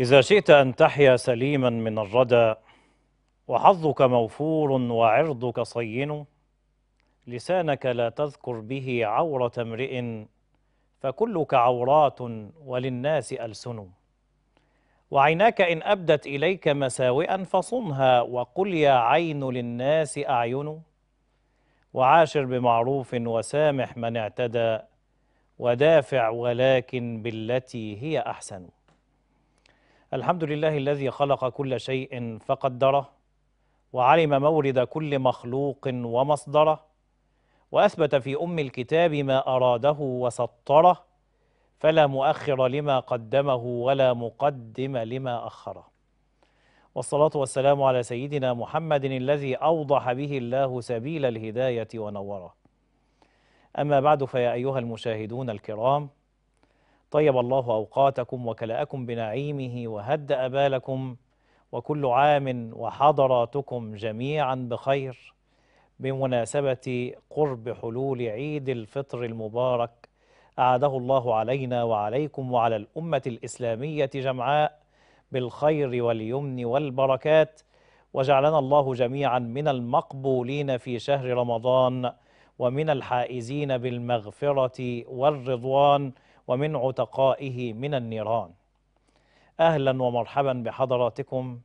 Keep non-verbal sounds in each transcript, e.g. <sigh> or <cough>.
إذا شئت أن تحيا سليما من الردى وحظك موفور وعرضك صين لسانك لا تذكر به عورة امرئ فكلك عورات وللناس ألسن وعيناك إن أبدت إليك مساوئا فصنها وقل يا عين للناس أعين وعاشر بمعروف وسامح من اعتدى ودافع ولكن بالتي هي أحسن الحمد لله الذي خلق كل شيء فقدره وعلم مورد كل مخلوق ومصدره واثبت في ام الكتاب ما اراده وسطره فلا مؤخر لما قدمه ولا مقدم لما اخره والصلاه والسلام على سيدنا محمد الذي اوضح به الله سبيل الهدايه ونوره اما بعد فيا ايها المشاهدون الكرام طيب الله أوقاتكم وكلأكم بنعيمه وهدأ بالكم وكل عام وحضراتكم جميعا بخير بمناسبة قرب حلول عيد الفطر المبارك أعاده الله علينا وعليكم وعلى الأمة الإسلامية جمعاء بالخير واليمن والبركات وجعلنا الله جميعا من المقبولين في شهر رمضان ومن الحائزين بالمغفرة والرضوان ومن عتقائه من النيران أهلا ومرحبا بحضراتكم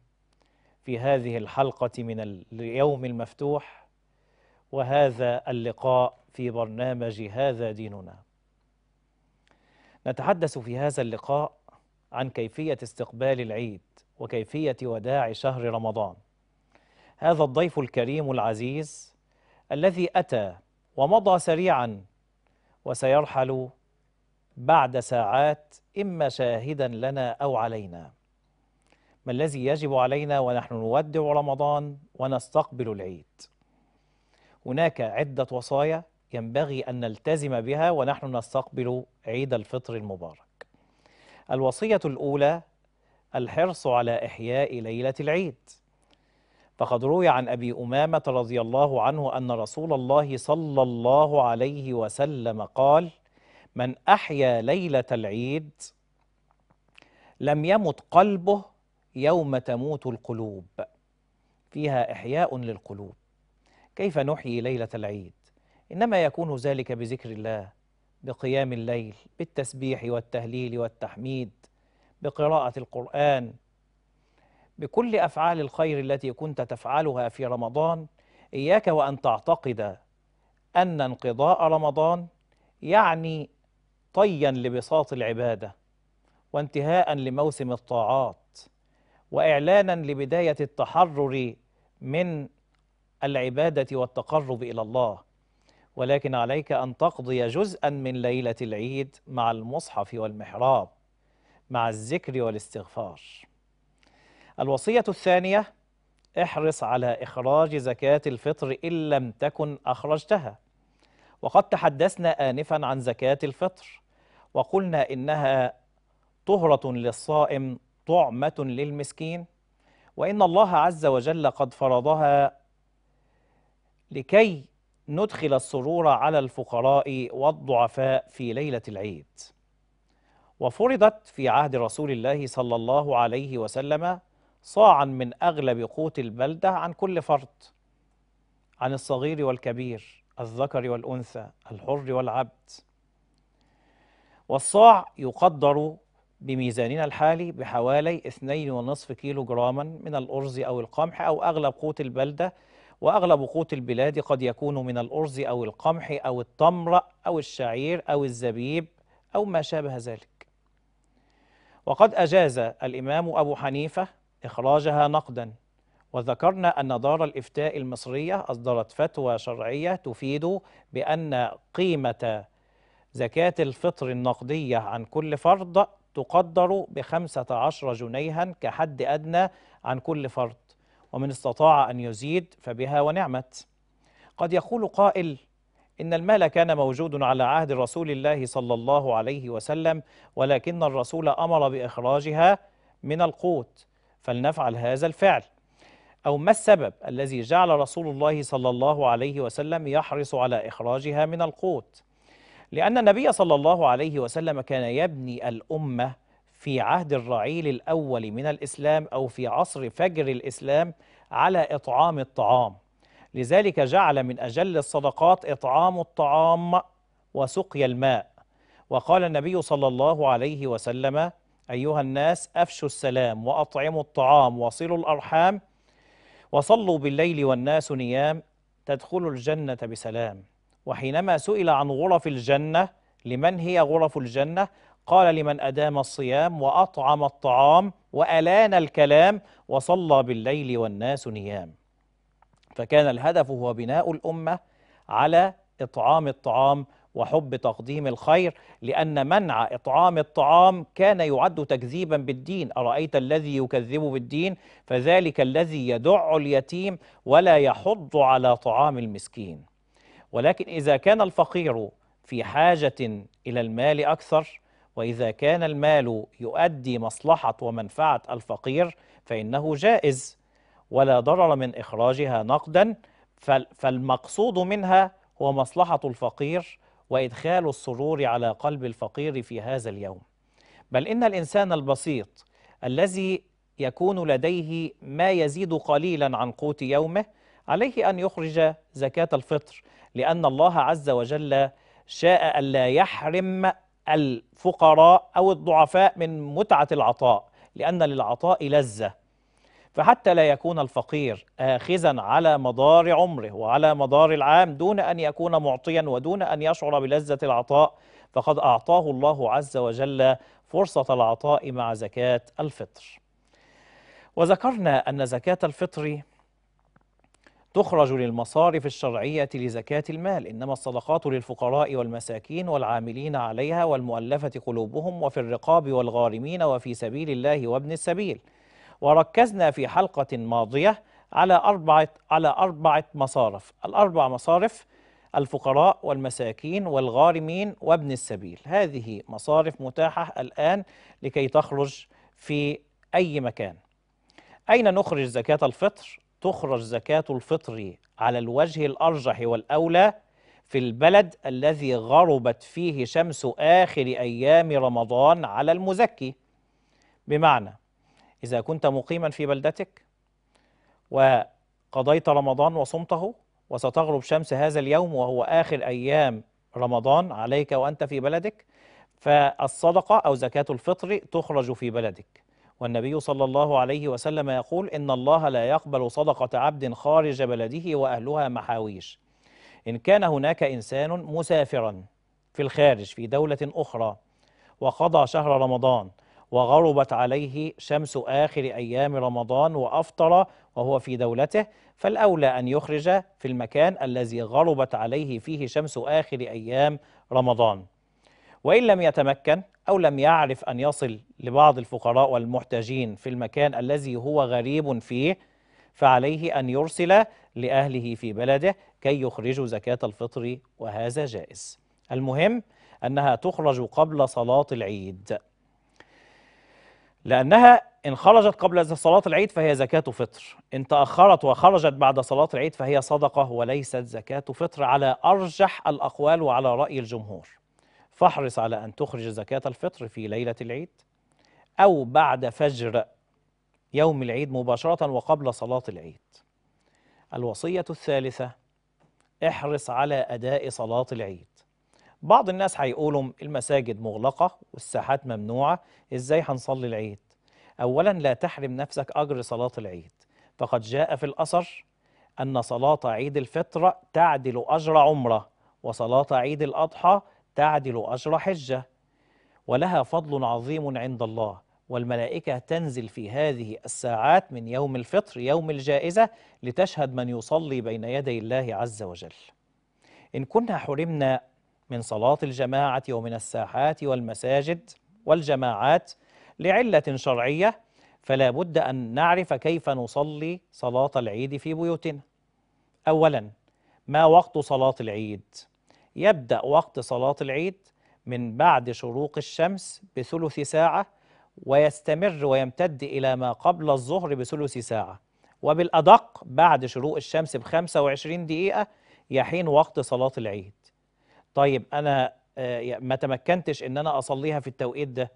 في هذه الحلقة من اليوم المفتوح وهذا اللقاء في برنامج هذا ديننا نتحدث في هذا اللقاء عن كيفية استقبال العيد وكيفية وداع شهر رمضان هذا الضيف الكريم العزيز الذي أتى ومضى سريعا وسيرحل بعد ساعات إما شاهدا لنا أو علينا ما الذي يجب علينا ونحن نودع رمضان ونستقبل العيد هناك عدة وصايا ينبغي أن نلتزم بها ونحن نستقبل عيد الفطر المبارك الوصية الأولى الحرص على إحياء ليلة العيد فقد روي عن أبي أمامة رضي الله عنه أن رسول الله صلى الله عليه وسلم قال من أحيا ليلة العيد لم يمت قلبه يوم تموت القلوب فيها إحياء للقلوب كيف نحيي ليلة العيد إنما يكون ذلك بذكر الله بقيام الليل بالتسبيح والتهليل والتحميد بقراءة القرآن بكل أفعال الخير التي كنت تفعلها في رمضان إياك وأن تعتقد أن انقضاء رمضان يعني طيا لبساط العبادة وانتهاء لموسم الطاعات وإعلانا لبداية التحرر من العبادة والتقرب إلى الله ولكن عليك أن تقضي جزءا من ليلة العيد مع المصحف والمحراب مع الذكر والاستغفار الوصية الثانية احرص على إخراج زكاة الفطر إن لم تكن أخرجتها وقد تحدثنا آنفا عن زكاة الفطر وقلنا إنها طهرة للصائم طعمة للمسكين وإن الله عز وجل قد فرضها لكي ندخل السرور على الفقراء والضعفاء في ليلة العيد وفرضت في عهد رسول الله صلى الله عليه وسلم صاعا من أغلب قوت البلدة عن كل فرد عن الصغير والكبير الذكر والأنثى الحر والعبد والصاع يقدر بميزاننا الحالي بحوالي اثنين ونصف كيلو جراما من الأرز أو القمح أو أغلب قوت البلدة وأغلب قوت البلاد قد يكون من الأرز أو القمح أو التمر أو الشعير أو الزبيب أو ما شابه ذلك وقد أجاز الإمام أبو حنيفة إخراجها نقداً وذكرنا أن دار الإفتاء المصرية أصدرت فتوى شرعية تفيد بأن قيمة زكاة الفطر النقدية عن كل فرد تقدر بخمسة عشر جنيها كحد أدنى عن كل فرد ومن استطاع أن يزيد فبها ونعمت قد يقول قائل إن المال كان موجود على عهد رسول الله صلى الله عليه وسلم ولكن الرسول أمر بإخراجها من القوت فلنفعل هذا الفعل أو ما السبب الذي جعل رسول الله صلى الله عليه وسلم يحرص على إخراجها من القوت لأن النبي صلى الله عليه وسلم كان يبني الأمة في عهد الرعيل الأول من الإسلام أو في عصر فجر الإسلام على إطعام الطعام لذلك جعل من أجل الصدقات إطعام الطعام وسقي الماء وقال النبي صلى الله عليه وسلم أيها الناس أفشوا السلام وأطعموا الطعام وصلوا الأرحام وصلوا بالليل والناس نيام تدخلوا الجنة بسلام وحينما سئل عن غرف الجنة لمن هي غرف الجنة قال لمن أدام الصيام وأطعم الطعام وألان الكلام وصلى بالليل والناس نيام فكان الهدف هو بناء الأمة على إطعام الطعام وحب تقديم الخير لأن منع إطعام الطعام كان يعد تكذيبا بالدين أرأيت الذي يكذب بالدين فذلك الذي يدع اليتيم ولا يحض على طعام المسكين ولكن إذا كان الفقير في حاجة إلى المال أكثر وإذا كان المال يؤدي مصلحة ومنفعة الفقير فإنه جائز ولا ضرر من إخراجها نقدا فالمقصود منها هو مصلحة الفقير وإدخال السرور على قلب الفقير في هذا اليوم بل إن الإنسان البسيط الذي يكون لديه ما يزيد قليلا عن قوت يومه عليه أن يخرج زكاة الفطر لأن الله عز وجل شاء ألا يحرم الفقراء أو الضعفاء من متعة العطاء لأن للعطاء لذة فحتى لا يكون الفقير آخذا على مدار عمره وعلى مدار العام دون أن يكون معطيا ودون أن يشعر بلذة العطاء فقد أعطاه الله عز وجل فرصة العطاء مع زكاة الفطر وذكرنا أن زكاة الفطر تخرج للمصارف الشرعية لزكاة المال إنما الصدقات للفقراء والمساكين والعاملين عليها والمؤلفة قلوبهم وفي الرقاب والغارمين وفي سبيل الله وابن السبيل وركزنا في حلقة ماضية على أربعة, على أربعة مصارف الأربع مصارف الفقراء والمساكين والغارمين وابن السبيل هذه مصارف متاحة الآن لكي تخرج في أي مكان أين نخرج زكاة الفطر؟ تخرج زكاة الفطر على الوجه الأرجح والأولى في البلد الذي غربت فيه شمس آخر أيام رمضان على المزكي بمعنى إذا كنت مقيما في بلدتك وقضيت رمضان وصمته وستغرب شمس هذا اليوم وهو آخر أيام رمضان عليك وأنت في بلدك فالصدقة أو زكاة الفطر تخرج في بلدك والنبي صلى الله عليه وسلم يقول إن الله لا يقبل صدقة عبد خارج بلده وأهلها محاويش إن كان هناك إنسان مسافرا في الخارج في دولة أخرى وقضى شهر رمضان وغربت عليه شمس آخر أيام رمضان وأفطر وهو في دولته فالأولى أن يخرج في المكان الذي غربت عليه فيه شمس آخر أيام رمضان وإن لم يتمكن أو لم يعرف أن يصل لبعض الفقراء والمحتاجين في المكان الذي هو غريب فيه فعليه أن يرسل لأهله في بلده كي يخرجوا زكاة الفطر وهذا جائز المهم أنها تخرج قبل صلاة العيد لأنها إن خرجت قبل صلاة العيد فهي زكاة فطر إن تأخرت وخرجت بعد صلاة العيد فهي صدقة وليست زكاة فطر على أرجح الأقوال وعلى رأي الجمهور فاحرص على أن تخرج زكاة الفطر في ليلة العيد أو بعد فجر يوم العيد مباشرة وقبل صلاة العيد الوصية الثالثة احرص على أداء صلاة العيد بعض الناس هيقولوا المساجد مغلقة والساحات ممنوعة إزاي هنصلي العيد أولا لا تحرم نفسك أجر صلاة العيد فقد جاء في الأثر أن صلاة عيد الفطر تعدل أجر عمرة وصلاة عيد الأضحى تعدل أجر حجة ولها فضل عظيم عند الله والملائكة تنزل في هذه الساعات من يوم الفطر يوم الجائزة لتشهد من يصلي بين يدي الله عز وجل إن كنا حرمنا من صلاة الجماعة ومن الساحات والمساجد والجماعات لعلة شرعية فلا بد أن نعرف كيف نصلي صلاة العيد في بيوتنا أولا ما وقت صلاة العيد؟ يبدأ وقت صلاة العيد من بعد شروق الشمس بثلث ساعة ويستمر ويمتد إلى ما قبل الظهر بثلث ساعة وبالأدق بعد شروق الشمس ب 25 دقيقة يحين وقت صلاة العيد طيب انا آه، ما تمكنتش ان انا اصليها في التوقيت ده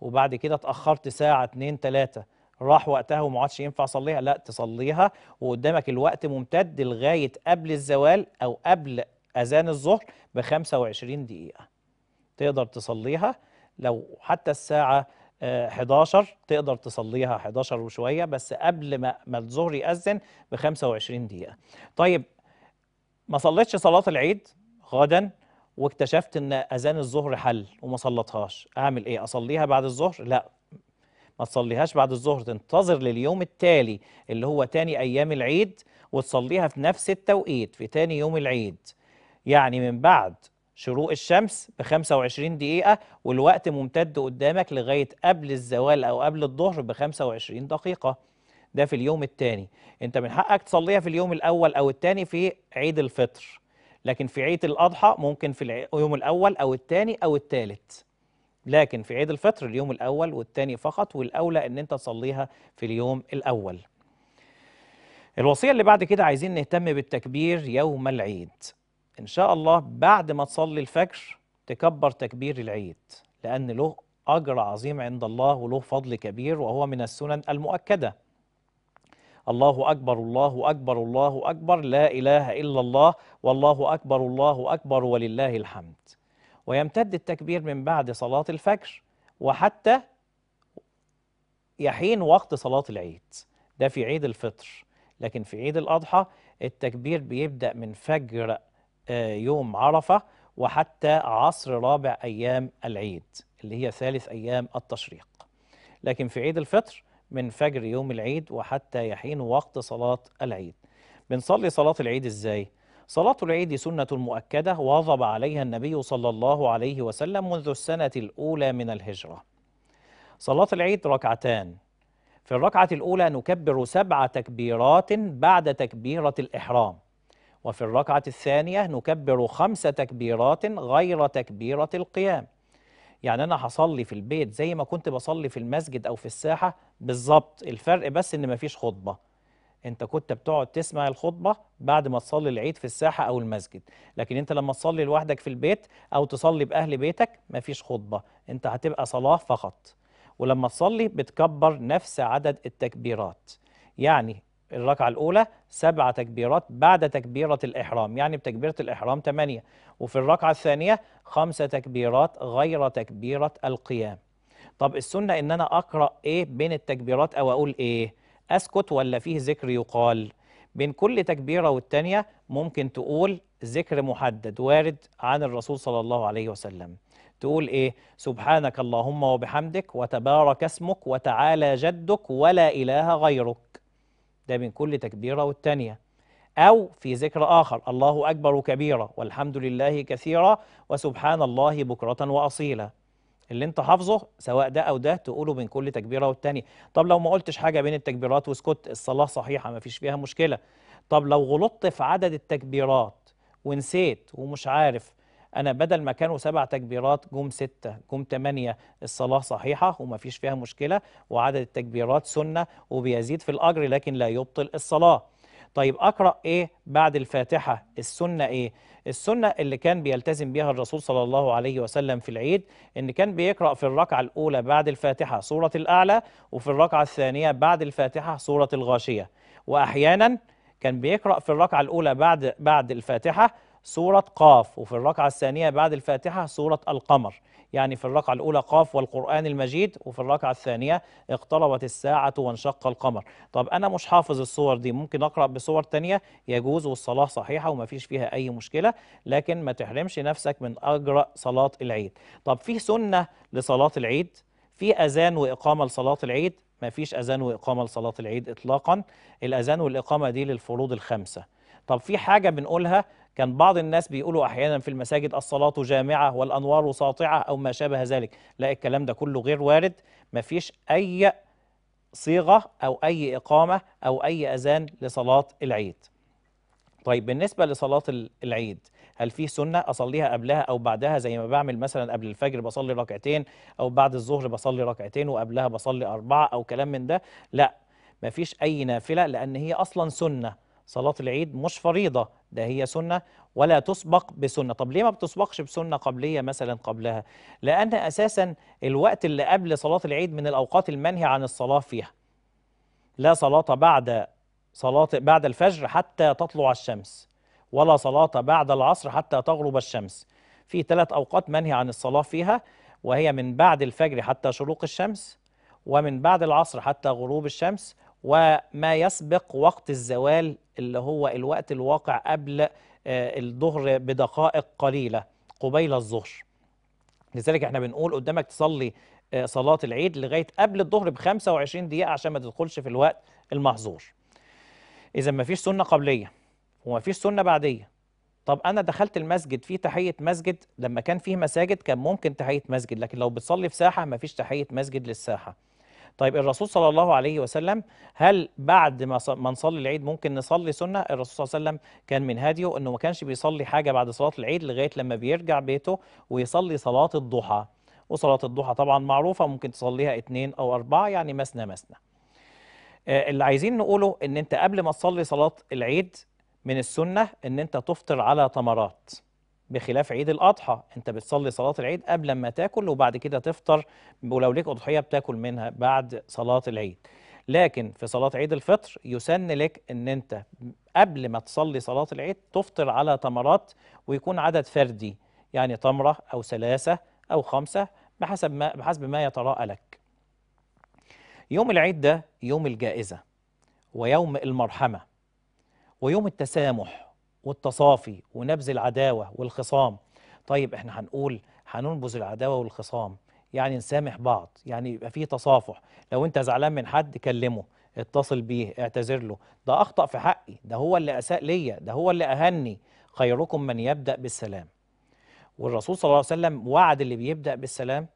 وبعد كده اتاخرت ساعه اتنين تلاته راح وقتها وما عادش ينفع اصليها لا تصليها وقدامك الوقت ممتد لغايه قبل الزوال او قبل اذان الظهر ب 25 دقيقه تقدر تصليها لو حتى الساعه 11 آه، تقدر تصليها 11 وشويه بس قبل ما ما الظهر يأذن ب 25 دقيقه. طيب ما صليتش صلاه العيد غدا واكتشفت ان اذان الظهر حل وما صليتهاش اعمل ايه اصليها بعد الظهر لا ما تصليهاش بعد الظهر تنتظر لليوم التالي اللي هو تاني ايام العيد وتصليها في نفس التوقيت في تاني يوم العيد يعني من بعد شروق الشمس ب 25 دقيقة والوقت ممتد قدامك لغاية قبل الزوال أو قبل الظهر ب 25 دقيقة ده في اليوم الثاني أنت من حقك تصليها في اليوم الأول أو الثاني في عيد الفطر لكن في عيد الأضحى ممكن في اليوم الأول أو الثاني أو الثالث لكن في عيد الفطر اليوم الأول والثاني فقط والأولى أن أنت تصليها في اليوم الأول الوصية اللي بعد كده عايزين نهتم بالتكبير يوم العيد إن شاء الله بعد ما تصلي الفجر تكبر تكبير العيد لأن له أجر عظيم عند الله وله فضل كبير وهو من السنن المؤكدة الله أكبر الله أكبر الله أكبر لا إله إلا الله والله أكبر الله أكبر ولله الحمد ويمتد التكبير من بعد صلاة الفجر وحتى يحين وقت صلاة العيد ده في عيد الفطر لكن في عيد الأضحى التكبير بيبدأ من فجر آه، يوم عرفة وحتى عصر رابع أيام العيد اللي هي ثالث أيام التشريق لكن في عيد الفطر من فجر يوم العيد وحتى يحين وقت صلاة العيد بنصلي صلاة العيد إزاي؟ صلاة العيد سنة مؤكدة واظب عليها النبي صلى الله عليه وسلم منذ السنة الأولى من الهجرة صلاة العيد ركعتان في الركعة الأولى نكبر سبع تكبيرات بعد تكبيرة الإحرام وفي الركعة الثانية نكبر خمس تكبيرات غير تكبيرة القيام يعني انا هصلي في البيت زي ما كنت بصلي في المسجد او في الساحه بالظبط الفرق بس ان مفيش خطبه انت كنت بتقعد تسمع الخطبه بعد ما تصلي العيد في الساحه او المسجد لكن انت لما تصلي لوحدك في البيت او تصلي باهل بيتك مفيش خطبه انت هتبقى صلاه فقط ولما تصلي بتكبر نفس عدد التكبيرات يعني الركعة الأولى سبع تكبيرات بعد تكبيرة الإحرام يعني بتكبيرة الإحرام ثمانية وفي الركعة الثانية خمسة تكبيرات غير تكبيرة القيام طب السنة إن أنا أقرأ إيه بين التكبيرات أو أقول إيه أسكت ولا فيه ذكر يقال بين كل تكبيرة والتانية ممكن تقول ذكر محدد وارد عن الرسول صلى الله عليه وسلم تقول ايه سبحانك اللهم وبحمدك وتبارك اسمك وتعالى جدك ولا اله غيرك ده من كل تكبيرة والتانية أو في ذكر آخر الله أكبر كبيرة والحمد لله كثيرة وسبحان الله بكرة وأصيلا اللي انت حافظه سواء ده أو ده تقوله من كل تكبيرة والتانية طب لو ما قلتش حاجة بين التكبيرات وسكت الصلاة صحيحة ما فيش فيها مشكلة طب لو غلطت في عدد التكبيرات ونسيت ومش عارف انا بدل ما كانوا سبع تكبيرات جم ستة جم ثمانية الصلاة صحيحة وما فيش فيها مشكلة وعدد التكبيرات سنة وبيزيد في الأجر لكن لا يبطل الصلاة طيب أقرأ إيه بعد الفاتحة السنة إيه السنة اللي كان بيلتزم بها الرسول صلى الله عليه وسلم في العيد إن كان بيقرأ في الركعة الأولى بعد الفاتحة سورة الأعلى وفي الركعة الثانية بعد الفاتحة سورة الغاشية وأحيانا كان بيقرأ في الركعة الأولى بعد بعد الفاتحة سورة قاف وفي الركعة الثانية بعد الفاتحة سورة القمر يعني في الركعة الأولى قاف والقرآن المجيد وفي الركعة الثانية اقتربت الساعة وانشق القمر طب أنا مش حافظ الصور دي ممكن أقرأ بصور تانية يجوز والصلاة صحيحة وما فيش فيها أي مشكلة لكن ما تحرمش نفسك من أجر صلاة العيد طب في سنة لصلاة العيد في أذان وإقامة لصلاة العيد ما فيش أذان وإقامة لصلاة العيد إطلاقا الأذان والإقامة دي للفروض الخمسة طب في حاجة بنقولها كان بعض الناس بيقولوا أحيانا في المساجد الصلاة جامعة والأنوار ساطعة أو ما شابه ذلك لا الكلام ده كله غير وارد مفيش أي صيغة أو أي إقامة أو أي أذان لصلاة العيد طيب بالنسبة لصلاة العيد هل في سنة أصليها قبلها أو بعدها زي ما بعمل مثلا قبل الفجر بصلي ركعتين أو بعد الظهر بصلي ركعتين وقبلها بصلي أربعة أو كلام من ده لا مفيش أي نافلة لأن هي أصلا سنة صلاة العيد مش فريضة ده هي سنة ولا تسبق بسنة طب ليه ما بتسبقش بسنة قبلية مثلا قبلها لأن أساسا الوقت اللي قبل صلاة العيد من الأوقات المنهي عن الصلاة فيها لا صلاة بعد صلاة بعد الفجر حتى تطلع الشمس ولا صلاة بعد العصر حتى تغرب الشمس في ثلاث أوقات منهي عن الصلاة فيها وهي من بعد الفجر حتى شروق الشمس ومن بعد العصر حتى غروب الشمس وما يسبق وقت الزوال اللي هو الوقت الواقع قبل آه، الظهر بدقائق قليلة قبيل الظهر لذلك احنا بنقول قدامك تصلي آه، صلاة العيد لغاية قبل الظهر ب 25 دقيقة عشان ما تدخلش في الوقت المحظور إذا ما فيش سنة قبلية وما فيش سنة بعدية طب أنا دخلت المسجد في تحية مسجد لما كان فيه مساجد كان ممكن تحية مسجد لكن لو بتصلي في ساحة ما فيش تحية مسجد للساحة طيب الرسول صلى الله عليه وسلم هل بعد ما ما نصلي العيد ممكن نصلي سنه الرسول صلى الله عليه وسلم كان من هاديه انه ما كانش بيصلي حاجه بعد صلاه العيد لغايه لما بيرجع بيته ويصلي صلاه الضحى وصلاه الضحى طبعا معروفه ممكن تصليها اثنين او اربعه يعني مثنى مثنى آه، اللي عايزين نقوله ان انت قبل ما تصلي صلاه العيد من السنه ان انت تفطر على تمرات بخلاف عيد الاضحى انت بتصلي صلاه العيد قبل ما تاكل وبعد كده تفطر ولو ليك اضحيه بتاكل منها بعد صلاه العيد لكن في صلاه عيد الفطر يسن لك ان انت قبل ما تصلي صلاه العيد تفطر على تمرات ويكون عدد فردي يعني تمره او ثلاثه او خمسه بحسب ما بحسب ما يتراءى لك يوم العيد ده يوم الجائزه ويوم المرحمه ويوم التسامح والتصافي ونبذ العداوة والخصام طيب احنا هنقول هننبذ العداوة والخصام يعني نسامح بعض يعني يبقى في تصافح لو انت زعلان من حد كلمه اتصل بيه اعتذر له ده اخطا في حقي ده هو اللي اساء ليا ده هو اللي اهني خيركم من يبدا بالسلام والرسول صلى الله عليه وسلم وعد اللي بيبدا بالسلام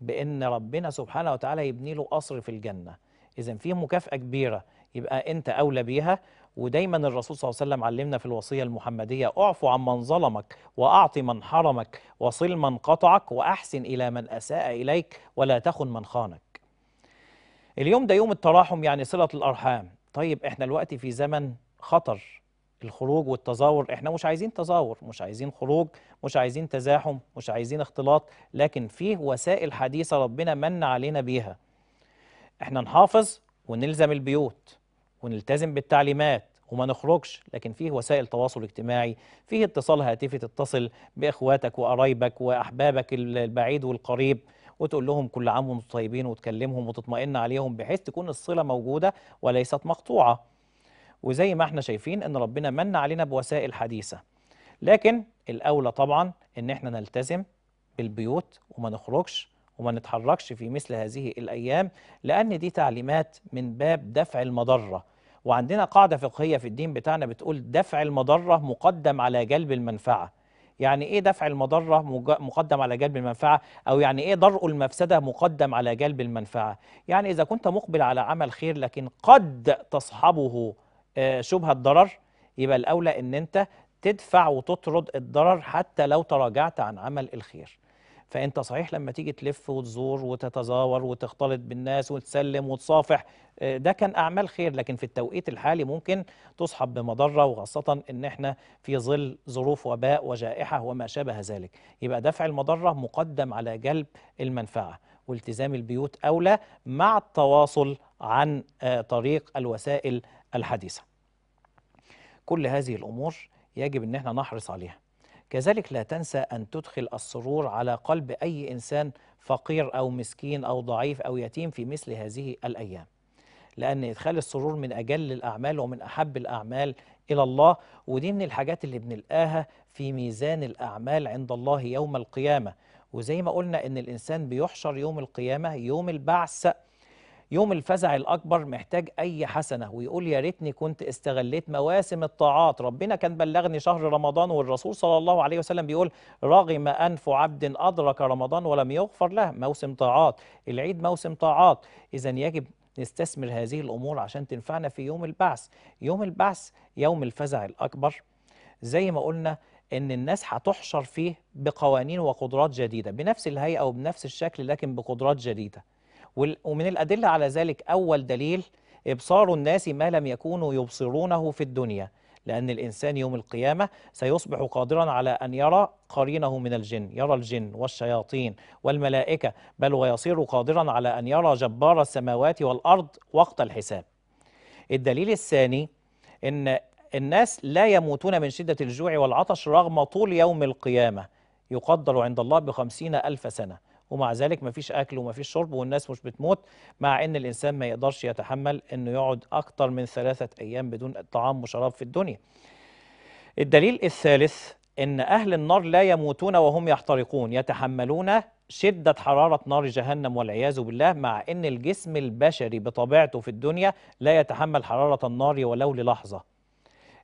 بان ربنا سبحانه وتعالى يبني له قصر في الجنه اذا في مكافاه كبيره يبقى أنت أولى بيها ودايما الرسول صلى الله عليه وسلم علمنا في الوصية المحمدية عن عمن ظلمك وأعط من حرمك وصل من قطعك وأحسن إلى من أساء إليك ولا تخن من خانك اليوم ده يوم التراحم يعني صلة الأرحام طيب إحنا الوقت في زمن خطر الخروج والتزاور إحنا مش عايزين تزاور مش عايزين خروج مش عايزين تزاحم مش عايزين اختلاط لكن فيه وسائل حديثة ربنا من علينا بيها إحنا نحافظ ونلزم البيوت ونلتزم بالتعليمات وما نخرجش لكن فيه وسائل تواصل اجتماعي فيه اتصال هاتفي تتصل باخواتك وقرايبك واحبابك البعيد والقريب وتقول لهم كل عام وانتم طيبين وتكلمهم وتطمئن عليهم بحيث تكون الصله موجوده وليست مقطوعه وزي ما احنا شايفين ان ربنا من علينا بوسائل حديثه لكن الاولى طبعا ان احنا نلتزم بالبيوت وما نخرجش وما نتحركش في مثل هذه الايام لان دي تعليمات من باب دفع المضره وعندنا قاعدة فقهية في الدين بتاعنا بتقول دفع المضرة مقدم على جلب المنفعة يعني ايه دفع المضرة مقدم على جلب المنفعة او يعني ايه درء المفسدة مقدم على جلب المنفعة يعني اذا كنت مقبل على عمل خير لكن قد تصحبه آه، شبهة ضرر يبقى الاولى ان انت تدفع وتطرد الضرر حتى لو تراجعت عن عمل الخير فانت صحيح لما تيجي تلف وتزور وتتزاور وتختلط بالناس وتسلم وتصافح آه، ده كان اعمال خير لكن في التوقيت الحالي ممكن تصحب بمضره وخاصه ان احنا في ظل ظروف وباء وجائحه وما شابه ذلك يبقى دفع المضره مقدم على جلب المنفعه والتزام البيوت اولى مع التواصل عن آه، طريق الوسائل الحديثه كل هذه الامور يجب ان احنا نحرص عليها كذلك لا تنسى أن تدخل السرور على قلب أي إنسان فقير أو مسكين أو ضعيف أو يتيم في مثل هذه الأيام لأن إدخال السرور من أجل الأعمال ومن أحب الأعمال إلى الله ودي من الحاجات اللي بنلقاها في ميزان الأعمال عند الله يوم القيامة وزي ما قلنا إن الإنسان بيحشر يوم القيامة يوم البعث يوم الفزع الأكبر محتاج أي حسنة ويقول يا ريتني كنت استغليت مواسم الطاعات ربنا كان بلغني شهر رمضان والرسول صلى الله عليه وسلم بيقول رغم أنف عبد أدرك رمضان ولم يغفر له موسم طاعات العيد موسم طاعات إذا يجب نستثمر هذه الأمور عشان تنفعنا في يوم البعث يوم البعث يوم الفزع الأكبر زي ما قلنا ان الناس هتحشر فيه بقوانين وقدرات جديده بنفس الهيئه وبنفس الشكل لكن بقدرات جديده ومن الأدلة على ذلك أول دليل إبصار الناس ما لم يكونوا يبصرونه في الدنيا لأن الإنسان يوم القيامة سيصبح قادرا على أن يرى قرينه من الجن يرى الجن والشياطين والملائكة بل ويصير قادرا على أن يرى جبار السماوات والأرض وقت الحساب الدليل الثاني أن الناس لا يموتون من شدة الجوع والعطش رغم طول يوم القيامة يقدر عند الله بخمسين ألف سنة ومع ذلك مفيش اكل ومفيش شرب والناس مش بتموت مع ان الانسان ما يقدرش يتحمل انه يقعد اكتر من ثلاثه ايام بدون طعام وشراب في الدنيا. الدليل الثالث ان اهل النار لا يموتون وهم يحترقون يتحملون شدة حرارة نار جهنم والعياذ بالله مع أن الجسم البشري بطبيعته في الدنيا لا يتحمل حرارة النار ولو للحظة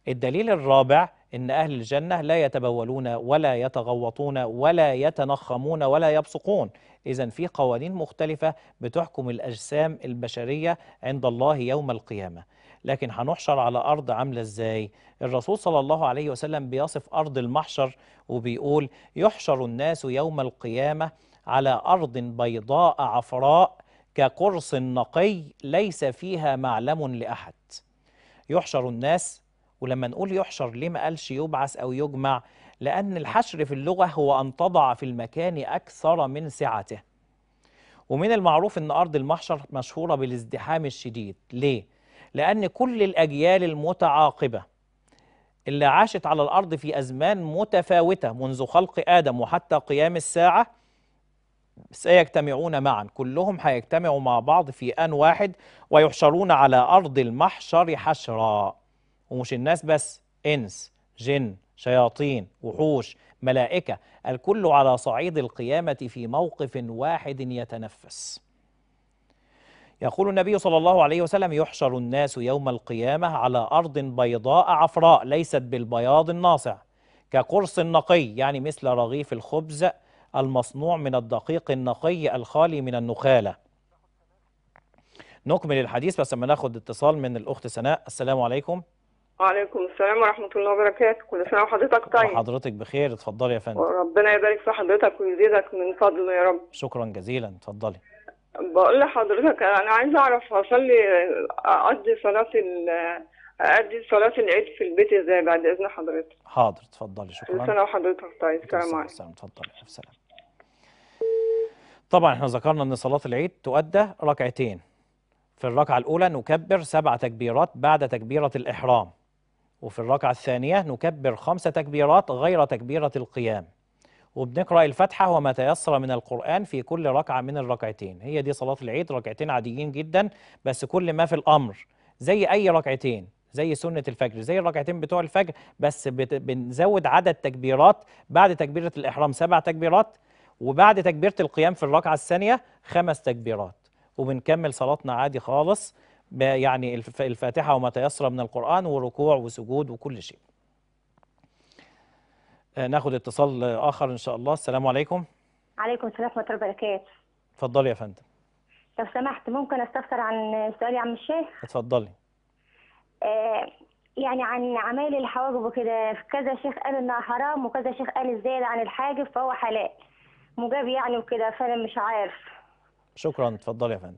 الدليل الرابع إن أهل الجنة لا يتبولون ولا يتغوطون ولا يتنخمون ولا يبصقون إذا في قوانين مختلفة بتحكم الأجسام البشرية عند الله يوم القيامة لكن هنحشر على أرض عاملة إزاي؟ الرسول صلى الله عليه وسلم بيصف أرض المحشر وبيقول يحشر الناس يوم القيامة على أرض بيضاء عفراء كقرص نقي ليس فيها معلم لأحد يحشر الناس ولما نقول يحشر ليه ما قالش يبعث أو يجمع لأن الحشر في اللغة هو أن تضع في المكان أكثر من سعته ومن المعروف أن أرض المحشر مشهورة بالازدحام الشديد ليه؟ لأن كل الأجيال المتعاقبة اللي عاشت على الأرض في أزمان متفاوتة منذ خلق آدم وحتى قيام الساعة سيجتمعون معا كلهم هيجتمعوا مع بعض في آن واحد ويحشرون على أرض المحشر حشرا ومش الناس بس إنس جن شياطين وحوش ملائكة الكل على صعيد القيامة في موقف واحد يتنفس يقول النبي صلى الله عليه وسلم يحشر الناس يوم القيامة على أرض بيضاء عفراء ليست بالبياض الناصع كقرص نقي يعني مثل رغيف الخبز المصنوع من الدقيق النقي الخالي من النخالة نكمل الحديث بس لما ناخد اتصال من الأخت سناء السلام عليكم وعليكم السلام ورحمة الله وبركاته كل سنة وحضرتك طيب وحضرتك بخير اتفضلي يا فندم وربنا يبارك في حضرتك ويزيدك من فضله يا رب شكرا جزيلا اتفضلي بقول لحضرتك أنا عايزة أعرف أصلي أقضي صلاة أدي صلاة العيد في البيت إزاي بعد إذن حضرتك حاضر اتفضلي شكرا كل سنة وحضرتك طيب السلام عليكم السلام اتفضلي ألف سلام طبعا احنا ذكرنا أن صلاة العيد تؤدى ركعتين في الركعة الأولى نكبر سبع تكبيرات بعد تكبيرة الإحرام وفي الركعة الثانية نكبر خمس تكبيرات غير تكبيرة القيام وبنقرأ الفاتحة وما تيسر من القرآن في كل ركعة من الركعتين هي دي صلاة العيد ركعتين عاديين جدا بس كل ما في الأمر زي أي ركعتين زي سنة الفجر زي الركعتين بتوع الفجر بس بنزود عدد تكبيرات بعد تكبيرة الإحرام سبع تكبيرات وبعد تكبيرة القيام في الركعة الثانية خمس تكبيرات وبنكمل صلاتنا عادي خالص يعني الفاتحة وما تيسر من القرآن وركوع وسجود وكل شيء آه، ناخد اتصال آخر إن شاء الله السلام عليكم عليكم السلام ورحمة الله وبركاته اتفضلي يا فندم لو سمحت ممكن استفسر عن سؤال يا عم الشيخ اتفضلي آه، يعني عن عمايل الحواجب وكده كذا شيخ قال انها حرام وكذا شيخ قال الزيادة عن الحاجب فهو حلال مجاب يعني وكده فانا مش عارف شكرا اتفضلي يا فندم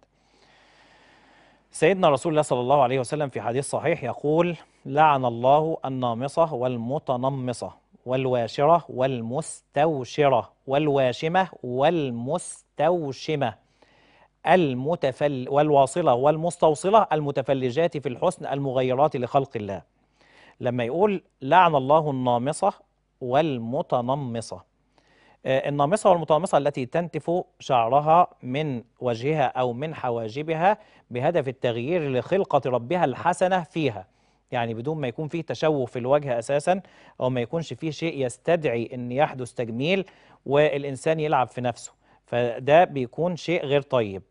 سيدنا رسول الله صلى الله عليه وسلم في حديث صحيح يقول لعن الله النامصة والمتنمصة والواشرة والمستوشرة والواشمة والمستوشمة المتفل والواصلة والمستوصلة المتفلجات في الحسن المغيرات لخلق الله لما يقول لعن الله النامصة والمتنمصة آه، النامصة والمتنامصة التي تنتف شعرها من وجهها أو من حواجبها بهدف التغيير لخلقة ربها الحسنة فيها يعني بدون ما يكون فيه تشوه في الوجه أساسا أو ما يكونش فيه شيء يستدعي أن يحدث تجميل والإنسان يلعب في نفسه فده بيكون شيء غير طيب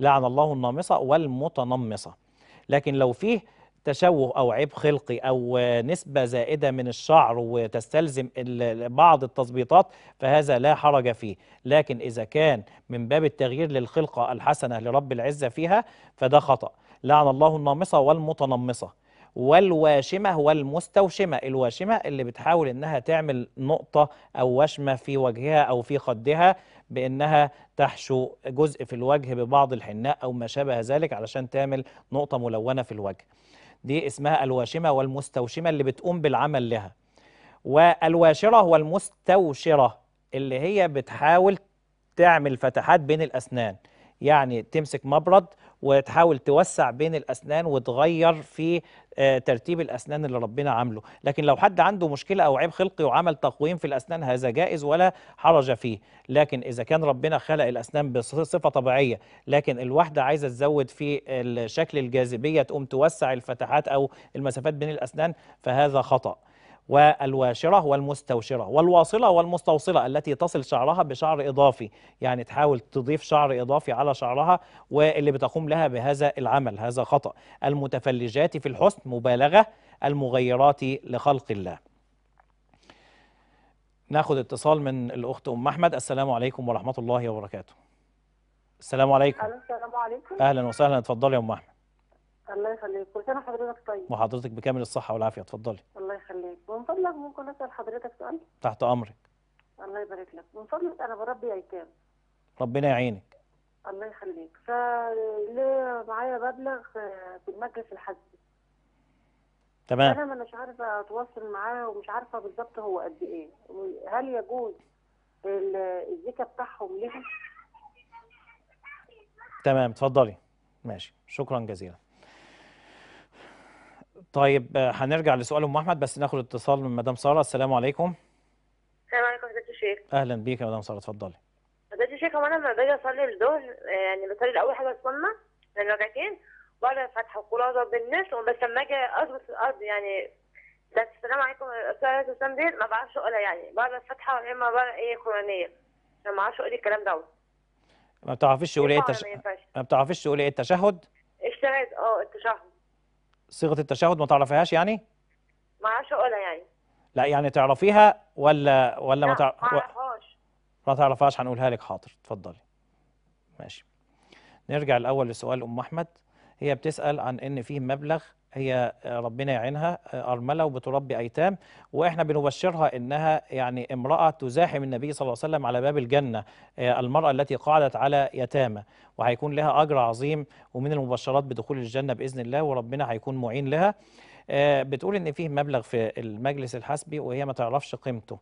لعن الله النامصة والمتنمصة لكن لو فيه تشوه او عيب خلقي او نسبه زائده من الشعر وتستلزم بعض التظبيطات فهذا لا حرج فيه لكن اذا كان من باب التغيير للخلقه الحسنه لرب العزه فيها فده خطا لعن الله النامصه والمتنمصه والواشمه والمستوشمه الواشمه اللي بتحاول انها تعمل نقطه او وشمه في وجهها او في خدها بانها تحشو جزء في الوجه ببعض الحناء او ما شابه ذلك علشان تعمل نقطه ملونه في الوجه دي اسمها الواشمة والمستوشمة اللي بتقوم بالعمل لها والواشرة والمستوشرة اللي هي بتحاول تعمل فتحات بين الأسنان يعني تمسك مبرد وتحاول توسع بين الاسنان وتغير في آه، ترتيب الاسنان اللي ربنا عامله لكن لو حد عنده مشكله او عيب خلقي وعمل تقويم في الاسنان هذا جائز ولا حرج فيه لكن اذا كان ربنا خلق الاسنان بصفه طبيعيه لكن الواحده عايزه تزود في شكل الجاذبيه تقوم توسع الفتحات او المسافات بين الاسنان فهذا خطأ والواشرة والمستوشرة والواصلة والمستوصلة التي تصل شعرها بشعر إضافي يعني تحاول تضيف شعر إضافي على شعرها واللي بتقوم لها بهذا العمل هذا خطأ المتفلجات في الحسن مبالغة المغيرات لخلق الله ناخد اتصال من الأخت أم أحمد السلام عليكم ورحمة الله وبركاته السلام عليكم السلام عليكم أهلا وسهلا اتفضلي يا أم أحمد الله يخليك كل سنه حضرتك طيب وحضرتك بكامل الصحه والعافيه اتفضلي الله يخليك من فضلك ممكن اسال حضرتك سؤال تحت امرك الله يبارك لك من فضلك انا بربي ايتام ربنا يعينك الله يخليك ف معايا مبلغ آه، في المجلس الحزبي تمام انا مش عارفه اتواصل معاه ومش عارفه بالظبط هو قد ايه هل يجوز الزكا بتاعهم ليه تمام اتفضلي ماشي شكرا جزيلا طيب آه، هنرجع لسؤال ام احمد بس ناخد اتصال من مدام ساره السلام عليكم السلام عليكم حضرتك يا شيخ اهلا بيك يا مدام ساره اتفضلي حضرتك يا شيخ انا لما باجي اصلي الظهر آه، يعني بصلي الاول حاجه السنه الركعتين بقرا الفاتحه وقول اضرب بالناس بس لما اجي اضبط الارض يعني بس السلام عليكم الصلاه عليه دي ما بعرفش اقولها يعني بقرا الفتحه ولا اما ايه قرانيه ما بعرفش اقول الكلام دوت ما بتعرفيش تقولي ايه ما بتعرفيش تقولي ايه التشهد؟ اشتغلت اه التشهد صيغه التشهد ما تعرفيهاش يعني ما اعرفش اقولها يعني لا يعني تعرفيها ولا ولا ما تعرفهاش ما تعرفهاش هنقولها لك حاضر اتفضلي ماشي نرجع الاول لسؤال ام احمد هي بتسال عن ان في مبلغ هي آه، ربنا يعينها آه، أرملة وبتربي أيتام وإحنا بنبشرها إنها يعني امرأة تزاحم النبي صلى الله عليه وسلم على باب الجنة آه، المرأة التي قعدت على يتامى وهيكون لها أجر عظيم ومن المبشرات بدخول الجنة بإذن الله وربنا هيكون معين لها بتقول إن فيه مبلغ في المجلس الحسبي وهي ما تعرفش قيمته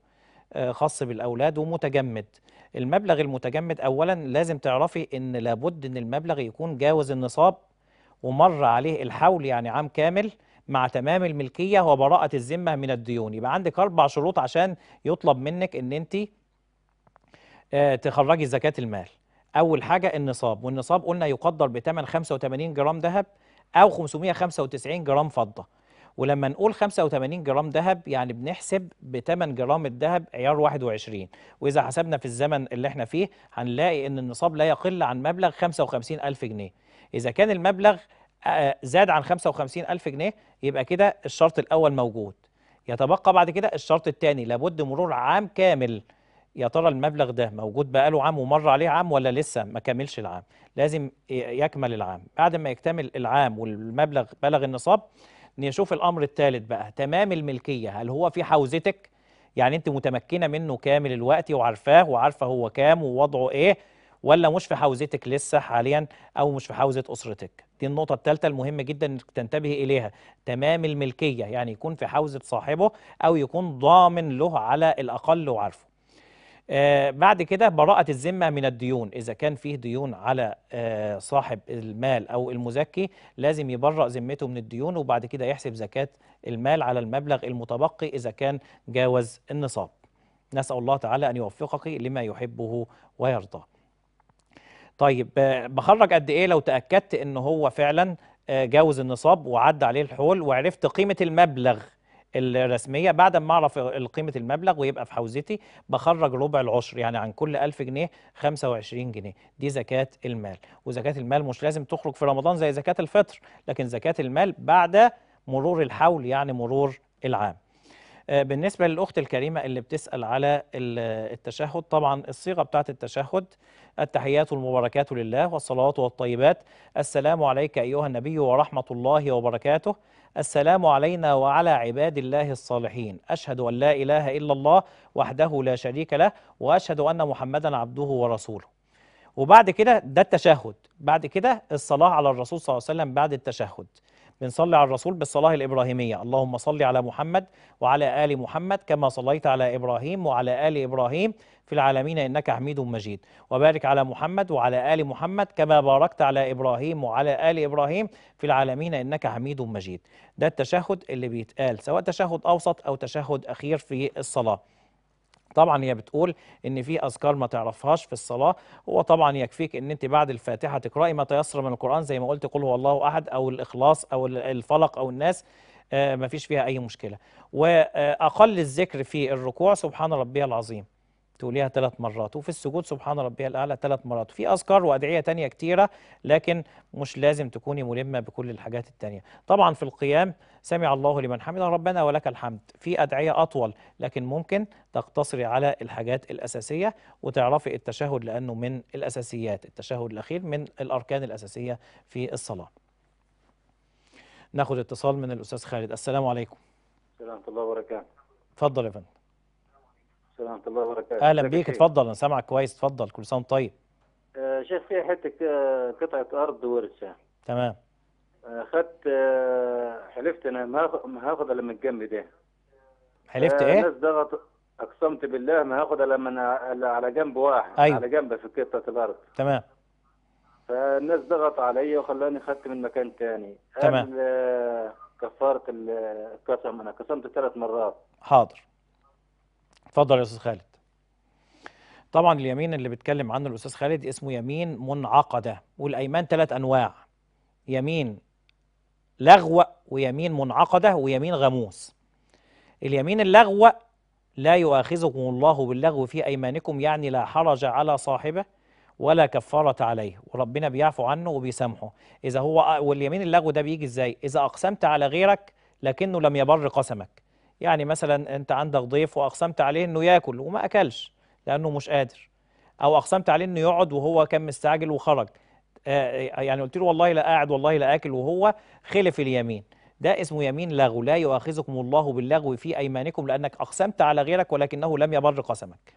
خاص بالأولاد ومتجمد المبلغ المتجمد أولا لازم تعرفي إن لابد إن المبلغ يكون جاوز النصاب ومر عليه الحول يعني عام كامل مع تمام الملكية وبراءة الذمة من الديون يبقى عندك أربع شروط عشان يطلب منك أن أنت آه، تخرجي زكاة المال أول حاجة النصاب والنصاب قلنا يقدر بثمن 85 جرام ذهب أو 595 جرام فضة ولما نقول 85 جرام ذهب يعني بنحسب ب 8 جرام الذهب عيار 21 وإذا حسبنا في الزمن اللي احنا فيه هنلاقي إن النصاب لا يقل عن مبلغ 55 ألف جنيه إذا كان المبلغ آه، زاد عن 55 ألف جنيه يبقى كده الشرط الأول موجود يتبقى بعد كده الشرط الثاني لابد مرور عام كامل يا ترى المبلغ ده موجود بقاله عام ومر عليه عام ولا لسه ما كملش العام لازم يكمل العام بعد ما يكتمل العام والمبلغ بلغ النصاب نشوف الامر الثالث بقى تمام الملكيه هل هو في حوزتك يعني انت متمكنه منه كامل الوقت وعارفاه وعارفه هو كام ووضعه ايه ولا مش في حوزتك لسه حاليا او مش في حوزه اسرتك دي النقطه الثالثه المهمه جدا انك تنتبه اليها تمام الملكيه يعني يكون في حوزه صاحبه او يكون ضامن له على الاقل وعارفه آه بعد كده براءة الذمة من الديون إذا كان فيه ديون على آه صاحب المال أو المزكي لازم يبرأ ذمته من الديون وبعد كده يحسب زكاة المال على المبلغ المتبقي إذا كان جاوز النصاب نسأل الله تعالى أن يوفقك لما يحبه ويرضاه طيب آه، بخرج قد ايه لو تاكدت ان هو فعلا آه، جاوز النصاب وعدى عليه الحول وعرفت قيمه المبلغ الرسميه بعد ما اعرف قيمه المبلغ ويبقى في حوزتي بخرج ربع العشر يعني عن كل 1000 جنيه 25 جنيه دي زكاه المال وزكاه المال مش لازم تخرج في رمضان زي زكاه الفطر لكن زكاه المال بعد مرور الحول يعني مرور العام آه، بالنسبه للاخت الكريمه اللي بتسال على التشهد طبعا الصيغه بتاعه التشهد التحيات والمباركات لله والصلوات والطيبات السلام عليك ايها النبي ورحمه الله وبركاته السلام علينا وعلى عباد الله الصالحين أشهد أن لا إله إلا الله وحده لا شريك له وأشهد أن محمدا عبده ورسوله وبعد كده ده التشهد بعد كده الصلاة على الرسول صلى الله عليه وسلم بعد التشهد بنصلي على الرسول بالصلاة الإبراهيمية اللهم صل على محمد وعلى آل محمد كما صليت على إبراهيم وعلى آل إبراهيم في العالمين إنك حميد مجيد وبارك على محمد وعلى آل محمد كما باركت على إبراهيم وعلى آل إبراهيم في العالمين إنك حميد مجيد ده التشهد اللي بيتقال سواء تشهد أوسط أو تشهد أخير في الصلاة طبعا هي بتقول ان في اذكار ما تعرفهاش في الصلاه وطبعا طبعا يكفيك ان انت بعد الفاتحه تقراي ما تيسر من القران زي ما قلت قل هو الله احد او الاخلاص او الفلق او الناس آه، ما فيش فيها اي مشكله واقل الذكر في الركوع سبحان ربي العظيم تقوليها ثلاث مرات وفي السجود سبحان ربي الأعلى ثلاث مرات في أذكار وأدعية تانية كتيرة لكن مش لازم تكوني ملمة بكل الحاجات التانية طبعا في القيام سمع الله لمن حمده ربنا ولك الحمد في أدعية أطول لكن ممكن تقتصري على الحاجات الأساسية وتعرفي التشهد لأنه من الأساسيات التشهد الأخير من الأركان الأساسية في الصلاة ناخذ اتصال من الأستاذ خالد السلام عليكم ورحمة الله وبركاته اتفضل يا فندم عليكم الله وبركاته اهلا بيك اتفضل انا سامعك كويس اتفضل كل سنه وانت طيب آه، شيخ في حته قطعه ارض ورثه تمام اخذت آه، آه، حلفت انا ما هاخد الا من الجنب ده حلفت ايه؟ الناس ضغط اقسمت بالله ما هاخد الا من على جنب واحد أيوه. على جنب في قطعه الارض تمام فالناس ضغط عليا وخلاني خدت من مكان تاني تمام كفاره القسم انا قسمت ثلاث مرات حاضر اتفضل يا استاذ خالد طبعا اليمين اللي بيتكلم عنه الاستاذ خالد اسمه يمين منعقده والايمان ثلاث انواع يمين لغوة ويمين منعقده ويمين غموس اليمين اللغوة لا يؤاخذكم الله باللغو في ايمانكم يعني لا حرج على صاحبه ولا كفارة عليه وربنا بيعفو عنه وبيسامحه إذا هو واليمين اللغو ده بيجي إزاي إذا أقسمت على غيرك لكنه لم يبر قسمك يعني مثلا انت عندك ضيف واقسمت عليه انه ياكل وما اكلش لانه مش قادر او اقسمت عليه انه يقعد وهو كان مستعجل وخرج آه، آه، يعني قلت له والله لا قاعد والله لا اكل وهو خلف اليمين ده اسمه يمين لغو لا يؤاخذكم الله باللغو في ايمانكم لانك اقسمت على غيرك ولكنه لم يبر قسمك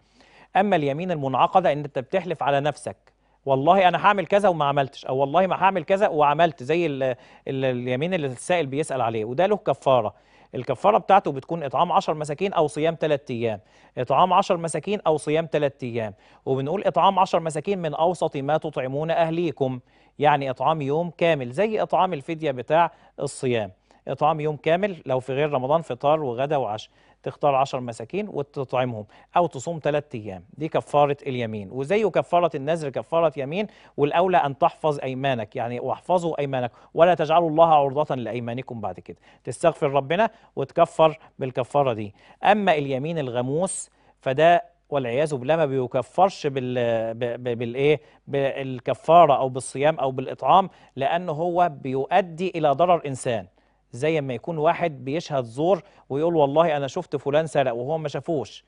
اما اليمين المنعقده ان انت بتحلف على نفسك والله انا هعمل كذا وما عملتش او والله ما هعمل كذا وعملت زي اليمين اللي السائل بيسال عليه وده له كفاره الكفاره بتاعته بتكون اطعام 10 مساكين او صيام 3 ايام اطعام 10 مساكين او صيام 3 ايام وبنقول اطعام 10 مساكين من اوسط ما تطعمون اهليكم يعني اطعام يوم كامل زي اطعام الفديه بتاع الصيام اطعام يوم كامل لو في غير رمضان فطار وغدا وعشاء تختار 10 مساكين وتطعمهم او تصوم ثلاث ايام دي كفاره اليمين وزي كفاره النذر كفاره يمين والاولى ان تحفظ ايمانك يعني واحفظوا ايمانك ولا تجعلوا الله عرضه لايمانكم بعد كده تستغفر ربنا وتكفر بالكفاره دي اما اليمين الغموس فده والعياذ بالله ما بيكفرش بال بالايه بالكفاره او بالصيام او بالاطعام لان هو بيؤدي الى ضرر انسان زي ما يكون واحد بيشهد زور ويقول والله انا شفت فلان سرق وهو ما شافوش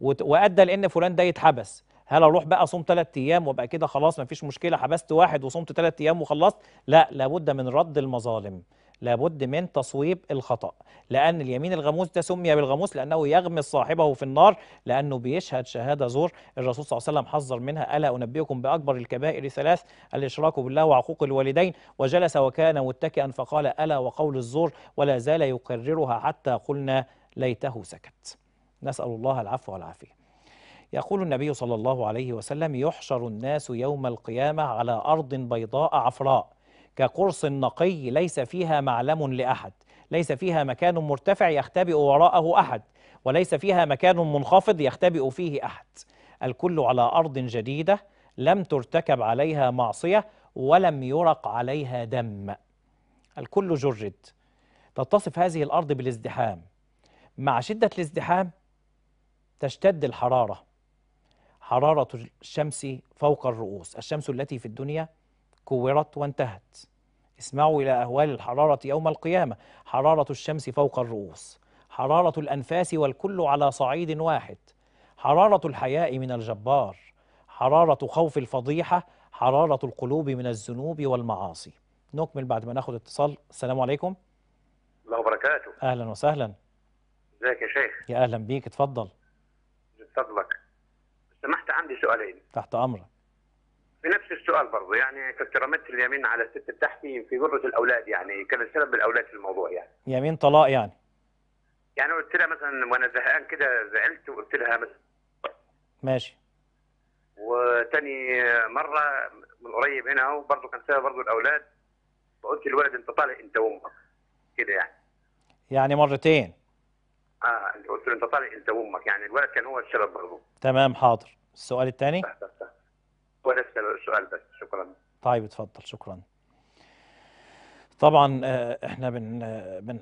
وادى لان فلان ده يتحبس هل اروح بقى صوم ثلاث ايام وابقى كده خلاص ما فيش مشكله حبست واحد وصمت ثلاث ايام وخلصت لا لابد من رد المظالم لابد من تصويب الخطأ لأن اليمين الغموس ده سمي بالغموس لأنه يغمس صاحبه في النار لأنه بيشهد شهادة زور الرسول صلى الله عليه وسلم حذر منها ألا أنبئكم بأكبر الكبائر ثلاث الإشراك بالله وعقوق الوالدين وجلس وكان متكئا فقال ألا وقول الزور ولا زال يكررها حتى قلنا ليته سكت نسأل الله العفو والعافية يقول النبي صلى الله عليه وسلم يحشر الناس يوم القيامة على أرض بيضاء عفراء كقرص نقي ليس فيها معلم لأحد ليس فيها مكان مرتفع يختبئ وراءه أحد وليس فيها مكان منخفض يختبئ فيه أحد الكل على أرض جديدة لم ترتكب عليها معصية ولم يرق عليها دم الكل جرد تتصف هذه الأرض بالازدحام مع شدة الازدحام تشتد الحرارة حرارة الشمس فوق الرؤوس الشمس التي في الدنيا كورت وانتهت اسمعوا إلى أهوال الحرارة يوم القيامة حرارة الشمس فوق الرؤوس حرارة الأنفاس والكل على صعيد واحد حرارة الحياء من الجبار حرارة خوف الفضيحة حرارة القلوب من الذنوب والمعاصي نكمل بعد ما ناخد اتصال السلام عليكم الله وبركاته أهلا وسهلا ازيك يا شيخ يا أهلا بيك اتفضل اتفضلك عندي سؤالين تحت امرك بنفس السؤال برضه يعني كترمت اليمين على الست بتاعتي في غرة الاولاد يعني كان السبب الاولاد في الموضوع يعني يمين طلاق يعني يعني قلت لها مثلا وانا زهقان كده زعلت وقلت لها مثلا ماشي وتاني مره من قريب هنا اهو برضه كان سبب برضه الاولاد فقلت للولد انت طالع انت وامك كده يعني يعني مرتين اه قلت له انت طالع انت وامك يعني الولد كان هو السبب برضه تمام حاضر السؤال الثاني؟ وليس السؤال بس شكرا طيب اتفضل شكرا طبعا آه، احنا بن آه، بن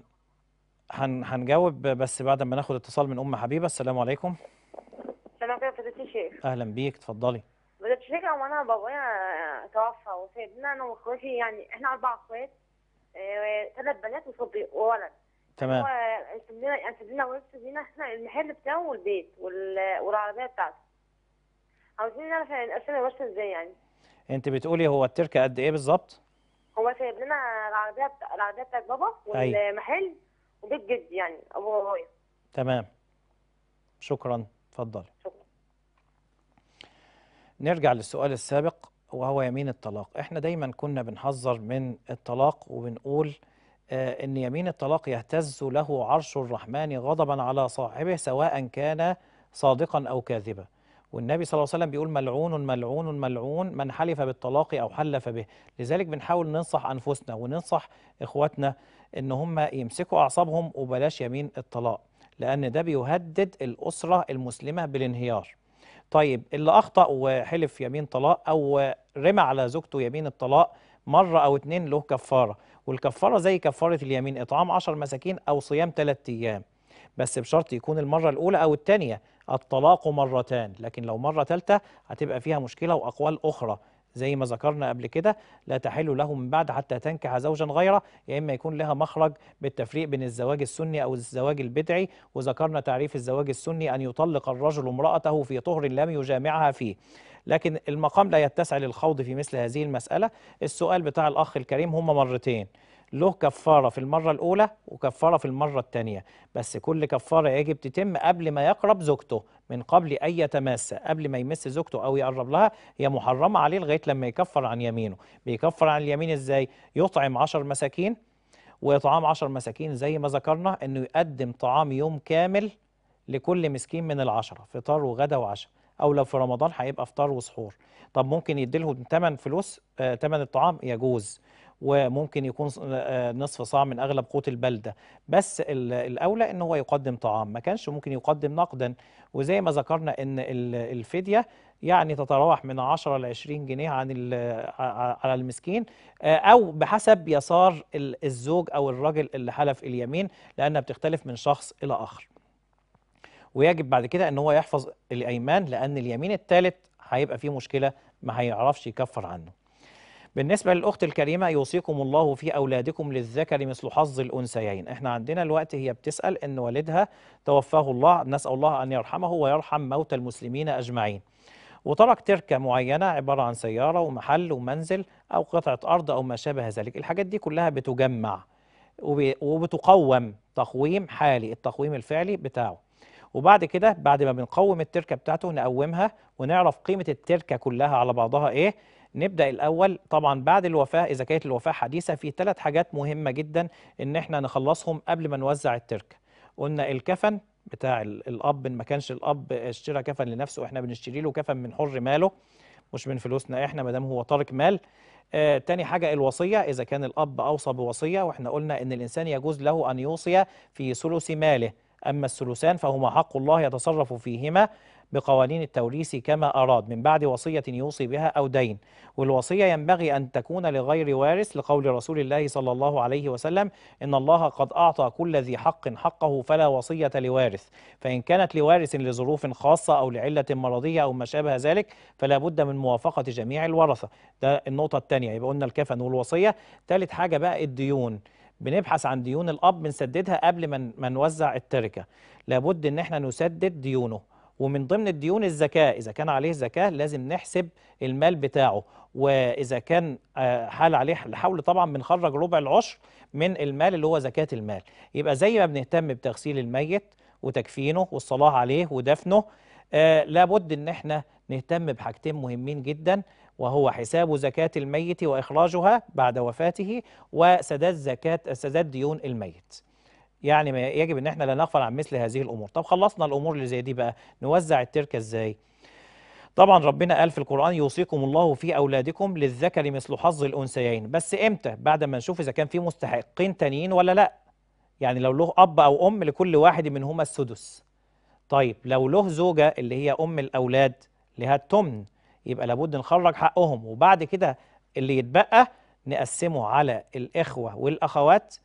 هن هنجاوب بس بعد ما ناخد اتصال من ام حبيبه السلام عليكم السلام عليكم فضيله الشيخ اهلا بيك اتفضلي فضيله الشيخ هو انا بابايا توفى وسيبنا انا واخواتي يعني احنا اربع اخوات آه، ثلاث بنات وصديق وولد تمام هو سيب لنا ورث لينا احنا المحل بتاعه والبيت والعربيه بتاعته عاوزين نعرف يعني نقسم ماشيه ازاي يعني انت بتقولي هو التركه قد ايه بالظبط هو سايب لنا العربيه بتاع العربيه بتاعت بابا أيوه. والمحل أيوة. وبيت جدي يعني ابو بابايا تمام شكرا اتفضلي شكرا نرجع للسؤال السابق وهو يمين الطلاق احنا دايما كنا بنحذر من الطلاق وبنقول آه، ان يمين الطلاق يهتز له عرش الرحمن غضبا على صاحبه سواء كان صادقا او كاذبا والنبي صلى الله عليه وسلم بيقول ملعون ملعون ملعون من حلف بالطلاق أو حلف به لذلك بنحاول ننصح أنفسنا وننصح إخواتنا إن هم يمسكوا أعصابهم وبلاش يمين الطلاق لأن ده بيهدد الأسرة المسلمة بالانهيار طيب اللي أخطأ وحلف يمين طلاق أو رمى على زوجته يمين الطلاق مرة أو اتنين له كفارة والكفارة زي كفارة اليمين إطعام 10 مساكين أو صيام ثلاثة أيام بس بشرط يكون المرة الأولى أو الثانية الطلاق مرتان لكن لو مرة ثالثة هتبقى فيها مشكلة وأقوال أخرى زي ما ذكرنا قبل كده لا تحل له من بعد حتى تنكح زوجا غيره يا اما يكون لها مخرج بالتفريق بين الزواج السني او الزواج البدعي وذكرنا تعريف الزواج السني ان يطلق الرجل امراته في طهر لم يجامعها فيه لكن المقام لا يتسع للخوض في مثل هذه المساله السؤال بتاع الاخ الكريم هما مرتين له كفارة في المرة الأولى وكفارة في المرة الثانية بس كل كفارة يجب تتم قبل ما يقرب زوجته من قبل أي تماسة قبل ما يمس زوجته أو يقرب لها هي محرمة عليه لغاية لما يكفر عن يمينه بيكفر عن اليمين إزاي؟ يطعم عشر مساكين وإطعام عشر مساكين زي ما ذكرنا أنه يقدم طعام يوم كامل لكل مسكين من العشرة فطار وغدا وعشاء او لو في رمضان هيبقى فطار وسحور طب ممكن يديلهم ثمن فلوس ثمن آه الطعام يجوز وممكن يكون آه، آه، نصف صاع من اغلب قوت البلده بس الاولى ان هو يقدم طعام ما كانش ممكن يقدم نقدا وزي ما ذكرنا ان الفديه يعني تتراوح من 10 ل 20 جنيه عن على المسكين آه، او بحسب يسار الزوج او الرجل اللي حلف اليمين لانها بتختلف من شخص الى اخر ويجب بعد كده ان هو يحفظ الايمان لان اليمين الثالث هيبقى فيه مشكله ما هيعرفش يكفر عنه بالنسبة للأخت الكريمة يوصيكم الله في أولادكم للذكر مثل حظ الأنثيين احنا عندنا الوقت هي بتسأل أن والدها توفاه الله نسأل الله أن يرحمه ويرحم موتى المسلمين أجمعين وترك تركة معينة عبارة عن سيارة ومحل ومنزل أو قطعة أرض أو ما شابه ذلك الحاجات دي كلها بتجمع وبتقوم تقويم حالي التقويم الفعلي بتاعه وبعد كده بعد ما بنقوم التركة بتاعته نقومها ونعرف قيمة التركة كلها على بعضها إيه نبدا الاول طبعا بعد الوفاه اذا كانت الوفاه حديثه في ثلاث حاجات مهمه جدا ان احنا نخلصهم قبل ما نوزع التركه قلنا الكفن بتاع الاب ان ما كانش الاب اشترى كفن لنفسه احنا بنشتري له كفن من حر ماله مش من فلوسنا احنا ما دام هو تارك مال آه تاني حاجة الوصية إذا كان الأب أوصى بوصية وإحنا قلنا إن الإنسان يجوز له أن يوصي في ثلث ماله أما الثلثان فهما حق الله يتصرف فيهما بقوانين التوريث كما أراد من بعد وصية يوصي بها أو دين والوصية ينبغي أن تكون لغير وارث لقول رسول الله صلى الله عليه وسلم إن الله قد أعطى كل ذي حق حقه فلا وصية لوارث فإن كانت لوارث لظروف خاصة أو لعلة مرضية أو ما شابه ذلك فلا بد من موافقة جميع الورثة ده النقطة الثانية يبقى قلنا الكفن والوصية ثالث حاجة بقى الديون بنبحث عن ديون الاب بنسددها قبل ما نوزع التركه لابد ان احنا نسدد ديونه ومن ضمن الديون الزكاة إذا كان عليه زكاة لازم نحسب المال بتاعه وإذا كان آه، حال عليه الحول طبعا بنخرج ربع العشر من المال اللي هو زكاة المال يبقى زي ما بنهتم بتغسيل الميت وتكفينه والصلاة عليه ودفنه آه، لابد ان احنا نهتم بحاجتين مهمين جدا وهو حساب زكاة الميت وإخراجها بعد وفاته وسداد زكاة سداد ديون الميت يعني يجب ان احنا لا نغفل عن مثل هذه الامور طب خلصنا الامور اللي زي دي بقى نوزع التركه ازاي طبعا ربنا قال في القرآن يوصيكم الله في أولادكم للذكر مثل حظ الأنثيين بس إمتى بعد ما نشوف إذا كان في مستحقين تانيين ولا لأ يعني لو له أب أو أم لكل واحد منهما السدس طيب لو له زوجة اللي هي أم الأولاد لها التمن يبقى لابد نخرج حقهم وبعد كده اللي يتبقى نقسمه على الإخوة والأخوات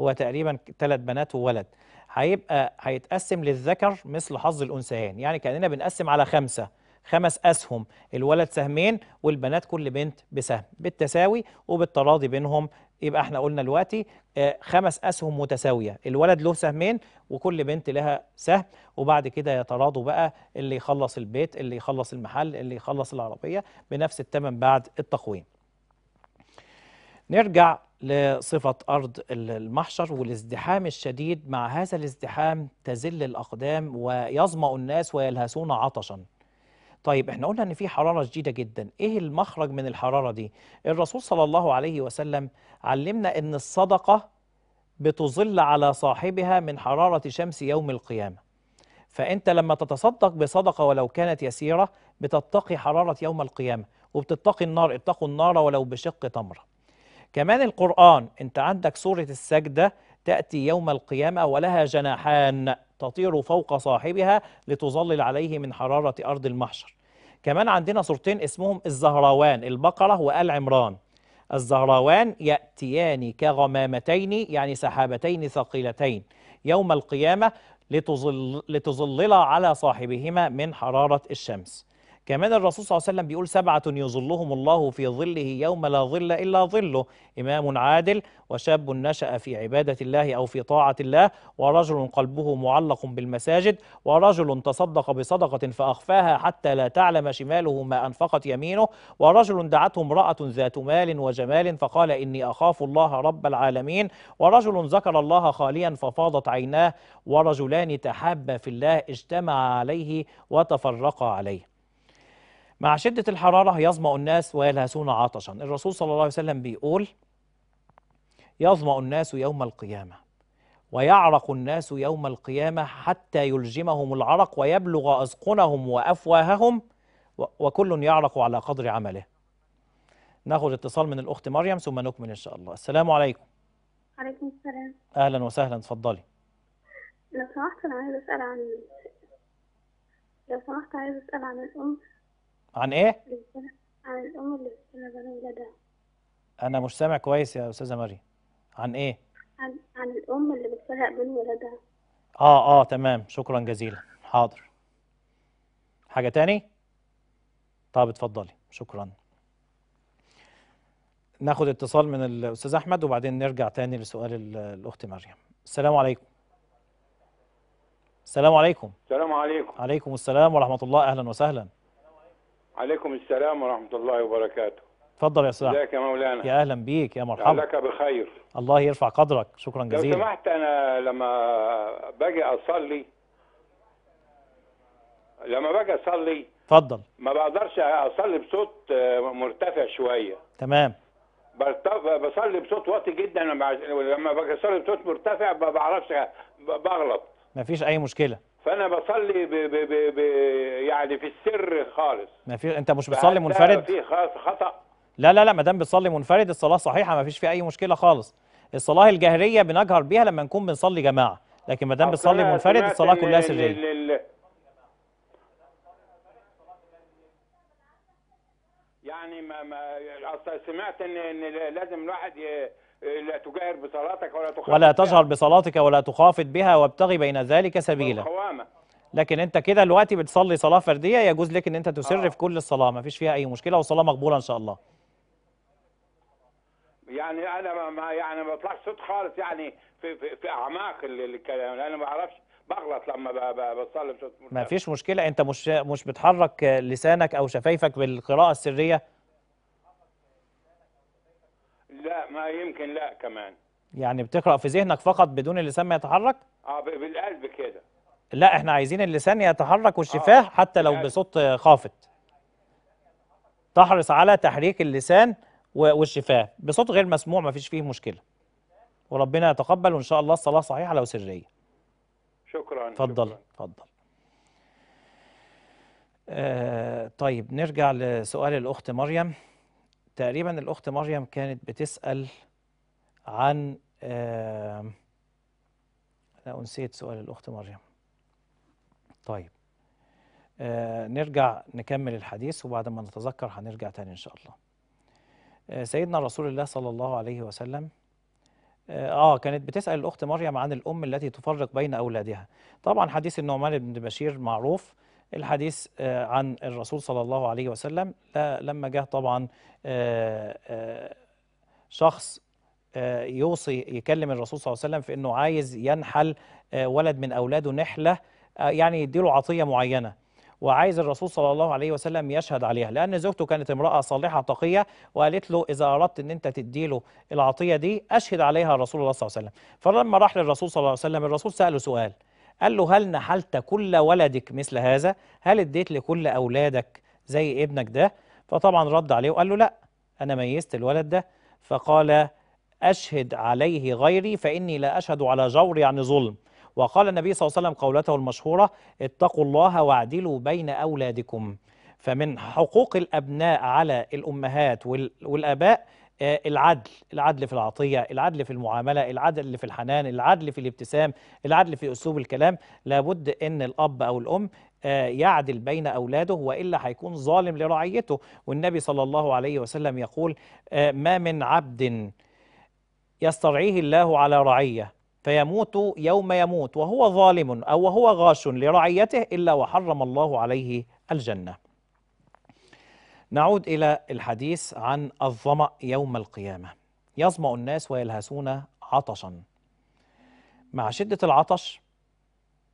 هو تقريبا ثلاث بنات وولد هيبقى هيتقسم للذكر مثل حظ الانثيين يعني كاننا بنقسم على خمسه خمس اسهم الولد سهمين والبنات كل بنت بسهم بالتساوي وبالتراضي بينهم يبقى احنا قلنا دلوقتي آه، خمس اسهم متساويه الولد له سهمين وكل بنت لها سهم وبعد كده يتراضوا بقى اللي يخلص البيت اللي يخلص المحل اللي يخلص العربيه بنفس الثمن بعد التقويم نرجع لصفة أرض المحشر والازدحام الشديد مع هذا الازدحام تزل الأقدام ويظمأ الناس ويلهثون عطشا طيب احنا قلنا ان في حراره شديده جدا ايه المخرج من الحراره دي الرسول صلى الله عليه وسلم علمنا ان الصدقه بتظل على صاحبها من حراره شمس يوم القيامه فانت لما تتصدق بصدقه ولو كانت يسيره بتتقي حراره يوم القيامه وبتتقي النار اتقوا النار ولو بشق تمره كمان القرآن أنت عندك سورة السجدة تأتي يوم القيامة ولها جناحان تطير فوق صاحبها لتظلل عليه من حرارة أرض المحشر كمان عندنا سورتين اسمهم الزهروان البقرة وآل عمران الزهروان يأتيان كغمامتين يعني سحابتين ثقيلتين يوم القيامة لتظل لتظلل على صاحبهما من حرارة الشمس كمان الرسول صلى الله عليه وسلم بيقول سبعة يظلهم الله في ظله يوم لا ظل إلا ظله إمام عادل وشاب نشأ في عبادة الله أو في طاعة الله ورجل قلبه معلق بالمساجد ورجل تصدق بصدقة فأخفاها حتى لا تعلم شماله ما أنفقت يمينه ورجل دعته امرأة ذات مال وجمال فقال إني أخاف الله رب العالمين ورجل ذكر الله خاليا ففاضت عيناه ورجلان تحابا في الله اجتمع عليه وتفرقا عليه مع شدة الحرارة يظمأ الناس ويلهثون عطشا الرسول صلى الله عليه وسلم بيقول يظمأ الناس يوم القيامة ويعرق الناس يوم القيامة حتى يلجمهم العرق ويبلغ أذقنهم وأفواههم وكل يعرق على قدر عمله ناخذ اتصال من الأخت مريم ثم نكمل إن شاء الله السلام عليكم عليكم السلام أهلا وسهلا اتفضلي لو سمحت أنا عايز أسأل عن لو سمحت عايز أسأل عن الأم عن ايه؟ عن الام اللي بتستنى بين ولادها انا مش سامع كويس يا استاذه مريم عن ايه؟ عن عن الام اللي بتفرق بين ولادها اه اه تمام شكرا جزيلا حاضر حاجه تاني؟ طب اتفضلي شكرا ناخد اتصال من الاستاذ احمد وبعدين نرجع تاني لسؤال الاخت مريم السلام عليكم السلام عليكم السلام عليكم عليكم السلام ورحمه الله اهلا وسهلا عليكم السلام ورحمة الله وبركاته اتفضل يا سلام ازيك يا مولانا يا اهلا بيك يا مرحبا لك بخير الله يرفع قدرك شكرا جزيلا لو سمحت انا لما باجي اصلي لما باجي اصلي اتفضل ما بقدرش اصلي بصوت مرتفع شويه تمام بصلي بصوت واطي جدا لما باجي اصلي بصوت مرتفع ما بعرفش بغلط مفيش اي مشكله فانا بصلي ب ب ب ب يعني في السر خالص ما في انت مش بتصلي منفرد في خطا لا لا لا ما دام بتصلي منفرد الصلاه صحيحه ما فيش فيها اي مشكله خالص الصلاه الجهريه بنجهر بيها لما نكون بنصلي جماعه لكن ما دام بتصلي منفرد الصلاه كلها سريه يعني ما ما سمعت ان لازم الواحد ي... إيه، لا تجاهر بصلاتك ولا تخافت ولا تجهر بصلاتك ولا تخافت بها وابتغي بين ذلك سبيلا لكن انت كده دلوقتي بتصلي صلاه فرديه يجوز لك ان انت تسر آه. في كل الصلاه ما فيش فيها اي مشكله والصلاه مقبوله ان شاء الله يعني انا ما يعني ما بطلعش صوت خالص يعني في في, في اعماق الكلام انا ما بعرفش بغلط لما بصلي بصوت ما فيش مشكله انت مش مش بتحرك لسانك او شفايفك بالقراءه السريه لا ما يمكن لا كمان يعني بتقرأ في ذهنك فقط بدون اللسان ما يتحرك؟ اه بالقلب كده لا احنا عايزين اللسان يتحرك والشفاه آه. حتى لو بصوت خافت تحرص على تحريك اللسان والشفاه بصوت غير مسموع ما فيش فيه مشكلة وربنا يتقبل وإن شاء الله الصلاة صحيحة لو سرية شكرا اتفضل اتفضل آه طيب نرجع لسؤال الأخت مريم تقريبا الأخت مريم كانت بتسأل عن أنا أنسيت سؤال الأخت مريم طيب آه، نرجع نكمل الحديث وبعد ما نتذكر هنرجع تاني إن شاء الله آه، سيدنا رسول الله صلى الله عليه وسلم آه،, آه كانت بتسأل الأخت مريم عن الأم التي تفرق بين أولادها طبعا حديث النعمان بن بشير معروف الحديث آه، عن الرسول صلى الله عليه وسلم لما جه طبعا آه، آه، شخص يوصي يكلم الرسول صلى الله عليه وسلم في انه عايز ينحل ولد من اولاده نحله يعني يديله عطيه معينه وعايز الرسول صلى الله عليه وسلم يشهد عليها لأن زوجته كانت امرأة صالحة تقية وقالت له إذا أردت أن أنت تديله العطية دي أشهد عليها رسول الله صلى الله عليه وسلم فلما راح للرسول صلى الله عليه وسلم الرسول سأله سؤال قال له هل نحلت كل ولدك مثل هذا هل اديت لكل أولادك زي ابنك ده فطبعا رد عليه وقال له لا أنا ميزت الولد ده فقال أشهد عليه غيري فإني لا أشهد على جور يعني ظلم وقال النبي صلى الله عليه وسلم قولته المشهورة اتقوا الله واعدلوا بين أولادكم فمن حقوق الأبناء على الأمهات والآباء آه، العدل العدل في العطية العدل في المعاملة العدل في الحنان العدل في الابتسام العدل في أسلوب الكلام لابد أن الأب أو الأم آه، يعدل بين أولاده وإلا هيكون ظالم لرعيته والنبي صلى الله عليه وسلم يقول آه، ما من عبد يسترعيه الله على رعيه فيموت يوم يموت وهو ظالم أو وهو غاش لرعيته إلا وحرم الله عليه الجنة نعود إلى الحديث عن الظمأ يوم القيامة يظمأ الناس ويلهثون عطشا مع شدة العطش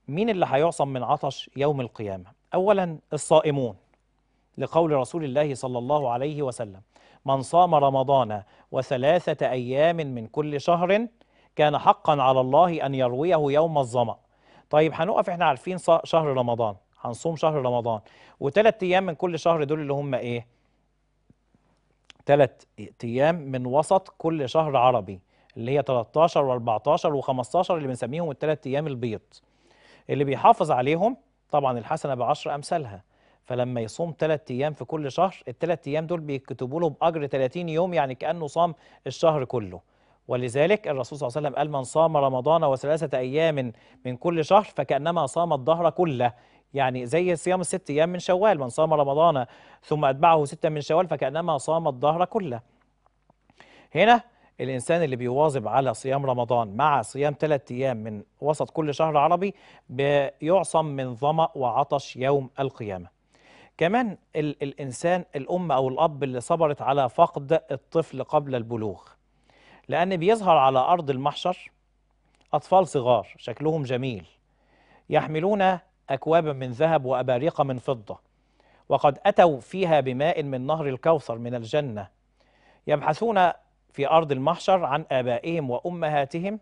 مين اللي هيعصم من عطش يوم القيامة؟ أولا الصائمون لقول رسول الله صلى الله عليه وسلم من صام رمضان وثلاثة أيام من كل شهر كان حقا على الله أن يرويه يوم الظمأ طيب هنقف احنا عارفين شهر رمضان هنصوم شهر رمضان وثلاث ايام من كل شهر دول اللي هم ايه ثلاث ايام من وسط كل شهر عربي اللي هي 13 و14 و15 اللي بنسميهم الثلاث ايام البيض اللي بيحافظ عليهم طبعا الحسنه بعشر امثالها فلما يصوم ثلاث ايام في كل شهر الثلاث ايام دول بيكتبوا له باجر 30 يوم يعني كانه صام الشهر كله ولذلك الرسول صلى الله عليه وسلم قال من صام رمضان وثلاثه ايام من كل شهر فكانما صام الدهر كله يعني زي صيام الست أيام من شوال من صام رمضان ثم أتبعه ستة من شوال فكأنما صام الدهر كله هنا الإنسان اللي بيواظب على صيام رمضان مع صيام ثلاث أيام من وسط كل شهر عربي بيعصم من ظمأ وعطش يوم القيامة كمان ال الإنسان الأم أو الأب اللي صبرت على فقد الطفل قبل البلوغ لأن بيظهر على أرض المحشر أطفال صغار شكلهم جميل يحملون أكوابا من ذهب وأباريق من فضة وقد أتوا فيها بماء من نهر الكوثر من الجنة يبحثون في أرض المحشر عن آبائهم وأمهاتهم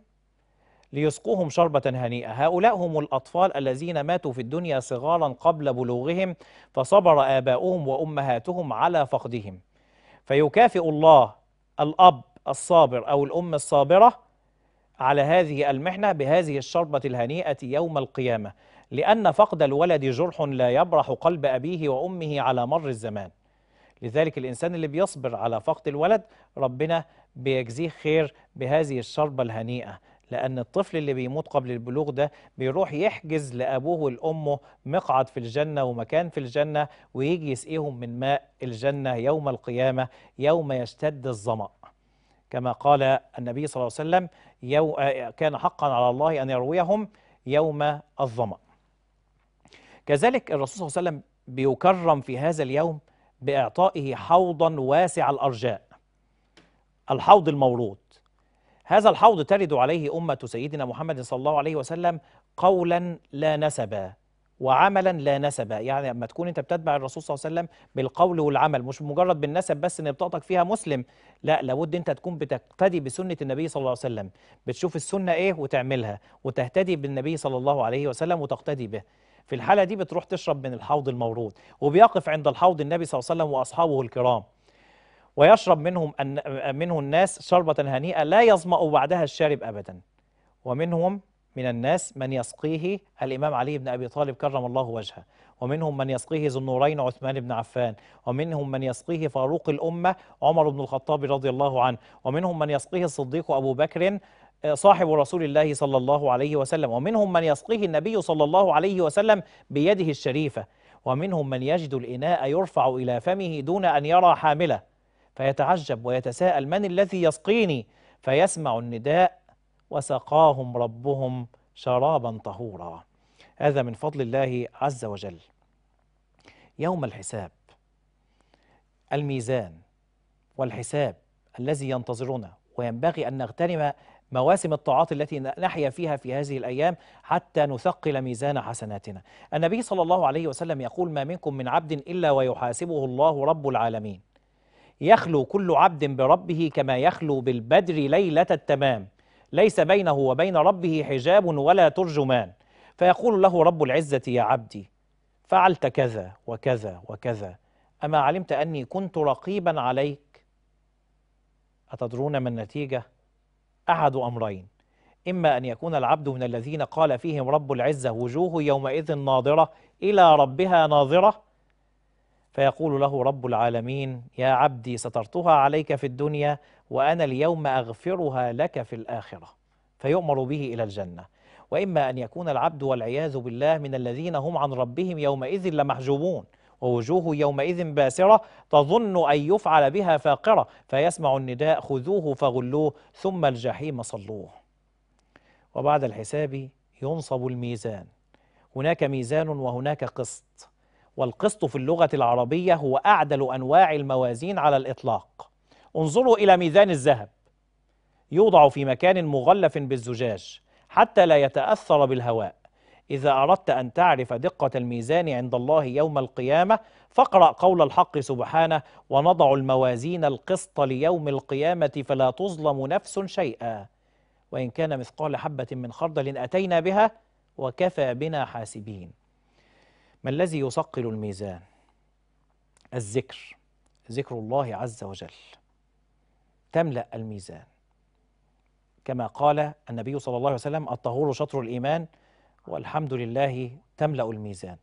ليسقوهم شربة هنيئة هؤلاء هم الأطفال الذين ماتوا في الدنيا صغارا قبل بلوغهم فصبر آباؤهم وأمهاتهم على فقدهم فيكافئ الله الأب الصابر أو الأم الصابرة على هذه المحنة بهذه الشربة الهنيئة يوم القيامة لأن فقد الولد جرح لا يبرح قلب أبيه وأمه على مر الزمان لذلك الإنسان اللي بيصبر على فقد الولد ربنا بيجزيه خير بهذه الشربة الهنيئة لأن الطفل اللي بيموت قبل البلوغ ده بيروح يحجز لأبوه والأمه مقعد في الجنة ومكان في الجنة ويجي يسقيهم من ماء الجنة يوم القيامة يوم يشتد الظمأ كما قال النبي صلى الله عليه وسلم يو كان حقا على الله أن يرويهم يوم الظمأ كذلك الرسول صلى الله عليه وسلم بيكرم في هذا اليوم بإعطائه حوضا واسع الأرجاء الحوض المورود هذا الحوض ترد عليه أمة سيدنا محمد صلى الله عليه وسلم قولا لا نسبا وعملا لا نسبا يعني لما تكون انت بتتبع الرسول صلى الله عليه وسلم بالقول والعمل مش مجرد بالنسب بس ان بطاقتك فيها مسلم لا لابد انت تكون بتقتدي بسنه النبي صلى الله عليه وسلم بتشوف السنه ايه وتعملها وتهتدي بالنبي صلى الله عليه وسلم وتقتدي به في الحالة دي بتروح تشرب من الحوض المورود وبيقف عند الحوض النبي صلى الله عليه وسلم وأصحابه الكرام ويشرب منهم أن منه الناس شربة هنيئة لا يظمأ بعدها الشارب أبدا ومنهم من الناس من يسقيه الإمام علي بن أبي طالب كرم الله وجهه ومنهم من يسقيه ذو النورين عثمان بن عفان ومنهم من يسقيه فاروق الأمة عمر بن الخطاب رضي الله عنه ومنهم من يسقيه الصديق أبو بكر صاحب رسول الله صلى الله عليه وسلم ومنهم من يسقيه النبي صلى الله عليه وسلم بيده الشريفة ومنهم من يجد الإناء يرفع إلى فمه دون أن يرى حاملة فيتعجب ويتساءل من الذي يسقيني فيسمع النداء وسقاهم ربهم شرابا طهورا هذا من فضل الله عز وجل يوم الحساب الميزان والحساب الذي ينتظرنا وينبغي أن نغتنم مواسم الطاعات التي نحيا فيها في هذه الأيام حتى نثقل ميزان حسناتنا النبي صلى الله عليه وسلم يقول ما منكم من عبد إلا ويحاسبه الله رب العالمين يخلو كل عبد بربه كما يخلو بالبدر ليلة التمام ليس بينه وبين ربه حجاب ولا ترجمان فيقول له رب العزة يا عبدي فعلت كذا وكذا وكذا أما علمت أني كنت رقيبا عليك أتدرون ما النتيجة؟ أحد أمرين إما أن يكون العبد من الذين قال فيهم رب العزة وجوه يومئذ ناظرة إلى ربها ناظرة فيقول له رب العالمين يا عبدي سترتها عليك في الدنيا وأنا اليوم أغفرها لك في الآخرة فيؤمر به إلى الجنة وإما أن يكون العبد والعياذ بالله من الذين هم عن ربهم يومئذ لمحجوبون ووجوه يومئذ باسرة تظن أن يفعل بها فاقرة فيسمع النداء خذوه فغلوه ثم الجحيم صلوه وبعد الحساب ينصب الميزان هناك ميزان وهناك قسط والقسط في اللغة العربية هو أعدل أنواع الموازين على الإطلاق انظروا إلى ميزان الذهب يوضع في مكان مغلف بالزجاج حتى لا يتأثر بالهواء إذا أردت أن تعرف دقة الميزان عند الله يوم القيامة فاقرأ قول الحق سبحانه ونضع الموازين القسط ليوم القيامة فلا تظلم نفس شيئا وإن كان مثقال حبة من خردل أتينا بها وكفى بنا حاسبين ما الذي يثقل الميزان؟ الذكر ذكر الله عز وجل تملأ الميزان كما قال النبي صلى الله عليه وسلم الطهور شطر الإيمان والحمد لله تملأ الميزان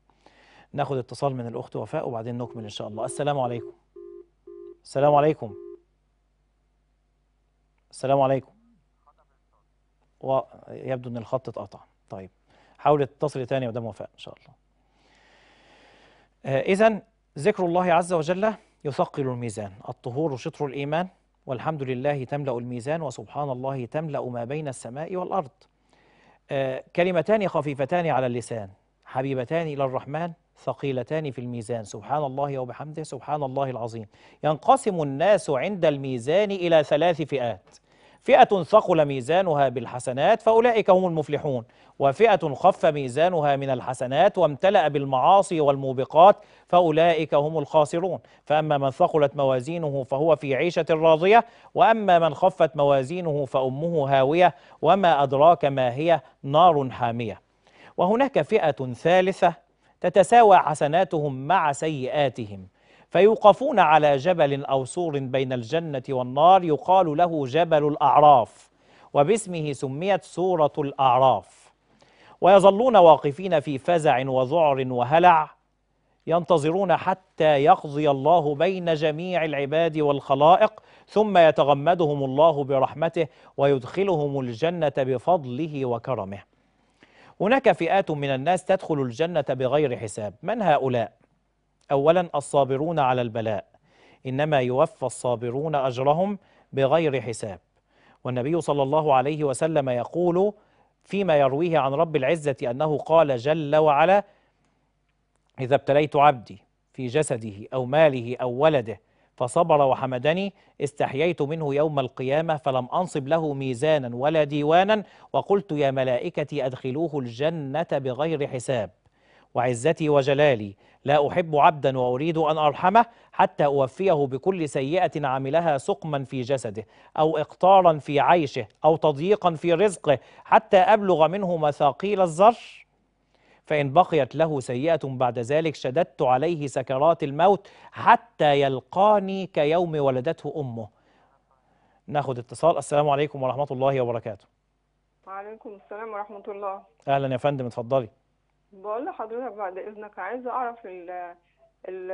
ناخد اتصال من الأخت وفاء وبعدين نكمل إن شاء الله السلام عليكم السلام عليكم السلام عليكم ويبدو أن الخط اتقطع طيب حاول تتصلي تاني قدام وفاء إن شاء الله آه، إذا ذكر الله عز وجل يثقل الميزان الطهور شطر الإيمان والحمد لله تملأ الميزان وسبحان الله تملأ ما بين السماء والأرض آه، كلمتان خفيفتان على اللسان حبيبتان إلى الرحمن ثقيلتان في الميزان سبحان الله وبحمده سبحان الله العظيم ينقسم الناس عند الميزان إلى ثلاث فئات فئة ثقل ميزانها بالحسنات فأولئك هم المفلحون وفئة خف ميزانها من الحسنات وامتلأ بالمعاصي والموبقات فأولئك هم الخاسرون فأما من ثقلت موازينه فهو في عيشة راضية وأما من خفت موازينه فأمه هاوية وما أدراك ما هي نار حامية وهناك فئة ثالثة تتساوى حسناتهم مع سيئاتهم فيوقفون على جبل أو سور بين الجنة والنار يقال له جبل الأعراف وباسمه سميت سورة الأعراف ويظلون واقفين في فزع وذعر وهلع ينتظرون حتى يقضي الله بين جميع العباد والخلائق ثم يتغمدهم الله برحمته ويدخلهم الجنة بفضله وكرمه هناك فئات من الناس تدخل الجنة بغير حساب من هؤلاء؟ أولا الصابرون على البلاء إنما يوفى الصابرون أجرهم بغير حساب والنبي صلى الله عليه وسلم يقول فيما يرويه عن رب العزة أنه قال جل وعلا إذا ابتليت عبدي في جسده أو ماله أو ولده فصبر وحمدني استحييت منه يوم القيامة فلم أنصب له ميزانا ولا ديوانا وقلت يا ملائكتي أدخلوه الجنة بغير حساب وعزتي وجلالي لا أحب عبدا وأريد أن أرحمه حتى أوفيه بكل سيئة عملها سقما في جسده أو إقطارا في عيشه أو تضييقا في رزقه حتى أبلغ منه مثاقيل الذر فإن بقيت له سيئة بعد ذلك شددت عليه سكرات الموت حتى يلقاني كيوم ولدته أمه ناخد اتصال السلام عليكم ورحمة الله وبركاته وعليكم السلام ورحمة الله أهلا يا فندم اتفضلي بقول لحضرتك بعد إذنك عايزة أعرف ال ال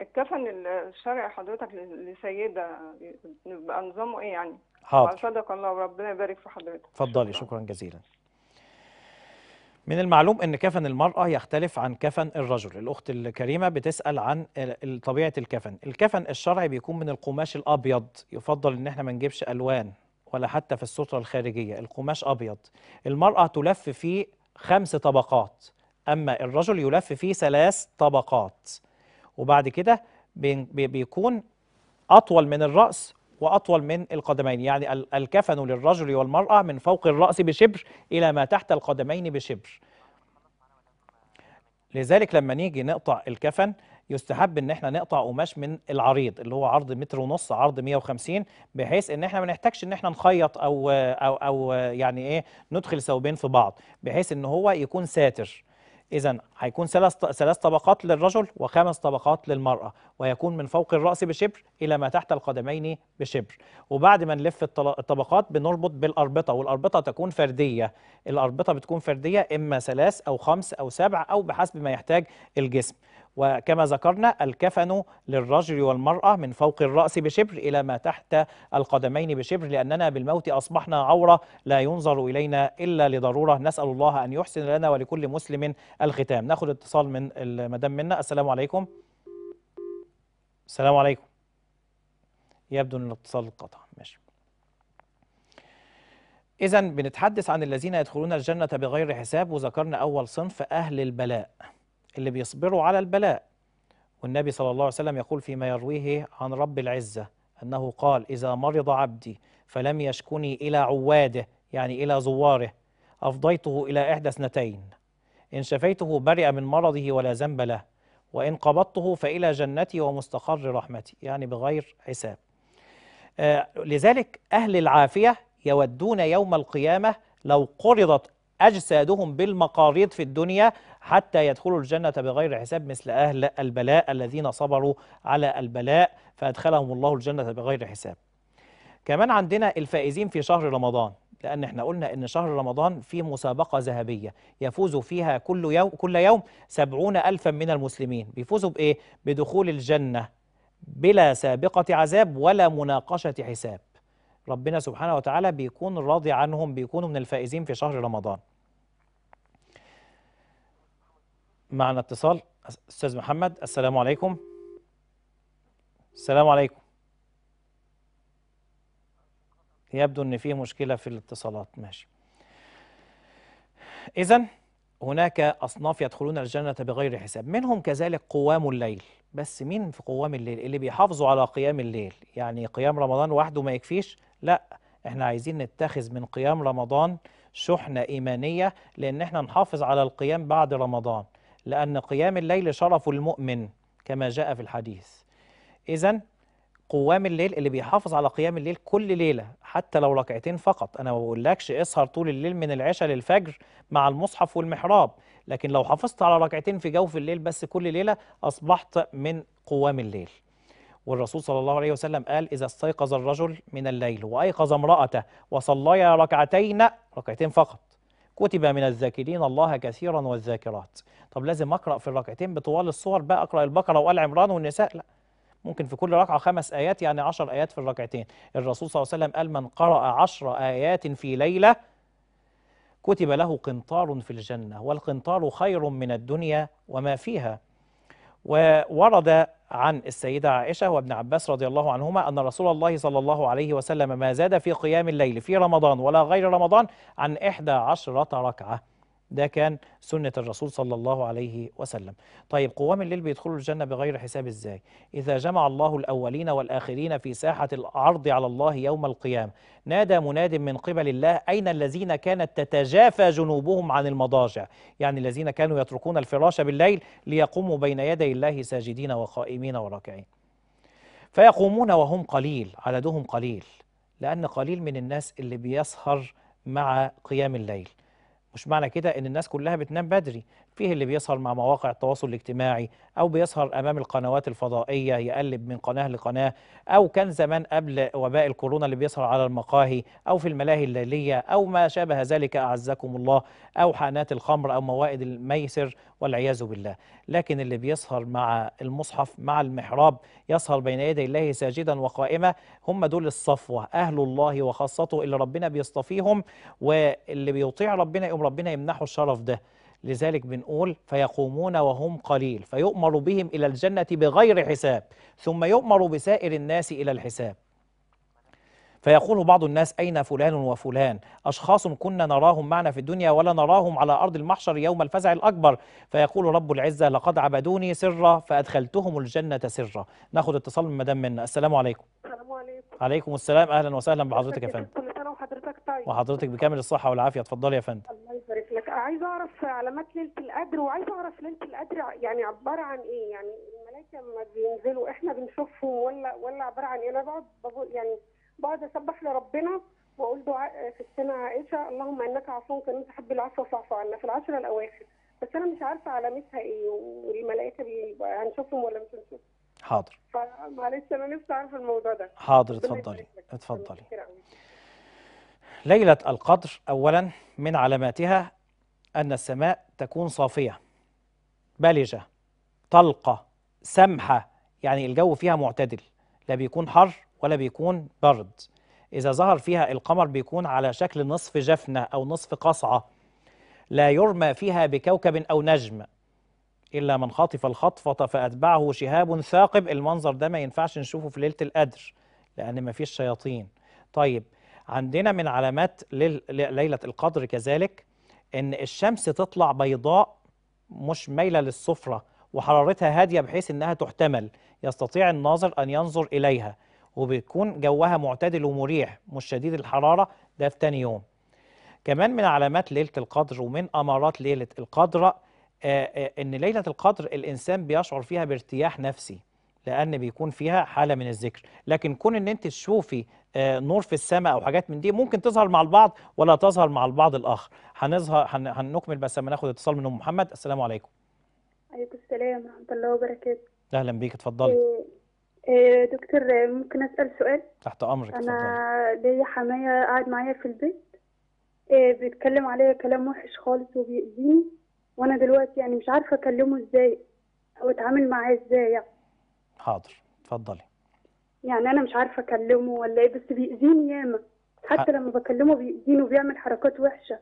الكفن الشرعي حضرتك لسيدة بيبقى نظامه إيه يعني؟ حاضر صدق الله وربنا يبارك في حضرتك اتفضلي شكرا جزيلا من المعلوم ان كفن المراه يختلف عن كفن الرجل الاخت الكريمه بتسال عن طبيعه الكفن الكفن الشرعي بيكون من القماش الابيض يفضل ان احنا ما نجيبش الوان ولا حتى في الستره الخارجيه القماش ابيض المراه تلف فيه خمس طبقات أما الرجل يلف فيه ثلاث طبقات وبعد كده بيكون أطول من الرأس وأطول من القدمين يعني الكفن للرجل والمرأة من فوق الرأس بشبر إلى ما تحت القدمين بشبر لذلك لما نيجي نقطع الكفن يستحب ان احنا نقطع قماش من العريض اللي هو عرض متر ونص عرض 150 بحيث ان احنا ما نحتاجش ان احنا نخيط او او او يعني ايه ندخل ثوبين في بعض بحيث ان هو يكون ساتر إذا هيكون ثلاث طبقات للرجل وخمس طبقات للمرأة ويكون من فوق الرأس بشبر إلى ما تحت القدمين بشبر وبعد ما نلف الطبقات بنربط بالأربطة والأربطة تكون فردية الأربطة بتكون فردية إما ثلاث أو خمس أو سبع أو بحسب ما يحتاج الجسم وكما ذكرنا الكفن للرجل والمرأة من فوق الرأس بشبر إلى ما تحت القدمين بشبر لأننا بالموت أصبحنا عورة لا ينظر إلينا إلا لضرورة نسأل الله أن يحسن لنا ولكل مسلم الختام ناخد اتصال من المدام منا السلام عليكم السلام عليكم يبدو أن الاتصال انقطع ماشي إذا بنتحدث عن الذين يدخلون الجنة بغير حساب وذكرنا أول صنف أهل البلاء اللي بيصبروا على البلاء والنبي صلى الله عليه وسلم يقول فيما يرويه عن رب العزة أنه قال إذا مرض عبدي فلم يشكني إلى عواده يعني إلى زواره أفضيته إلى إحدى اثنتين إن شفيته برئ من مرضه ولا ذنب له وإن قبضته فإلى جنتي ومستقر رحمتي يعني بغير حساب آه لذلك أهل العافية يودون يوم القيامة لو قرضت أجسادهم بالمقاريض في الدنيا حتى يدخلوا الجنة بغير حساب مثل أهل البلاء الذين صبروا على البلاء فأدخلهم الله الجنة بغير حساب كمان عندنا الفائزين في شهر رمضان لأن احنا قلنا إن شهر رمضان فيه مسابقة ذهبية يفوز فيها كل يوم كل يوم سبعون ألفا من المسلمين بيفوزوا بإيه؟ بدخول الجنة بلا سابقة عذاب ولا مناقشة حساب ربنا سبحانه وتعالى بيكون راضي عنهم بيكونوا من الفائزين في شهر رمضان معنا اتصال استاذ محمد السلام عليكم السلام عليكم يبدو ان فيه مشكله في الاتصالات ماشي اذا هناك اصناف يدخلون الجنه بغير حساب منهم كذلك قوام الليل بس مين في قوام الليل اللي بيحافظوا على قيام الليل يعني قيام رمضان وحده ما يكفيش لا احنا عايزين نتخذ من قيام رمضان شحنه ايمانيه لان احنا نحافظ على القيام بعد رمضان لأن قيام الليل شرف المؤمن كما جاء في الحديث إذا قوام الليل اللي بيحافظ على قيام الليل كل ليلة حتى لو ركعتين فقط أنا ما بقولكش اسهر طول الليل من العشاء للفجر مع المصحف والمحراب لكن لو حافظت على ركعتين في جوف الليل بس كل ليلة أصبحت من قوام الليل والرسول صلى الله عليه وسلم قال إذا استيقظ الرجل من الليل وأيقظ امرأته وصلى ركعتين ركعتين فقط كتب من الذاكرين الله كثيرا والذاكرات طب لازم اقرا في الركعتين بطوال الصور بقى اقرا البقره وال عمران والنساء لا ممكن في كل ركعه خمس ايات يعني عشر ايات في الركعتين الرسول صلى الله عليه وسلم قال من قرا عشر ايات في ليله كتب له قنطار في الجنه والقنطار خير من الدنيا وما فيها وورد عن السيدة عائشة وابن عباس رضي الله عنهما أن رسول الله صلى الله عليه وسلم ما زاد في قيام الليل في رمضان ولا غير رمضان عن إحدى عشرة ركعة ده كان سنة الرسول صلى الله عليه وسلم طيب قوام الليل بيدخلوا الجنة بغير حساب ازاي إذا جمع الله الأولين والآخرين في ساحة العرض على الله يوم القيامة نادى مناد من قبل الله أين الذين كانت تتجافى جنوبهم عن المضاجع يعني الذين كانوا يتركون الفراش بالليل ليقوموا بين يدي الله ساجدين وقائمين وراكعين فيقومون وهم قليل عددهم قليل لأن قليل من الناس اللي بيسهر مع قيام الليل مش معنى كده ان الناس كلها بتنام بدري فيه اللي بيسهر مع مواقع التواصل الاجتماعي او بيسهر امام القنوات الفضائيه يقلب من قناه لقناه او كان زمان قبل وباء الكورونا اللي بيسهر على المقاهي او في الملاهي الليليه او ما شابه ذلك اعزكم الله او حانات الخمر او موائد الميسر والعياذ بالله لكن اللي بيسهر مع المصحف مع المحراب يسهر بين يدي الله ساجدا وقائما هم دول الصفوه اهل الله وخاصته اللي ربنا بيصطفيهم واللي بيطيع ربنا يقوم ربنا يمنحه الشرف ده لذلك بنقول فيقومون وهم قليل فيؤمر بهم إلى الجنة بغير حساب ثم يؤمر بسائر الناس إلى الحساب فيقول بعض الناس أين فلان وفلان أشخاص كنا نراهم معنا في الدنيا ولا نراهم على أرض المحشر يوم الفزع الأكبر فيقول رب العزة لقد عبدوني سرا فأدخلتهم الجنة سرا ناخد اتصال من مدام منا السلام عليكم السلام عليكم عليكم السلام أهلا وسهلا بحضرتك يا فندم كل سنة وحضرتك طيب. وحضرتك بكامل الصحة والعافية اتفضلي يا فندم عايزه اعرف علامات ليله القدر وعايزه اعرف ليله القدر يعني عباره عن ايه يعني الملائكه لما بينزلوا احنا بنشوفهم ولا ولا عباره عن ايه انا بقعد يعني بقعد اسبح لربنا واقول دعاء في السنه عائشه اللهم انك عفو كريم تحب العفو فاعف عنا في العشره الاواخر بس انا مش عارفه علامتها ايه والملائكه هنشوفهم ولا مش هنشوفهم حاضر فمعلش انا نفسي اعرف الموضوع ده حاضر اتفضلي اتفضلي ليله القدر اولا من علاماتها أن السماء تكون صافية بلجة طلقة سمحة يعني الجو فيها معتدل لا بيكون حر ولا بيكون برد إذا ظهر فيها القمر بيكون على شكل نصف جفنة أو نصف قصعة لا يرمى فيها بكوكب أو نجم إلا من خطف الخطفة فأتبعه شهاب ثاقب المنظر ده ما ينفعش نشوفه في ليلة القدر لأن ما فيش شياطين طيب عندنا من علامات ليلة القدر كذلك ان الشمس تطلع بيضاء مش مايله للصفرة وحرارتها هاديه بحيث انها تحتمل يستطيع الناظر ان ينظر اليها وبيكون جوها معتدل ومريح مش شديد الحراره ده في تاني يوم كمان من علامات ليله القدر ومن امارات ليله القدر آه، آه، ان ليله القدر الانسان بيشعر فيها بارتياح نفسي لان بيكون فيها حاله من الذكر لكن كون ان انت تشوفي آه، نور في السماء او حاجات من دي ممكن تظهر مع البعض ولا تظهر مع البعض الاخر هنظهر هنكمل بس لما ناخد اتصال من ام محمد السلام عليكم عليكم السلام ورحمه الله وبركاته اهلا بيك اتفضلي إيه دكتور ممكن اسال سؤال تحت امرك انا ليا حمايه قاعد معايا في البيت إيه بيتكلم عليا كلام وحش خالص وبيأذيني وانا دلوقتي يعني مش عارفه اكلمه ازاي او اتعامل معاه ازاي يعني حاضر اتفضلي يعني انا مش عارفه اكلمه ولا ايه بس بيأذيني ياما حتى لما بكلمه بيأذيني وبيعمل حركات وحشه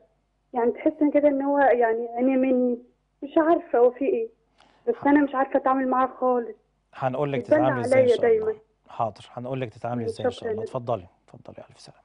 يعني تحس كده ان هو يعني عيني مني مش عارفه هو في ايه بس انا مش عارفه اتعامل معاه خالص هنقول لك تتعاملي ازاي ان شاء الله دايما. حاضر هنقول لك تتعاملي ازاي ان شاء الله اتفضلي اتفضلي الف سلام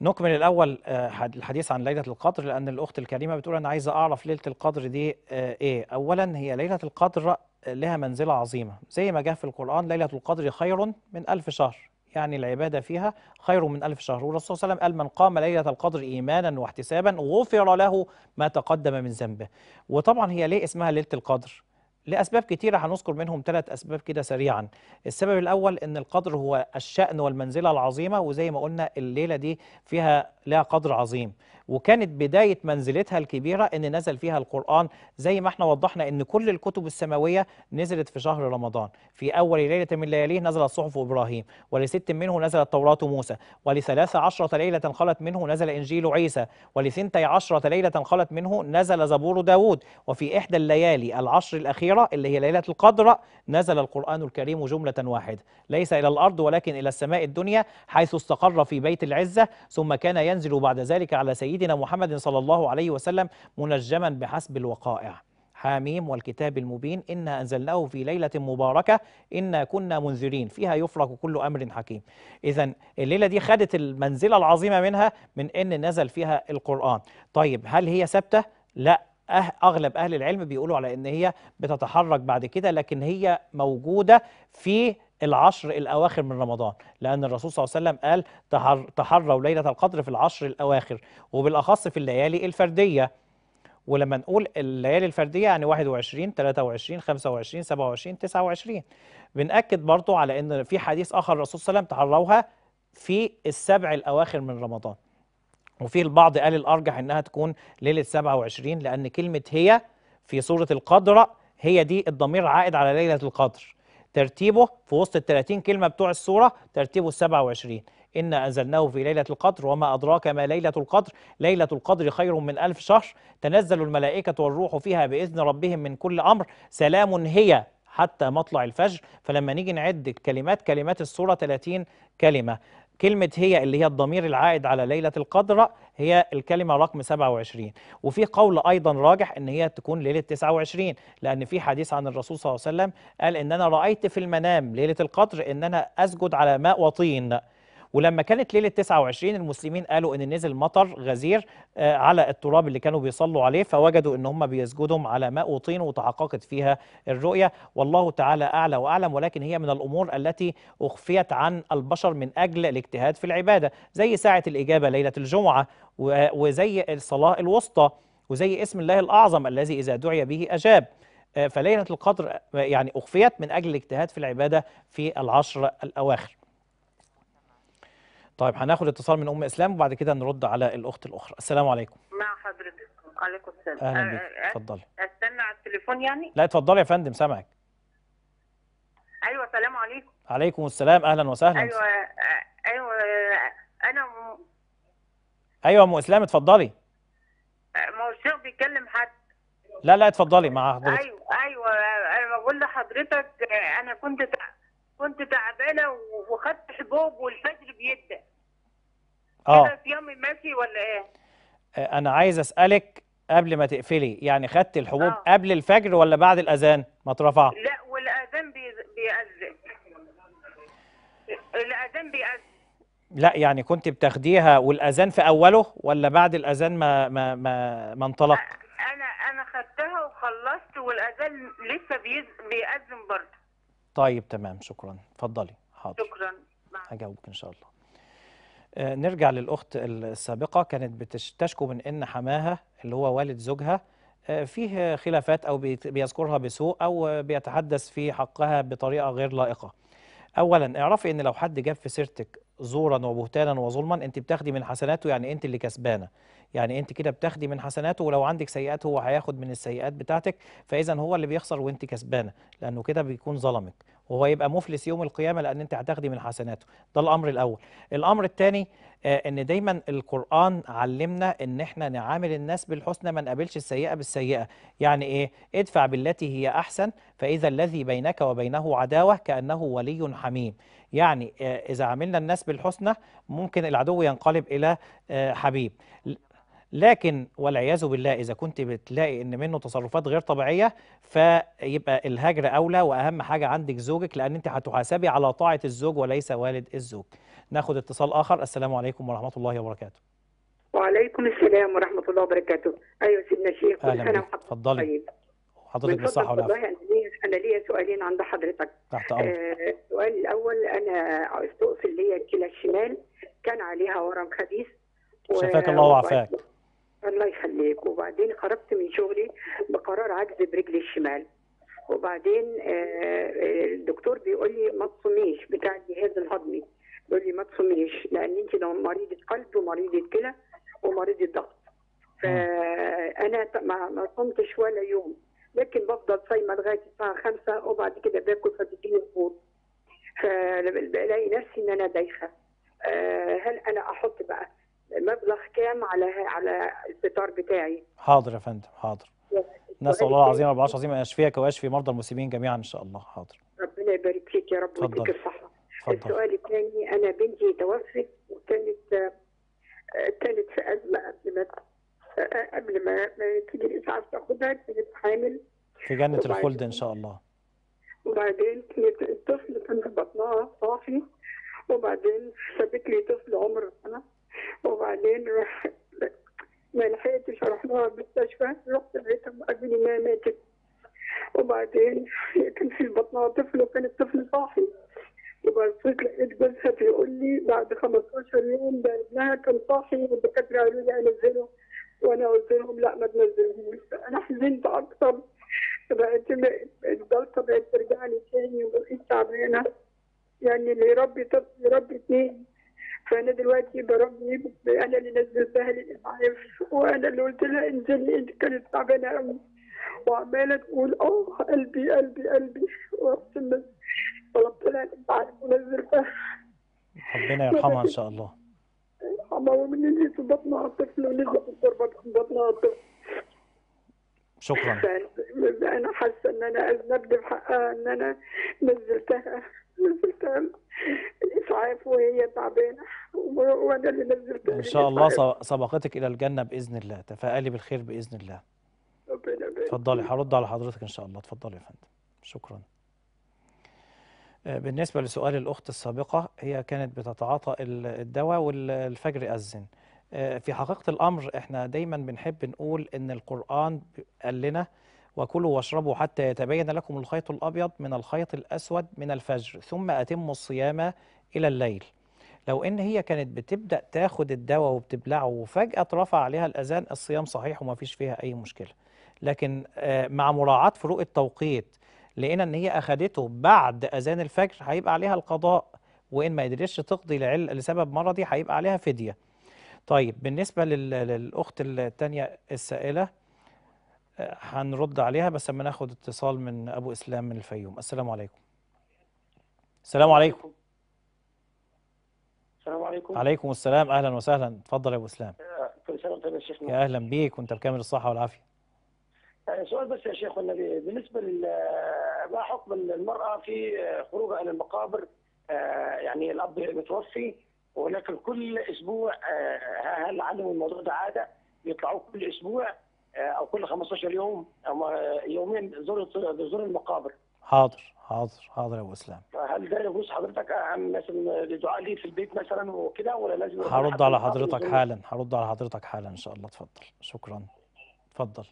نكمل الاول آه، الحديث عن ليله القدر لان الاخت الكريمه بتقول انا عايزه اعرف ليله القدر دي آه، ايه اولا هي ليله القدر لها منزلة عظيمة زي ما جاء في القرآن ليلة القدر خير من ألف شهر يعني العبادة فيها خير من ألف شهر والرسول صلى الله عليه وسلم قال من قام ليلة القدر إيمانا واحتسابا غفر له ما تقدم من ذنبه وطبعا هي ليه اسمها ليلة القدر لأسباب كتيرة هنذكر منهم ثلاث أسباب كده سريعا السبب الأول أن القدر هو الشأن والمنزلة العظيمة وزي ما قلنا الليلة دي فيها لها قدر عظيم وكانت بداية منزلتها الكبيرة أن نزل فيها القرآن زي ما احنا وضحنا أن كل الكتب السماوية نزلت في شهر رمضان في أول ليلة من لياليه نزل صحف إبراهيم ولست منه نزل التوراة موسى ولثلاث عشرة ليلة خلت منه نزل إنجيل عيسى ولثنتي عشرة ليلة خلت منه نزل زبور داود وفي إحدى الليالي العشر الأخيرة اللي هي ليلة القدر نزل القرآن الكريم جملة واحدة ليس إلى الأرض ولكن إلى السماء الدنيا حيث استقر في بيت العزة ثم كان ينزل بعد ذلك على سيد سيدنا محمد صلى الله عليه وسلم منجما بحسب الوقائع حاميم والكتاب المبين إنا أنزلناه في ليلة مباركة إنا كنا منذرين فيها يفرق كل أمر حكيم إذا الليلة دي خدت المنزلة العظيمة منها من إن نزل فيها القرآن طيب هل هي ثابتة؟ لا أه، أغلب أهل العلم بيقولوا على إن هي بتتحرك بعد كده لكن هي موجودة في العشر الأواخر من رمضان لأن الرسول صلى الله عليه وسلم قال تحر تحروا ليلة القدر في العشر الأواخر وبالأخص في الليالي الفردية ولما نقول الليالي الفردية يعني 21 23 25 27 29 بنأكد برضو على أن في حديث آخر الرسول صلى الله عليه وسلم تحروها في السبع الأواخر من رمضان وفي البعض قال الأرجح أنها تكون ليلة 27 لأن كلمة هي في سورة القدر هي دي الضمير عائد على ليلة القدر ترتيبه في وسط ال 30 كلمه بتوع السوره ترتيبه 27 إنا أنزلناه في ليلة القدر وما أدراك ما ليلة القدر ليلة القدر خير من ألف شهر تنزل الملائكة والروح فيها بإذن ربهم من كل أمر سلام هي حتى مطلع الفجر فلما نيجي نعد الكلمات كلمات السورة 30 كلمة كلمة هي اللي هي الضمير العائد على ليلة القدر هي الكلمة رقم 27 وفي قول أيضا راجح أن هي تكون ليلة 29 لأن في حديث عن الرسول صلى الله عليه وسلم قال إن أنا رأيت في المنام ليلة القدر إن أنا أسجد على ماء وطين ولما كانت ليله 29 المسلمين قالوا ان نزل مطر غزير آه، على التراب اللي كانوا بيصلوا عليه فوجدوا ان هم بيسجدهم على ماء وطين وتحققت فيها الرؤيه والله تعالى اعلى واعلم ولكن هي من الامور التي اخفيت عن البشر من اجل الاجتهاد في العباده زي ساعه الاجابه ليله الجمعه وزي الصلاه الوسطى وزي اسم الله الاعظم الذي اذا دعي به اجاب آه، فليله القدر آه، يعني اخفيت من اجل الاجتهاد في العباده في العشر الاواخر طيب هناخد اتصال من ام اسلام وبعد كده نرد على الاخت الاخرى السلام عليكم مع حضرتك وعليكم السلام اهلا أه، بك أه، اتفضلي أه، استنى على التليفون يعني لا اتفضلي يا فندم سامعك ايوه السلام عليكم عليكم السلام اهلا وسهلا ايوه ايوه انا م... ايوه ام اسلام اتفضلي ما هو الشيخ بيتكلم حد لا لا اتفضلي مع حضرتك ايوه ايوه انا بقول لحضرتك انا كنت كنت تعبانه وخدت حبوب والفجر بيبدا اه صيامي ماشي ولا ايه؟ آه، انا عايز اسالك قبل ما تقفلي يعني خدت الحبوب أوه. قبل الفجر ولا بعد الاذان ما ترفع؟ لا والاذان بيأذن الاذان بيأذن لا يعني كنت بتاخديها والاذان في اوله ولا بعد الاذان ما ما ما, ما انطلق؟ انا انا خدتها وخلصت والاذان لسه بيأذن برضه طيب تمام شكرا اتفضلي حاضر شكرا نعم. هجاوبك ان شاء الله آه، نرجع للاخت السابقه كانت بتشكو من ان حماها اللي هو والد زوجها آه، فيه خلافات او بيذكرها بسوء او بيتحدث في حقها بطريقه غير لائقه اولا اعرفي ان لو حد جاب في سيرتك زورا وبهتانا وظلما انت بتاخدي من حسناته يعني انت اللي كسبانه يعني انت كده بتاخدي من حسناته ولو عندك سيئات هو هياخد من السيئات بتاعتك فاذا هو اللي بيخسر وانت كسبانه لانه كده بيكون ظلمك وهو يبقى مفلس يوم القيامه لان انت هتاخدي من حسناته ده الامر الاول الامر الثاني آه، ان دايما القران علمنا ان احنا نعامل الناس بالحسنى ما نقابلش السيئه بالسيئه يعني ايه ادفع بالتي هي احسن فاذا الذي بينك وبينه عداوه كانه ولي حميم يعني آه، إذا عملنا الناس بالحسنى ممكن العدو ينقلب إلى آه، حبيب لكن والعياذ بالله إذا كنت بتلاقي إن منه تصرفات غير طبيعية فيبقى الهجر أولى وأهم حاجة عندك زوجك لأن أنت هتحاسبي على طاعة الزوج وليس والد الزوج ناخد اتصال آخر السلام عليكم ورحمة الله وبركاته وعليكم السلام ورحمة الله وبركاته أيوة سيدنا شيخ كل سنة وحضرتك طيب حضرتك بالصحة والعافية أنا ليا سؤالين عند حضرتك تحت السؤال آه السؤال الأول أنا استؤصل ليا الكلى الشمال كان عليها ورم خبيث شفاك الله وعافاك الله يخليك وبعدين خرجت من شغلي بقرار عجز برجلي الشمال وبعدين آه، الدكتور بيقول لي ما تصوميش بتاع الجهاز الهضمي بيقول لي ما تصوميش لان انت مريضه قلب ومريضه كلى ومريضه ضغط فانا ما صمتش ولا يوم لكن بفضل صايمه لغايه الساعه 5 وبعد كده باكل فبيجيني الفوضى فبلاقي آه، نفسي ان انا دايخه أه هل انا احط بقى مبلغ كام على على الفطار بتاعي حاضر يا فندم حاضر نسال الله العظيم رب العرش العظيم ان يشفيك ويشفي مرضى المسلمين جميعا ان شاء الله حاضر ربنا يبارك فيك يا رب ويديك الصحه السؤال الثاني انا بنتي توفت وكانت آه، كانت في ازمه قبل ما قبل ما تيجي الاسعاف تاخدها كانت حامل في جنه الخلد ان شاء الله وبعدين كانت الطفل كان في بطنها صافي وبعدين سابت لي طفل عمره سنه وبعدين راح ما لحقتش اروح لها المستشفى رحت لقيتها قبل ما ماتت وبعدين كان في بطنها طفل وكان الطفل صاحي وبصيت لقيت جوزها بيقول لي بعد 15 يوم بعد ابنها كان صاحي والدكاتره قالوا لي انزله وانا قلت لهم لا ما تنزلهوش انا حزنت اكتر فبقت الجلطه بقت ترجع لي تاني وبقيت تعبانه يعني اللي يربي طفل يربي اتنين فانا دلوقتي بربي انا اللي نزلتها للاسعاف وانا اللي قلت لها انزلي انت كانت تعبانه قوي وعماله تقول اه قلبي قلبي قلبي ورحت طلبت لها الاسعاف ونزلتها ربنا يرحمها ان شاء الله شكرا انا حاسه ان انا اذنبت بحقها ان انا نزلتها نزلتها الاسعاف وهي تعبانه وانا اللي نزلتها ان شاء الله سبقتك الى الجنه باذن الله تفائلي بالخير باذن الله اتفضلي هرد على حضرتك ان شاء الله اتفضلي يا فندم شكرا آه، بالنسبة لسؤال الأخت السابقة هي كانت بتتعاطى الدواء والفجر أذن آه، في حقيقة الأمر إحنا دايما بنحب نقول إن القرآن قال لنا وكلوا واشربوا حتى يتبين لكم الخيط الأبيض من الخيط الأسود من الفجر ثم أتموا الصيام إلى الليل لو إن هي كانت بتبدأ تاخد الدواء وبتبلعه وفجأة اترفع عليها الأذان الصيام صحيح وما فيش فيها أي مشكلة لكن آه، مع مراعاة فروق التوقيت لقينا ان هي اخدته بعد اذان الفجر هيبقى عليها القضاء وان ما قدرتش تقضي لعل لسبب مرضي هيبقى عليها فديه طيب بالنسبه للاخت الثانيه السائله آه، هنرد عليها بس اما ناخد اتصال من ابو اسلام من الفيوم السلام عليكم السلام عليكم السلام عليكم عليكم السلام اهلا وسهلا اتفضل يا ابو اسلام آه، كل سنه وانت يا شيخنا يا اهلا بيك وانت بكامل الصحه والعافيه يعني سؤال بس يا شيخ النبي بالنسبه ما حكم المراه في خروجها الى المقابر آه، يعني الاب متوفي ولكن كل اسبوع آه، هل عندهم الموضوع ده عاده بيطلعوا كل اسبوع آه، او كل 15 يوم او يومين زور المقابر حاضر حاضر حاضر يا ابو اسلام هل ده يجوز حضرتك عن مثلا لدعاء لي في البيت مثلا وكده ولا لازم هرد على حضرتك حالا هرد على حضرتك حالا ان شاء الله تفضل شكرا تفضل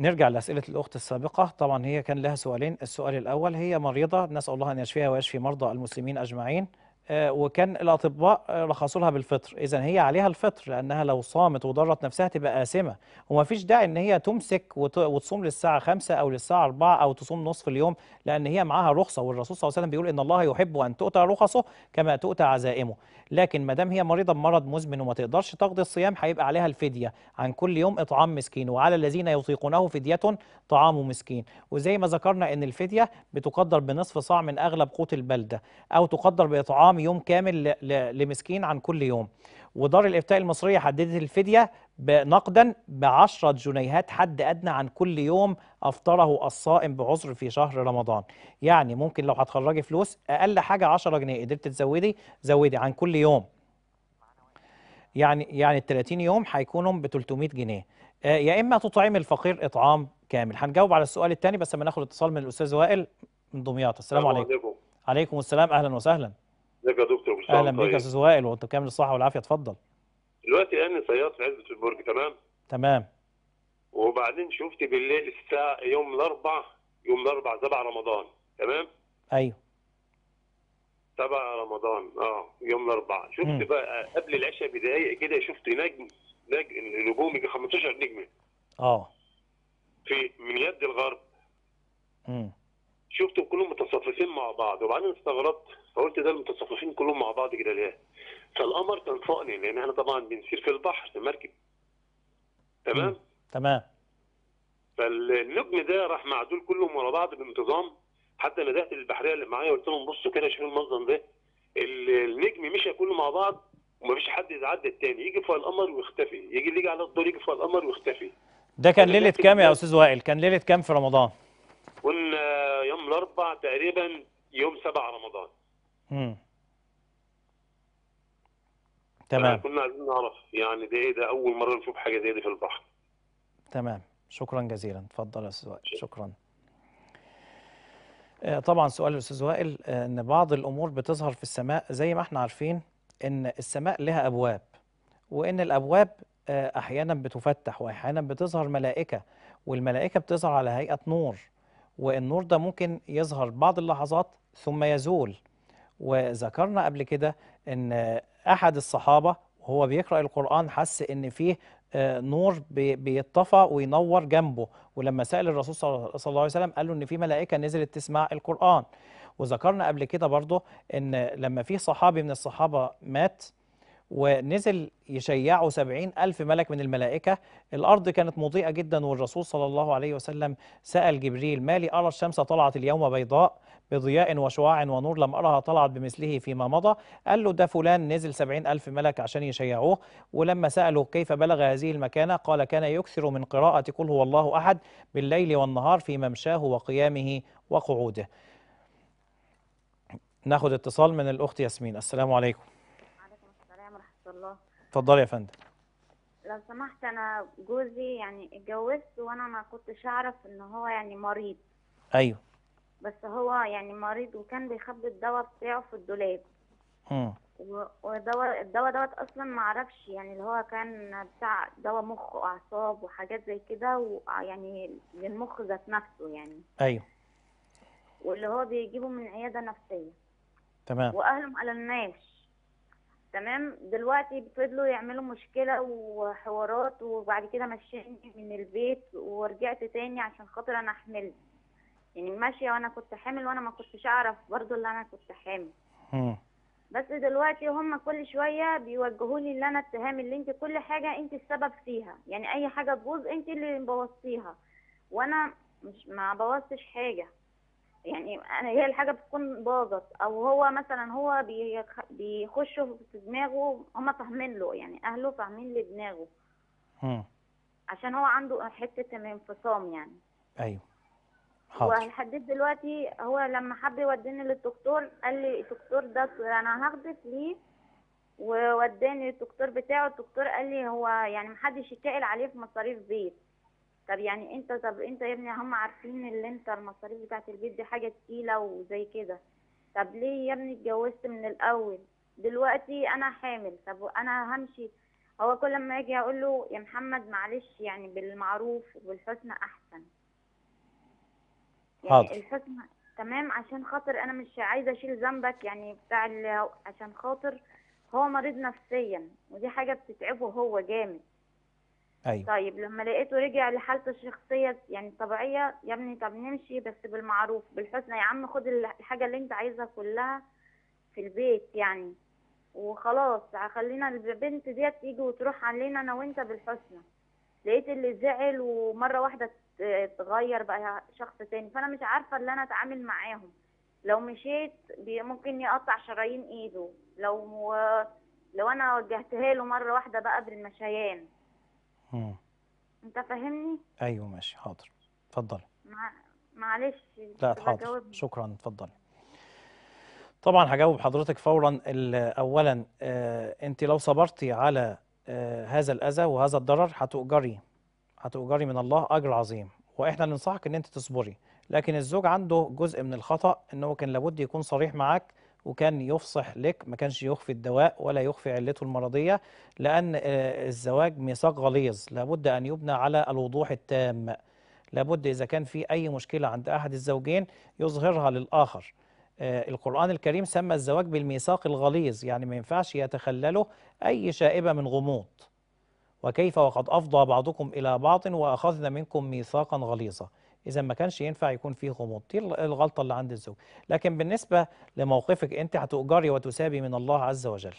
نرجع لأسئلة الأخت السابقة طبعا هي كان لها سؤالين السؤال الأول هي مريضة نسأل الله أن يشفيها ويشفي مرضى المسلمين أجمعين آه، وكان الاطباء رخصوا آه، لها بالفطر اذا هي عليها الفطر لانها لو صامت وضرت نفسها تبقى قاسمه وما فيش داعي ان هي تمسك وتصوم للساعه 5 او للساعه 4 او تصوم نصف اليوم لان هي معاها رخصه والرسول صلى الله عليه وسلم بيقول ان الله يحب ان تؤتى رخصه كما تؤتى عزائمه لكن ما دام هي مريضه بمرض مزمن وما تقدرش تقضي الصيام هيبقى عليها الفديه عن كل يوم اطعام مسكين وعلى الذين يطيقونه فديه طعام مسكين وزي ما ذكرنا ان الفديه بتقدر بنصف صاع من اغلب قوت البلده او تقدر باطعام يوم كامل لمسكين عن كل يوم ودار الافتاء المصريه حددت الفديه نقدا ب 10 جنيهات حد ادنى عن كل يوم افطره الصائم بعذر في شهر رمضان يعني ممكن لو هتخرجي فلوس اقل حاجه 10 جنيه قدرت تزودي زودي عن كل يوم يعني يعني ال 30 يوم هيكونوا ب 300 جنيه آه، يا اما تطعم الفقير اطعام كامل هنجاوب على السؤال الثاني بس لما ناخد اتصال من الاستاذ وائل من دمياط السلام عليكم عليكم السلام اهلا وسهلا ازيك يا دكتور كل اهلا بيك يا استاذ وائل وانت كامل الصحه والعافيه اتفضل دلوقتي انا صياد في عزبه البرج تمام تمام وبعدين شفت بالليل الساعه يوم الاربع يوم الاربع 7 رمضان تمام ايوه 7 رمضان اه يوم الاربع شفت م. بقى قبل العشاء بدقيقه كده شفت نجم نجم نجوم 15 نجمه اه في من يد الغرب امم شفتهم كلهم متصففين مع بعض وبعدين استغربت فقلت ده المتصففين كلهم مع بعض كده ليه؟ فالقمر كان فوقني لان احنا طبعا بنسير في البحر في مركب تمام؟ تمام فالنجم ده راح معدول كلهم ورا بعض بانتظام حتى ندهت البحريه اللي معايا قلت لهم بصوا كده شوفوا المنظر ده النجم مشى كله مع بعض ومفيش حد يتعدى الثاني يجي فوق القمر ويختفي يجي اللي يجي على الدور يجي فوق القمر ويختفي ده كان ليله كام يا استاذ وائل كان ليله كام في رمضان كنا يوم الاربع تقريبا يوم 7 رمضان آه، تمام كنا عايزين نعرف يعني ده ايه ده اول مره نشوف حاجه زي دي في البحر تمام شكرا جزيلا اتفضل يا استاذ وائل شكرا آه، طبعا سؤال الاستاذ وائل آه، ان بعض الامور بتظهر في السماء زي ما احنا عارفين ان السماء لها ابواب وان الابواب احيانا بتفتح واحيانا بتظهر ملائكه والملائكه بتظهر على هيئه نور والنور ده ممكن يظهر بعض اللحظات ثم يزول وذكرنا قبل كده ان احد الصحابه وهو بيقرا القران حس ان فيه آه، نور بيطفى وينور جنبه ولما سال الرسول صلى الله عليه وسلم قال له ان في ملائكه نزلت تسمع القران وذكرنا قبل كده برضه ان لما في صحابي من الصحابه مات ونزل يشيعوا سبعين ألف ملك من الملائكة الأرض كانت مضيئة جدا والرسول صلى الله عليه وسلم سأل جبريل مالي أرى الشمس طلعت اليوم بيضاء بضياء وشعاع ونور لم أرها طلعت بمثله فيما مضى قال له ده فلان نزل سبعين ألف ملك عشان يشيعوه ولما سأله كيف بلغ هذه المكانة قال كان يكثر من قراءة قل هو الله أحد بالليل والنهار في ممشاه وقيامه وقعوده ناخد اتصال من الأخت ياسمين السلام عليكم وعليكم السلام ورحمة الله اتفضلي يا فندم لو سمحت انا جوزي يعني اتجوزت وانا ما كنتش اعرف ان هو يعني مريض ايوه بس هو يعني مريض وكان بيخبي الدواء بتاعه في الدولاب آه. والدواء الدواء دوت اصلا ما اعرفش يعني اللي هو كان بتاع دواء مخ واعصاب وحاجات زي كده ويعني للمخ ذات نفسه يعني ايوه واللي هو بيجيبه من عياده نفسيه تمام واهله ما قالناش تمام دلوقتي فضلوا يعملوا مشكله وحوارات وبعد كده مشيني من البيت ورجعت تاني عشان خاطر انا حملت يعني ماشيه وانا كنت حامل وانا ما كنتش اعرف برضو اللي انا كنت حامل بس دلوقتي هم كل شويه بيوجهوني اللي انا اتهام اللي انت كل حاجه انت السبب فيها يعني اي حاجه تبوظ انت اللي مبوظتيها وانا مش ما بوظتش حاجه يعني انا هي الحاجه بتكون باظت او هو مثلا هو بيخش في دماغه هم فاهمين له يعني اهله فاهمين لدماغه عشان هو عنده حته من انفصام يعني ايوه ولحد دلوقتي هو لما حب يوديني للدكتور قال لي الدكتور ده انا هاخدك ليه ووداني للدكتور بتاعه الدكتور قال لي هو يعني محدش يتقل عليه في مصاريف بيت طب يعني انت طب انت يا ابني هم عارفين ان انت المصاريف بتاعت البيت دي حاجه تقيله وزي كده طب ليه يا ابني اتجوزت من الاول دلوقتي انا حامل طب انا همشي هو كل ما اجي اقول له يا محمد معلش يعني بالمعروف وبالحسنى احسن يعني حاضر. الحكم تمام عشان خاطر انا مش عايزه اشيل ذنبك يعني بتاع عشان خاطر هو مريض نفسيا ودي حاجه بتتعبه هو جامد ايوه طيب لما لقيته رجع لحالته الشخصيه يعني الطبيعيه يا ابني طب نمشي بس بالمعروف بالحسنى يا عم خد الحاجه اللي انت عايزها كلها في البيت يعني وخلاص خلينا البنت ديت تيجي وتروح علينا انا وانت بالحسنى لقيت اللي زعل ومره واحده اتغير بقى شخص تاني فانا مش عارفه اللي انا اتعامل معاهم لو مشيت ممكن يقطع شرايين ايده لو لو انا وجهتها له مره واحده بقى بالمشيان امم انت فاهمني ايوه ماشي حاضر اتفضلي مع... معلش لا حاضر شكرا اتفضلي طبعا هجاوب حضرتك فورا اولا آه، انت لو صبرتي على آه، هذا الاذى وهذا الضرر هتؤجري هتؤجري من الله اجر عظيم واحنا ننصحك ان انت تصبري لكن الزوج عنده جزء من الخطا ان هو كان لابد يكون صريح معاك وكان يفصح لك ما كانش يخفي الدواء ولا يخفي علته المرضيه لان آه، الزواج ميثاق غليظ لابد ان يبنى على الوضوح التام لابد اذا كان في اي مشكله عند احد الزوجين يظهرها للاخر آه، القرآن الكريم سمى الزواج بالميثاق الغليظ يعني ما ينفعش يتخلله أي شائبة من غموض وكيف وقد أفضى بعضكم إلى بعض وأخذنا منكم ميثاقا غليظا إذا ما كانش ينفع يكون فيه غموض دي الغلطة اللي عند الزوج لكن بالنسبة لموقفك أنت هتؤجري وتسابي من الله عز وجل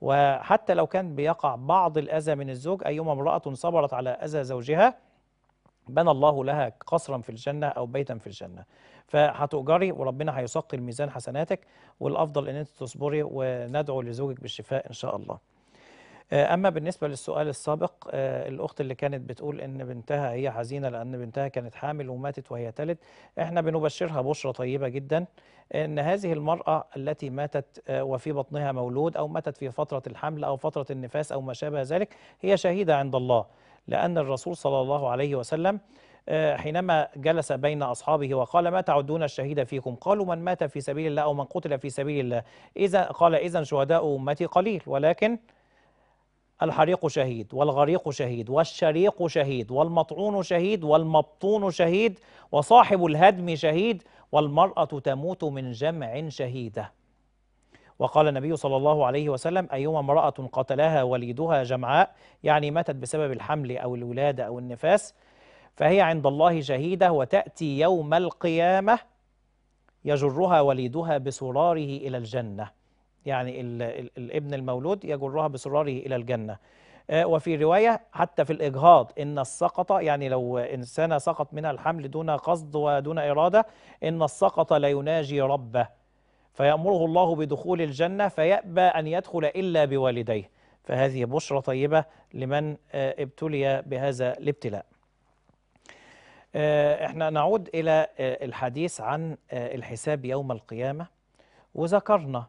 وحتى لو كان بيقع بعض الأذى من الزوج أيما امرأة صبرت على أذى زوجها بنى الله لها قصرا في الجنة أو بيتا في الجنة فهتؤجري وربنا هيسقي الميزان حسناتك والأفضل أن أنت تصبري وندعو لزوجك بالشفاء إن شاء الله آه، اما بالنسبه للسؤال السابق آه، الاخت اللي كانت بتقول ان بنتها هي حزينه لان بنتها كانت حامل وماتت وهي تلت احنا بنبشرها بشرى طيبه جدا ان هذه المراه التي ماتت آه، وفي بطنها مولود او ماتت في فتره الحمل او فتره النفاس او ما شابه ذلك هي شهيده عند الله لان الرسول صلى الله عليه وسلم حينما جلس بين أصحابه وقال ما تعدون الشهيد فيكم قالوا من مات في سبيل الله أو من قتل في سبيل الله إذا قال إذا شهداء أمتي قليل ولكن الحريق شهيد والغريق شهيد والشريق شهيد والمطعون شهيد والمبطون شهيد وصاحب الهدم شهيد والمرأة تموت من جمع شهيدة وقال النبي صلى الله عليه وسلم أيما امرأة قتلها وليدها جمعاء يعني ماتت بسبب الحمل أو الولادة أو النفاس فهي عند الله شهيدة وتأتي يوم القيامة يجرها وليدها بسراره إلى الجنة يعني الابن المولود يجرها بسراره إلى الجنة آه، وفي رواية حتى في الإجهاض إن السقط يعني لو إنسان سقط من الحمل دون قصد ودون إرادة إن السقط لا يناجي ربه فيأمره الله بدخول الجنة فيأبى أن يدخل إلا بوالديه فهذه بشرى طيبة لمن آه، ابتلي بهذا الابتلاء آه، احنا نعود إلى الحديث عن الحساب يوم القيامة وذكرنا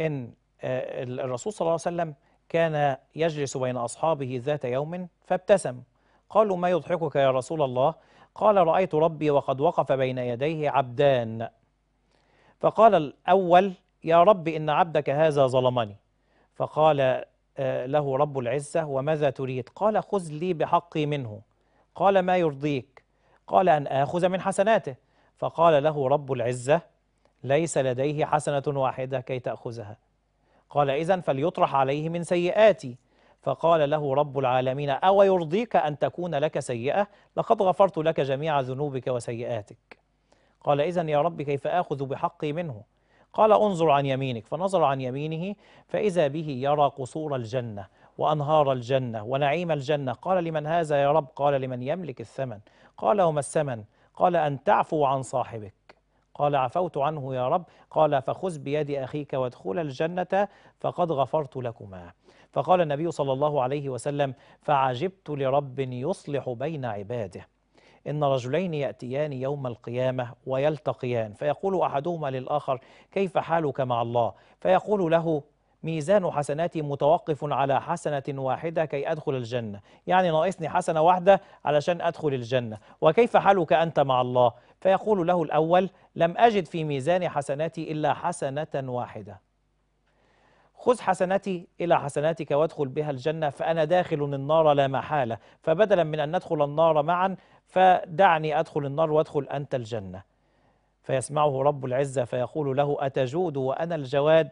أن آه، الرسول صلى الله عليه وسلم كان يجلس بين أصحابه ذات يوم فابتسم قالوا ما يضحكك يا رسول الله قال رأيت ربي وقد وقف بين يديه عبدان فقال الأول يا رب إن عبدك هذا ظلمني فقال آه، له رب العزة وماذا تريد قال خذ لي بحقي منه قال ما يرضيك قال أن آخذ من حسناته فقال له رب العزة ليس لديه حسنة واحدة كي تأخذها قال إذا فليطرح عليه من سيئاتي فقال له رب العالمين أو يرضيك أن تكون لك سيئة لقد غفرت لك جميع ذنوبك وسيئاتك قال إذا يا رب كيف آخذ بحقي منه قال انظر عن يمينك فنظر عن يمينه فإذا به يرى قصور الجنة وأنهار الجنة ونعيم الجنة قال لمن هذا يا رب قال لمن يملك الثمن قال وما الثمن قال أن تعفو عن صاحبك قال عفوت عنه يا رب قال فخذ بيد أخيك وادخل الجنة فقد غفرت لكما فقال النبي صلى الله عليه وسلم فعجبت لرب يصلح بين عباده إن رجلين يأتيان يوم القيامة ويلتقيان فيقول أحدهما للآخر كيف حالك مع الله فيقول له ميزان حسناتي متوقف على حسنة واحدة كي أدخل الجنة يعني ناقصني حسنة واحدة علشان أدخل الجنة وكيف حالك أنت مع الله فيقول له الأول لم أجد في ميزان حسناتي إلا حسنة واحدة خذ حسناتي إلى حسناتك وادخل بها الجنة فأنا داخل النار لا محالة فبدلا من أن ندخل النار معا فدعني أدخل النار وادخل أنت الجنة فيسمعه رب العزة فيقول له أتجود وأنا الجواد؟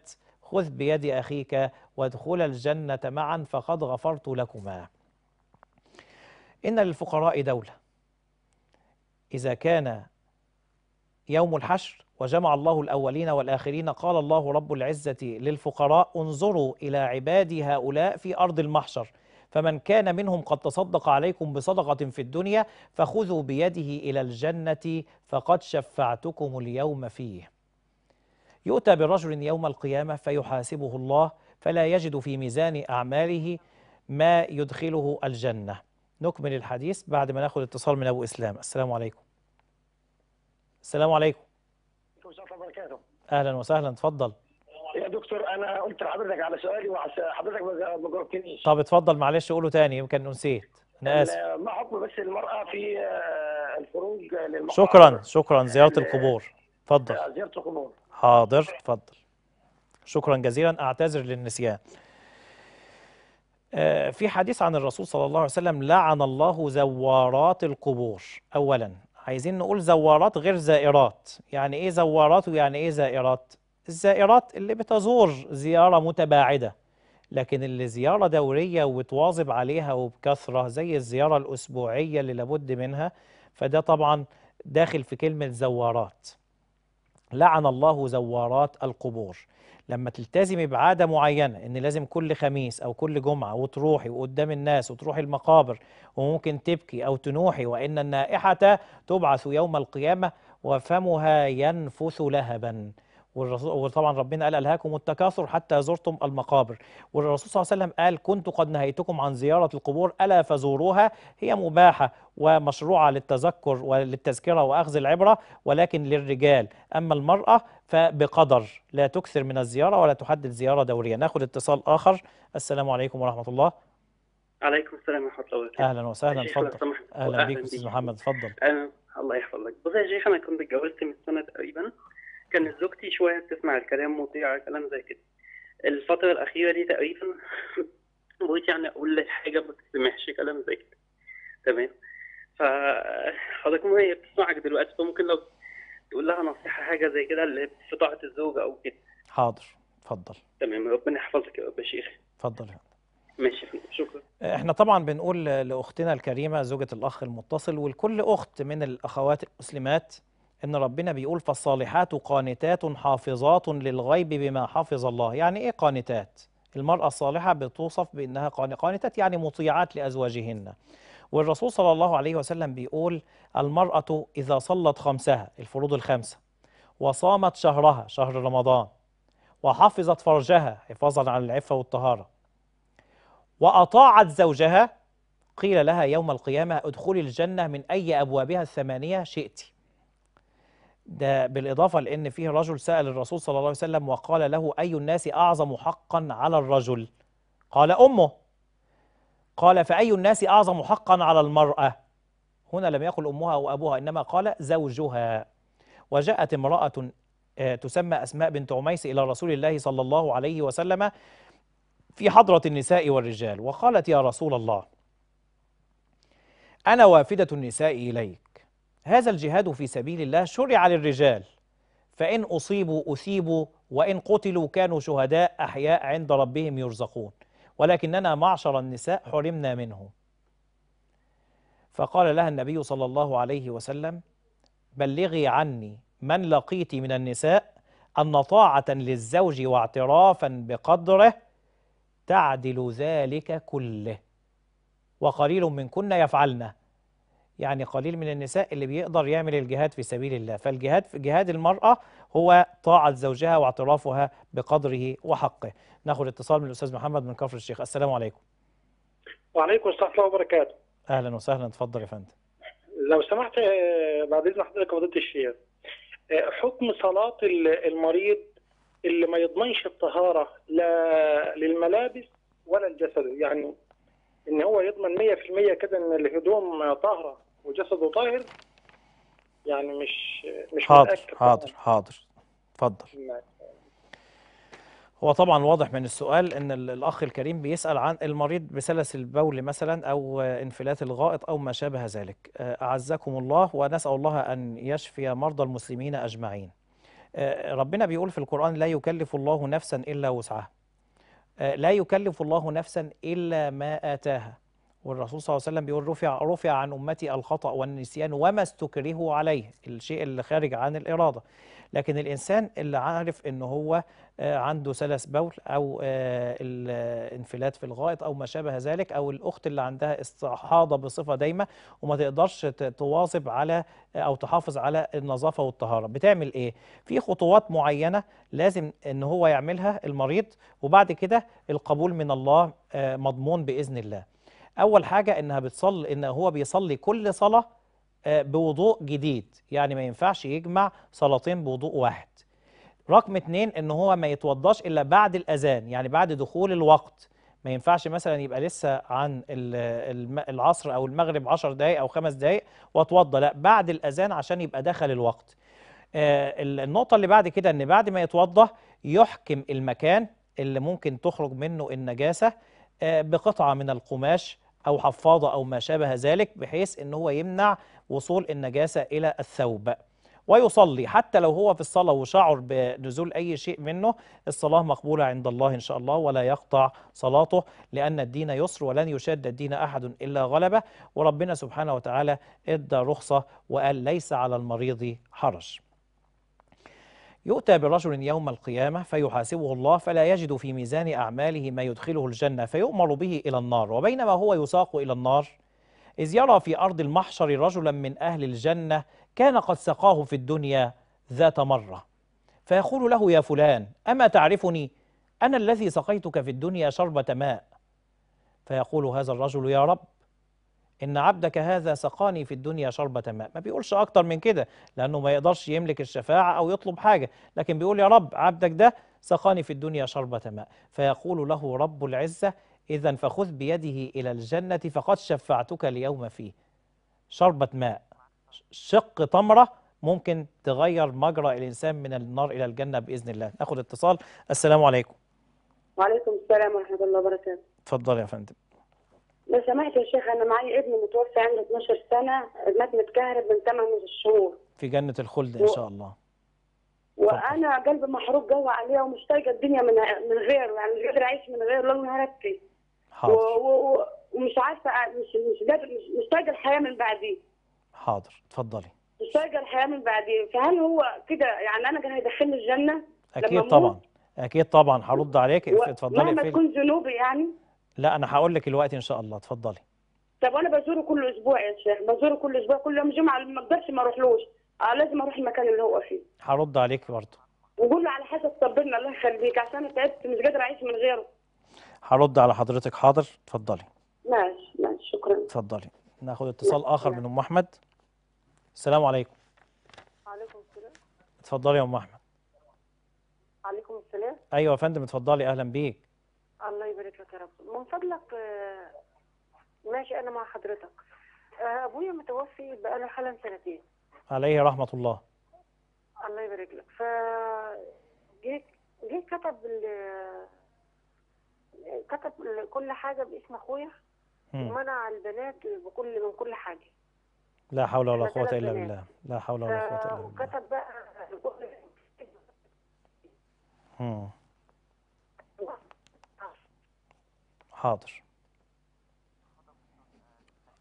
خذ بيد أخيك وادخلا الجنة معا فقد غفرت لكما إن للفقراء دولة إذا كان يوم الحشر وجمع الله الأولين والآخرين قال الله رب العزة للفقراء انظروا إلى عبادي هؤلاء في أرض المحشر فمن كان منهم قد تصدق عليكم بصدقة في الدنيا فخذوا بيده إلى الجنة فقد شفعتكم اليوم فيه يؤتى برجل يوم القيامة فيحاسبه الله فلا يجد في ميزان أعماله ما يدخله الجنة نكمل الحديث بعد ما ناخذ اتصال من أبو إسلام السلام عليكم السلام عليكم أهلا وسهلا تفضل يا دكتور أنا قلت لحضرتك على سؤالي وحضرتك ما جاوبتنيش طب اتفضل معلش قوله تاني يمكن نسيت أنا آسف ما حكم بس المرأة في آه، الخروج للمحرم شكرا شكرا زيارة القبور اتفضل زيارة القبور حاضر اتفضل شكرا جزيلا اعتذر للنسيان آه، في حديث عن الرسول صلى الله عليه وسلم لعن الله زوارات القبور اولا عايزين نقول زوارات غير زائرات يعني ايه زوارات ويعني ايه زائرات الزائرات اللي بتزور زياره متباعده لكن اللي زياره دوريه وتواظب عليها وبكثره زي الزياره الاسبوعيه اللي لابد منها فده طبعا داخل في كلمه زوارات لعن الله زوارات القبور لما تلتزمي بعادة معينة إن لازم كل خميس أو كل جمعة وتروحي وقدام الناس وتروحي المقابر وممكن تبكي أو تنوحي وإن النائحة تبعث يوم القيامة وفمها ينفث لهبا والرسول وطبعا ربنا قال الهاكم التكاثر حتى زرتم المقابر والرسول صلى الله عليه وسلم قال كنت قد نهيتكم عن زياره القبور الا فزوروها هي مباحه ومشروعه للتذكر وللتذكره واخذ العبره ولكن للرجال اما المراه فبقدر لا تكثر من الزياره ولا تحدد زياره دوريه ناخذ اتصال اخر السلام عليكم ورحمه الله عليكم السلام ورحمه الله وبركاته اهلا وسهلا تفضل اهلا بيك استاذ محمد اتفضل الله يحفظك بص يا شيخ انا كنت اتجوزت من سنه تقريبا كانت زوجتي شويه بتسمع الكلام مطيعه كلام زي كده الفتره الاخيره دي تقريبا <laughs> بقيت يعني اقول حاجه ما بتسمعش كلام زي كده تمام فحضرتك هي بتسمعك دلوقتي فممكن لو تقول لها نصيحه حاجه زي كده اللي في طاعه الزوجه او كده حاضر اتفضل تمام ربنا يحفظك يا رب يا شيخ اتفضل ماشي شكرا احنا طبعا بنقول لاختنا الكريمه زوجة الاخ المتصل ولكل اخت من الاخوات المسلمات ان ربنا بيقول فالصالحات قانتات حافظات للغيب بما حفظ الله يعني ايه قانتات المرأة الصالحة بتوصف بأنها قانتات يعني مطيعات لأزواجهن والرسول صلى الله عليه وسلم بيقول المرأة إذا صلت خمسها الفروض الخمسة وصامت شهرها شهر رمضان وحفظت فرجها حفاظا على العفة والطهارة وأطاعت زوجها قيل لها يوم القيامة ادخلي الجنة من أي أبوابها الثمانية شئتِ ده بالإضافة لأن فيه رجل سأل الرسول صلى الله عليه وسلم وقال له أي الناس أعظم حقا على الرجل قال أمه قال فأي الناس أعظم حقا على المرأة هنا لم يقل أمها أو أبوها إنما قال زوجها وجاءت امرأة آه، تسمى أسماء بنت عميس إلى رسول الله صلى الله عليه وسلم في حضرة النساء والرجال وقالت يا رسول الله أنا وافدة النساء إليك هذا الجهاد في سبيل الله شرع للرجال فإن أصيبوا أثيبوا وإن قتلوا كانوا شهداء أحياء عند ربهم يرزقون ولكننا معشر النساء حرمنا منه فقال لها النبي صلى الله عليه وسلم بلغي عني من لقيت من النساء أن طاعة للزوج واعترافا بقدره تعدل ذلك كله وقليل منكن يفعلنه يعني قليل من النساء اللي بيقدر يعمل الجهاد في سبيل الله فالجهاد في جهاد المرأة هو طاعة زوجها واعترافها بقدره وحقه ناخد اتصال من الأستاذ محمد من كفر الشيخ السلام عليكم وعليكم السلام ورحمة الله وبركاته أهلا وسهلا اتفضل يا فندم لو سمحت آه، بعد إذن حضرتك فضيلة الشيخ آه، حكم صلاة المريض اللي ما يضمنش الطهارة لا للملابس ولا الجسد يعني ان هو يضمن 100% كده ان الهدوم طاهره وجسده طاهر يعني مش مش حاضر متأكد حاضر طبعاً. حاضر اتفضل هو طبعا واضح من السؤال ان الاخ الكريم بيسال عن المريض بسلس البول مثلا او انفلات الغائط او ما شابه ذلك آه، اعزكم الله ونسال الله ان يشفي مرضى المسلمين اجمعين آه، ربنا بيقول في القران لا يكلف الله نفسا الا وسعها آه، لا يكلف الله نفسا إلا ما آتاها والرسول صلى الله عليه وسلم بيقول رفع رفع عن أمتي الخطأ والنسيان وما استكرهوا عليه الشيء اللي خارج عن الإرادة لكن الإنسان اللي عارف ان هو آه، عنده سلس بول أو آه، الانفلات في الغائط أو ما شابه ذلك أو الأخت اللي عندها استحاضة بصفة دايمة وما تقدرش تواظب على آه، أو تحافظ على النظافة والطهارة بتعمل إيه؟ في خطوات معينة لازم أن هو يعملها المريض وبعد كده القبول من الله مضمون بإذن الله أول حاجة أنها بتصلي أن هو بيصلي كل صلاة بوضوء جديد يعني ما ينفعش يجمع صلاتين بوضوء واحد رقم اتنين ان هو ما يتوضاش الا بعد الاذان يعني بعد دخول الوقت ما ينفعش مثلا يبقى لسه عن العصر او المغرب 10 دقائق او خمس دقائق واتوضى لا بعد الاذان عشان يبقى دخل الوقت آه، النقطه اللي بعد كده ان بعد ما يتوضى يحكم المكان اللي ممكن تخرج منه النجاسه آه، بقطعه من القماش أو حفاضة أو ما شابه ذلك بحيث أن هو يمنع وصول النجاسة إلى الثوب ويصلي حتى لو هو في الصلاة وشعر بنزول أي شيء منه الصلاة مقبولة عند الله إن شاء الله ولا يقطع صلاته لأن الدين يسر ولن يشاد الدين أحد إلا غلبه وربنا سبحانه وتعالى إدى رخصة وقال ليس على المريض حرج يؤتى برجل يوم القيامة فيحاسبه الله فلا يجد في ميزان أعماله ما يدخله الجنة فيؤمر به إلى النار وبينما هو يساق إلى النار إذ يرى في أرض المحشر رجلا من أهل الجنة كان قد سقاه في الدنيا ذات مرة فيقول له يا فلان أما تعرفني أنا الذي سقيتك في الدنيا شربة ماء فيقول هذا الرجل يا رب إن عبدك هذا سقاني في الدنيا شربة ماء ما بيقولش أكتر من كده لأنه ما يقدرش يملك الشفاعة أو يطلب حاجة لكن بيقول يا رب عبدك ده سقاني في الدنيا شربة ماء فيقول له رب العزة إذا فخذ بيده إلى الجنة فقد شفعتك اليوم فيه شربة ماء شق تمرة ممكن تغير مجرى الإنسان من النار إلى الجنة بإذن الله ناخد اتصال السلام عليكم وعليكم السلام ورحمة الله وبركاته اتفضل يا فندم لو سمحت يا شيخ انا معايا ابن متوفي عنده 12 سنه مات متكهرب من 8 شهور في جنه الخلد ان شاء الله وانا قلبي محروق جوا عليها ومش طايقه الدنيا من من غيره يعني مش قادر اعيش من غيره لو نهار ابكي ومش عارفه مش مش قادر مش طايقه الحياه من بعديه حاضر اتفضلي مش طايقه الحياه من بعديه فهل هو كده يعني انا كان هيدخلني الجنه اكيد طبعا اكيد طبعا هرد عليك اتفضلي مهما تكون ذنوبي يعني لا انا هقول لك الوقت ان شاء الله اتفضلي طب وانا بزوره كل اسبوع يا شيخ بزوره كل اسبوع كل يوم جمعه ما اقدرش ما اروحلوش آه، لازم اروح المكان اللي هو فيه هرد عليك برضه وقول له على حسب صبرنا الله يخليك عشان انا تعبت مش قادر اعيش من غيره هرد على حضرتك حاضر اتفضلي ماشي ماشي شكرا اتفضلي ناخد اتصال ماشي. اخر من ام احمد السلام عليكم وعليكم السلام اتفضلي يا ام احمد عليكم السلام ايوه يا فندم اتفضلي اهلا بيك من فضلك آه، ماشي انا مع حضرتك آه، ابويا متوفي بقاله حالا سنتين عليه رحمه الله الله يبارك لك ف جه جه كتب كتب كل حاجه باسم اخويا ومنع البنات بكل من كل حاجه لا حول ولا قوه الا بالله لا حول ولا قوه الا بالله وكتب بقى امم حاضر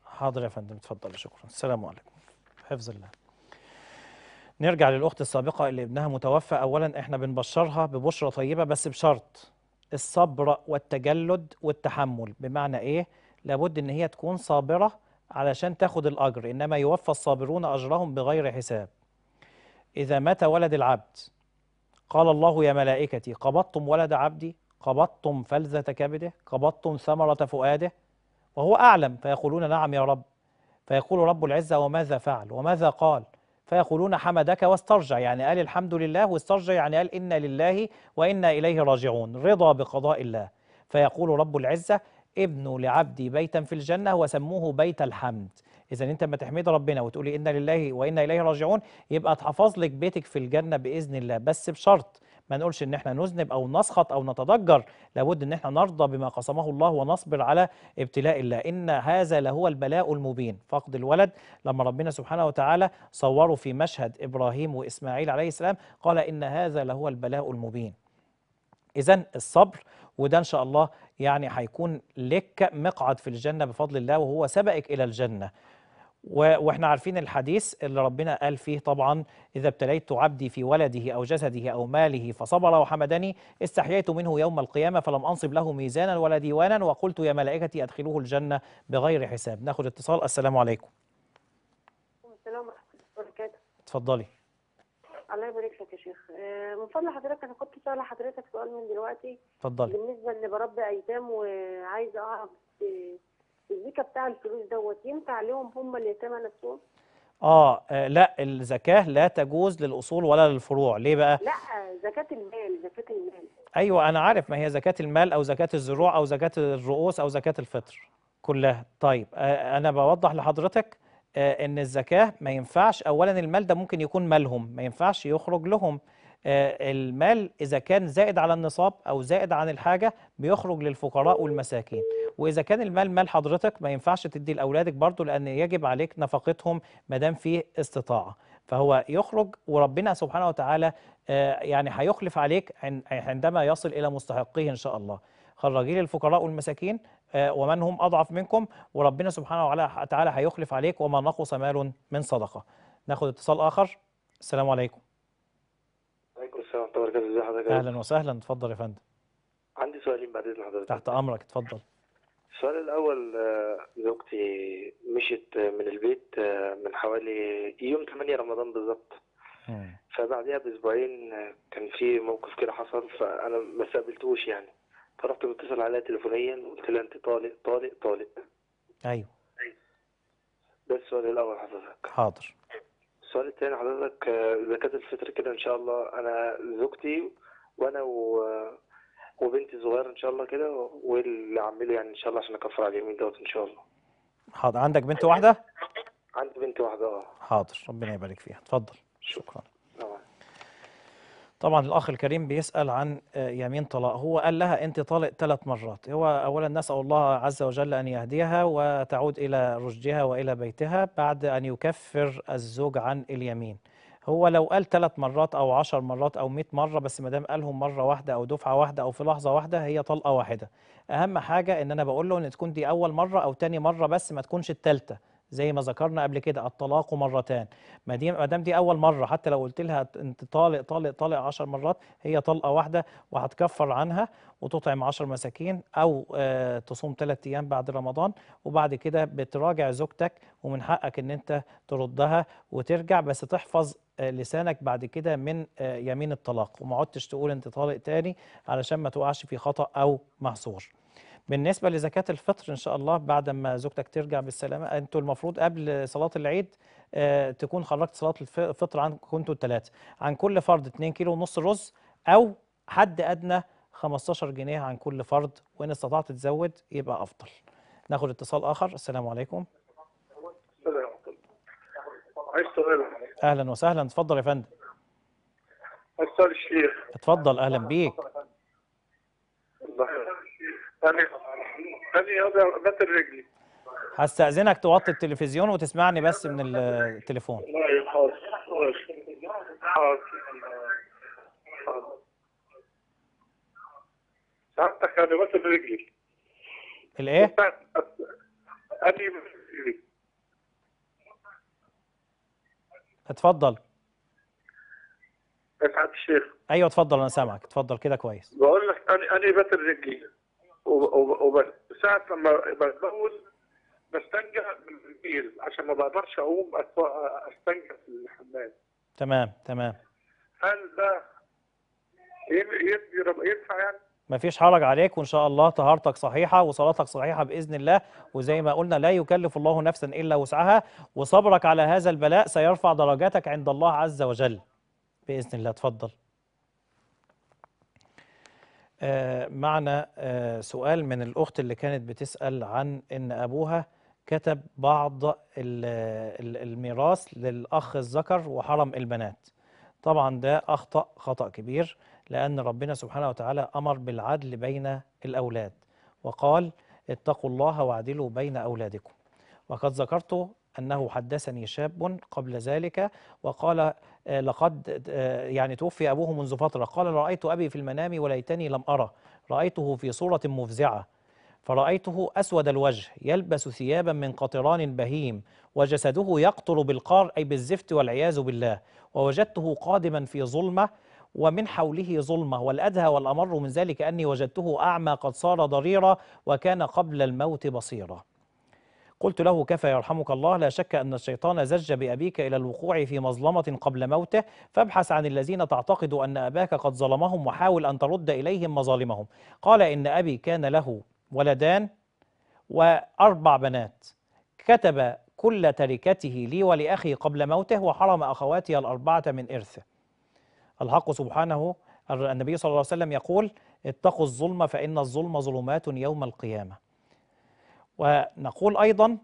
حاضر يا فندم اتفضل شكرا السلام عليكم حفظ الله نرجع للأخت السابقة اللي ابنها متوفى أولا احنا بنبشرها ببشرة طيبة بس بشرط الصبر والتجلد والتحمل بمعنى ايه لابد ان هي تكون صابرة علشان تاخد الأجر إنما يوفى الصابرون أجرهم بغير حساب إذا مات ولد العبد قال الله يا ملائكتي قبضتم ولد عبدي قبضتم فلذة كبده قبضتم ثمرة فؤاده وهو أعلم فيقولون نعم يا رب فيقول رب العزة وماذا فعل وماذا قال فيقولون حمدك واسترجع يعني قال الحمد لله واسترجع يعني قال إنا لله وإنا إليه راجعون رضا بقضاء الله فيقول رب العزة ابنوا لعبدي بيتا في الجنة وسموه بيت الحمد إذا أنت لما تحمد ربنا وتقولي إنا لله وإنا إليه راجعون يبقى تحفظ لك بيتك في الجنة بإذن الله بس بشرط ما نقولش ان احنا نذنب او نسخط او نتضجر لابد ان احنا نرضى بما قسمه الله ونصبر على ابتلاء الله ان هذا لهو البلاء المبين فقد الولد لما ربنا سبحانه وتعالى صوره في مشهد ابراهيم واسماعيل عليه السلام قال ان هذا لهو البلاء المبين اذا الصبر وده ان شاء الله يعني هيكون لك مقعد في الجنه بفضل الله وهو سبقك الى الجنه واحنا عارفين الحديث اللي ربنا قال فيه طبعا اذا ابتليت عبدي في ولده او جسده او ماله فصبر وحمدني استحييت منه يوم القيامه فلم انصب له ميزانا ولا ديوانا وقلت يا ملائكتي ادخلوه الجنه بغير حساب ناخذ اتصال السلام عليكم السلام ورحمه الله وبركاته اتفضلي الله يبارك لك يا شيخ آه، من فضل حضرتك انا كنت سأل حضرتك سؤال من دلوقتي اتفضلي بالنسبه ان بربي ايتام وعايزه اعرف الزكاه بتاع الفلوس دوت ينفع لهم هم اليتامى نفسهم؟ آه, اه لا الزكاه لا تجوز للاصول ولا للفروع ليه بقى لا زكاه المال زكاه المال ايوه انا عارف ما هي زكاه المال او زكاه الزروع او زكاه الرؤوس او زكاه الفطر كلها طيب آه انا بوضح لحضرتك آه ان الزكاه ما ينفعش اولا المال ده ممكن يكون مالهم ما ينفعش يخرج لهم آه، المال إذا كان زائد على النصاب أو زائد عن الحاجة بيخرج للفقراء والمساكين وإذا كان المال مال حضرتك ما ينفعش تدي لأولادك برضو لأن يجب عليك نفقتهم مدام فيه استطاعة فهو يخرج وربنا سبحانه وتعالى آه، يعني هيخلف عليك عندما يصل إلى مستحقيه إن شاء الله خرجي للفقراء والمساكين آه، ومن هم أضعف منكم وربنا سبحانه وتعالى هيخلف عليك وما نقص مال من صدقة ناخد اتصال آخر السلام عليكم حضرتك اهلا وسهلا اتفضل يا فندم عندي سؤالين بعد اذن حضرتك تحت امرك اتفضل السؤال الاول آه، زوجتي مشيت آه، من البيت آه، من حوالي يوم 8 رمضان بالظبط فبعديها باسبوعين كان في موقف كده حصل فانا ما استقبلتوش يعني فرحت متصل عليها تليفونيا وقلت لها انت طالق طالق طالق ايوه ده السؤال الاول حضرتك حاضر السؤال الثاني حضرتك زكاة الفطر كده إن شاء الله أنا زوجتي وأنا و... آه، وبنتي صغيرة إن شاء الله كده واللي أعمله يعني إن شاء الله عشان أكفر على اليومين دوت إن شاء الله حاضر عندك بنت واحدة؟ عندي بنت واحدة أه حاضر ربنا يبارك فيها اتفضل شكرا طبعا الاخ الكريم بيسال عن آه، يمين طلاق هو قال لها انت طالق ثلاث مرات هو اولا نسال الله عز وجل ان يهديها وتعود الى رشدها والى بيتها بعد ان يكفر الزوج عن اليمين هو لو قال ثلاث مرات او عشر مرات او 100 مره بس ما دام قالهم مره واحده او دفعه واحده او في لحظه واحده هي طلقه واحده اهم حاجه ان انا بقول له ان تكون دي اول مره او ثاني مره بس ما تكونش الثالثه زي ما ذكرنا قبل كده الطلاق مرتان ما دام دي اول مره حتى لو قلت لها انت طالق طالق طالق 10 مرات هي طلقه واحده وهتكفر عنها وتطعم 10 مساكين او آه، تصوم 3 ايام بعد رمضان وبعد كده بتراجع زوجتك ومن حقك ان انت تردها وترجع بس تحفظ آه، لسانك بعد كده من آه، يمين الطلاق وما عدتش تقول انت طالق تاني علشان ما توقعش في خطأ او معصور بالنسبه لزكاه الفطر ان شاء الله بعد ما زوجتك ترجع بالسلامه انتوا المفروض قبل صلاه العيد آه، تكون خرجت صلاه الفطر عنكم انتوا الثلاثه عن كل فرد 2 كيلو ونص رز او حد ادنى 15 جنيه عن كل فرد وان استطعت تزود يبقى افضل ناخد اتصال اخر السلام عليكم اهلا وسهلا اتفضل يا فندم استاذ الشيخ اتفضل اهلا بيك الله ثاني بتر رجلي هستأذنك توطي التلفزيون وتسمعني بس من التليفون حاضر حاضر سعادتك انا بتر رجلي الايه؟ اتفضل الشيخ ايوه اتفضل انا سامعك اتفضل كده كويس بقول لك انا بتر رجلي وساعة لما بتبول بستنجع بالبيل عشان ما بقدرش اقوم استنجع في الحمام تمام تمام هل ده ينفع يعني؟ مفيش حرج عليك وان شاء الله طهارتك صحيحه وصلاتك صحيحه باذن الله وزي ما قلنا لا يكلف الله نفسا الا وسعها وصبرك على هذا البلاء سيرفع درجاتك عند الله عز وجل باذن الله اتفضل آه، معنا آه، سؤال من الأخت اللي كانت بتسأل عن إن أبوها كتب بعض الميراث للأخ الذكر وحرم البنات طبعا ده أخطأ خطأ كبير لأن ربنا سبحانه وتعالى أمر بالعدل بين الأولاد وقال اتقوا الله واعدلوا بين أولادكم وقد ذكرت أنه حدثني شاب قبل ذلك وقال لقد يعني توفي أبوه منذ فترة قال رأيت أبي في المنام وليتني لم أرى رأيته في صورة مفزعة فرأيته أسود الوجه يلبس ثيابا من قطران بهيم وجسده يقطر بالقار أي بالزفت والعياذ بالله ووجدته قادما في ظلمة ومن حوله ظلمة والأدهى والأمر من ذلك أني وجدته أعمى قد صار ضريرا وكان قبل الموت بصيرا قلت له كفى يرحمك الله لا شك أن الشيطان زج بأبيك إلى الوقوع في مظلمة قبل موته فابحث عن الذين تعتقد أن أباك قد ظلمهم وحاول أن ترد إليهم مظالمهم قال إن أبي كان له ولدان وأربع بنات كتب كل تركته لي ولأخي قبل موته وحرم أخواتي الأربعة من إرثه الحق سبحانه النبي صلى الله عليه وسلم يقول اتقوا الظلم فإن الظلم ظلمات يوم القيامة ونقول أيضا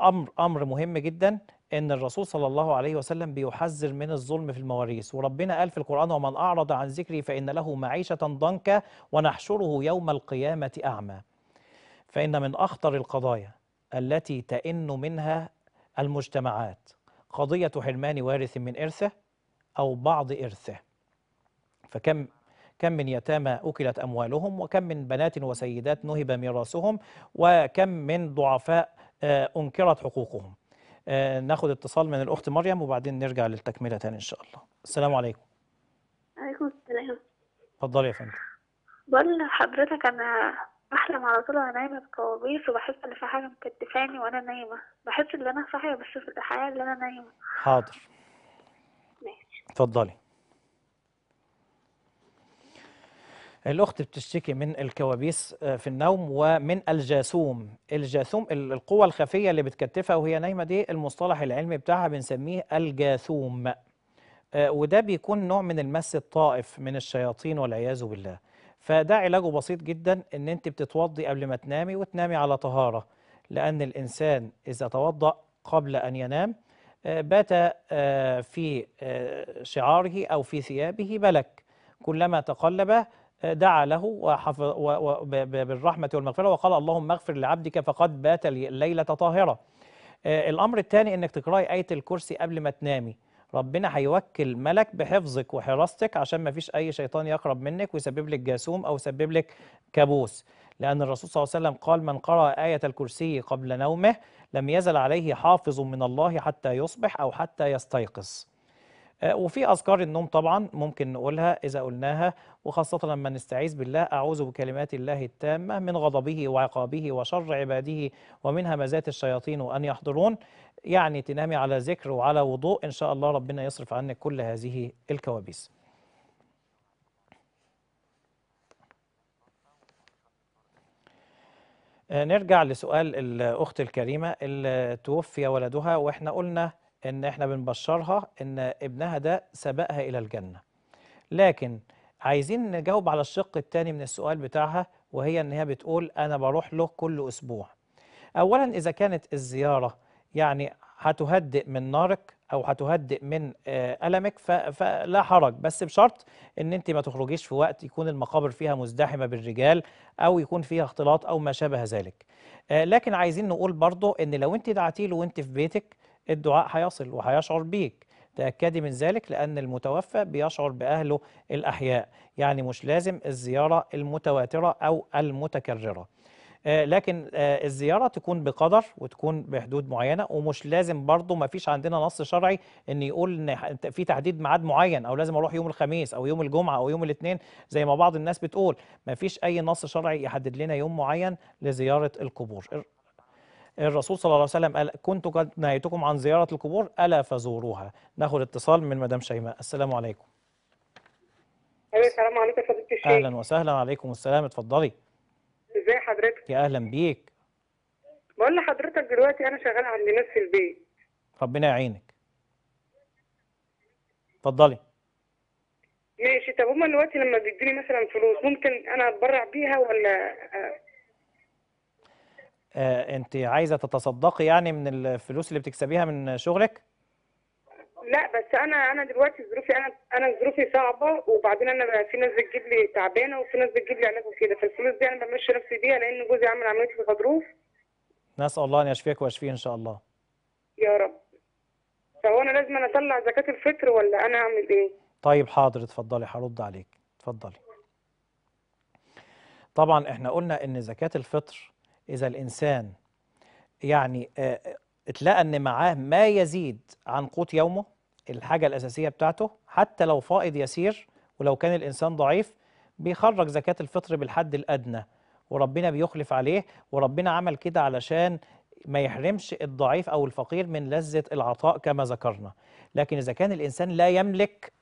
أمر أمر مهم جدا ان الرسول صلى الله عليه وسلم بيحذر من الظلم في المواريث وربنا قال في القرآن ومن أعرض عن ذكري فإن له معيشة ضنكا ونحشره يوم القيامة أعمى فإن من أخطر القضايا التي تئن منها المجتمعات قضية حرمان وارث من إرثه أو بعض إرثه فكم كم من يتامى أكلت أموالهم وكم من بنات وسيدات نهب ميراثهم وكم من ضعفاء آه، أنكرت حقوقهم آه، ناخد اتصال من الأخت مريم وبعدين نرجع للتكملة تاني إن شاء الله السلام عليكم عليكم السلام اتفضلي يا فندم بقول لحضرتك أنا بحلم على طول وانا نايمه بكوابيس وبحس ان في حاجه مكتفاني وانا نايمه بحس ان انا صاحيه بس في الحياة ان انا نايمه حاضر ماشي اتفضلي الأخت بتشتكي من الكوابيس آه، في النوم ومن الجاثوم الجاثوم القوة الخفية اللي بتكتفها وهي نايمة دي المصطلح العلمي بتاعها بنسميه الجاثوم آه، وده بيكون نوع من المس الطائف من الشياطين والعياذ بالله فده علاجه بسيط جدا ان انت بتتوضي قبل ما تنامي وتنامي على طهارة لأن الإنسان إذا توضأ قبل أن ينام آه، بات في شعاره أو في ثيابه بلك كلما تقلب دعا له وحفظ بالرحمة والمغفرة وقال اللهم اغفر لعبدك فقد بات الليلة طاهرة آه، الأمر الثاني أنك تقرأي آية الكرسي قبل ما تنامي ربنا هيوكل ملك بحفظك وحراستك عشان ما فيش أي شيطان يقرب منك ويسبب لك جاسوم أو يسبب لك كابوس لأن الرسول صلى الله عليه وسلم قال من قرأ آية الكرسي قبل نومه لم يزل عليه حافظ من الله حتى يصبح أو حتى يستيقظ آه، وفي أذكار النوم طبعا ممكن نقولها إذا قلناها وخاصة لما نستعيذ بالله أعوذ بكلمات الله التامة من غضبه وعقابه وشر عباده ومن همزات الشياطين وأن يحضرون يعني تنامي على ذكر وعلى وضوء إن شاء الله ربنا يصرف عنك كل هذه الكوابيس آه، نرجع لسؤال الأخت الكريمة اللي توفي ولدها وإحنا قلنا ان احنا بنبشرها ان ابنها ده سبقها الى الجنه لكن عايزين نجاوب على الشق الثاني من السؤال بتاعها وهي ان هي بتقول انا بروح له كل اسبوع اولا اذا كانت الزياره يعني هتهدئ من نارك او هتهدئ من آه، ألمك فلا حرج بس بشرط ان انت ما تخرجيش في وقت يكون المقابر فيها مزدحمه بالرجال او يكون فيها اختلاط او ما شابه ذلك آه، لكن عايزين نقول برضو ان لو انت دعتي له وانت في بيتك الدعاء هيصل وهيشعر بيك تأكدي من ذلك لأن المتوفى بيشعر بأهله الأحياء يعني مش لازم الزيارة المتواترة أو المتكررة آه، لكن آه، الزيارة تكون بقدر وتكون بحدود معينة ومش لازم برضه ما فيش عندنا نص شرعي ان يقول ان في تحديد معاد معين او لازم اروح يوم الخميس او يوم الجمعة او يوم الاثنين زي ما بعض الناس بتقول ما فيش اي نص شرعي يحدد لنا يوم معين لزيارة القبور الرسول صلى الله عليه وسلم قال كنت قد نهيتكم عن زيارة القبور ألا فزوروها ناخد اتصال من مدام شيماء السلام عليكم أيوة، السلام عليكم يا فضيلة الشيخ أهلا وسهلا عليكم السلام اتفضلي ازي حضرتك يا أهلا بيك بقول لحضرتك دلوقتي أنا شغالة عند ناس في البيت ربنا يعينك اتفضلي ماشي طب هما دلوقتي لما بيديني مثلا فلوس ممكن أنا أتبرع بيها ولا آه، انت عايزه تتصدقي يعني من الفلوس اللي بتكسبيها من شغلك لا بس انا انا دلوقتي ظروفي انا انا ظروفي صعبه وبعدين انا في ناس بتجيب لي تعبانه وفي ناس بتجيب لي علاج وكده فالفلوس دي انا بمشي نفسي بيها لان جوزي عامل عمليه في الغضروف نسال الله ان يشفيك ويشفيه ان شاء الله يا رب فهو انا لازم اطلع زكاه الفطر ولا انا اعمل ايه طيب حاضر اتفضلي هرد عليك اتفضلي طبعا احنا قلنا ان زكاه الفطر إذا الإنسان يعني آه، آه، اتلقى أن معاه ما يزيد عن قوت يومه الحاجة الأساسية بتاعته حتى لو فائض يسير ولو كان الإنسان ضعيف بيخرج زكاة الفطر بالحد الأدنى وربنا بيخلف عليه وربنا عمل كده علشان ما يحرمش الضعيف أو الفقير من لذة العطاء كما ذكرنا لكن إذا كان الإنسان لا يملك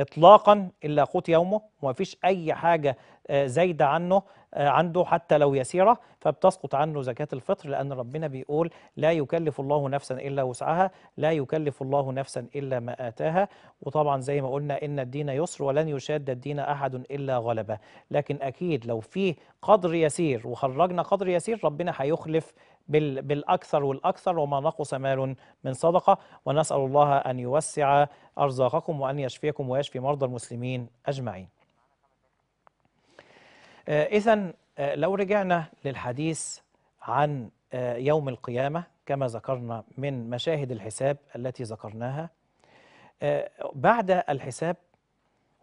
اطلاقا الا قوت يومه ومفيش اي حاجه آه، زايده عنه آه، عنده حتى لو يسيره فبتسقط عنه زكاه الفطر لان ربنا بيقول لا يكلف الله نفسا الا وسعها لا يكلف الله نفسا الا ما اتاها وطبعا زي ما قلنا ان الدين يسر ولن يشاد الدين احد الا غلبه لكن اكيد لو في قدر يسير وخرجنا قدر يسير ربنا هيخلف بالأكثر والأكثر وما نقص مال من صدقة ونسأل الله أن يوسع أرزاقكم وأن يشفيكم ويشفي مرضى المسلمين أجمعين آه، إذا آه، لو رجعنا للحديث عن آه، يوم القيامة كما ذكرنا من مشاهد الحساب التي ذكرناها بعد الحساب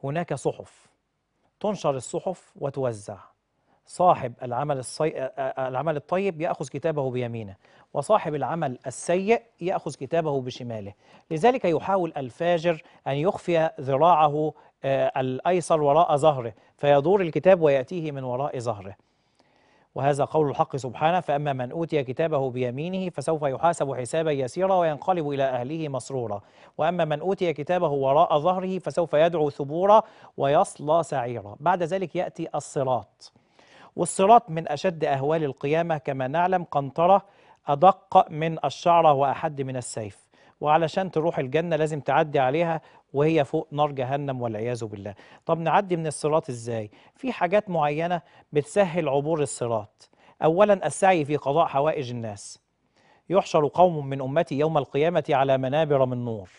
هناك صحف تنشر الصحف وتوزع صاحب العمل الصي... العمل الطيب ياخذ كتابه بيمينه وصاحب العمل السيء ياخذ كتابه بشماله لذلك يحاول الفاجر ان يخفي ذراعه الايسر وراء ظهره فيدور الكتاب وياتيه من وراء ظهره وهذا قول الحق سبحانه فأما من أوتي كتابه بيمينه فسوف يحاسب حسابا يسيرا وينقلب إلى أهله مسرورا وأما من أوتي كتابه وراء ظهره فسوف يدعو ثبورا ويصلى سعيرا بعد ذلك يأتي الصراط والصراط من أشد أهوال القيامة كما نعلم قنطرة أدق من الشعرة وأحد من السيف وعلشان تروح الجنة لازم تعدي عليها وهي فوق نار جهنم والعياذ بالله طب نعدي من الصراط إزاي؟ في حاجات معينة بتسهل عبور الصراط أولا السعي في قضاء حوائج الناس يحشر قوم من أمتي يوم القيامة على منابر من نور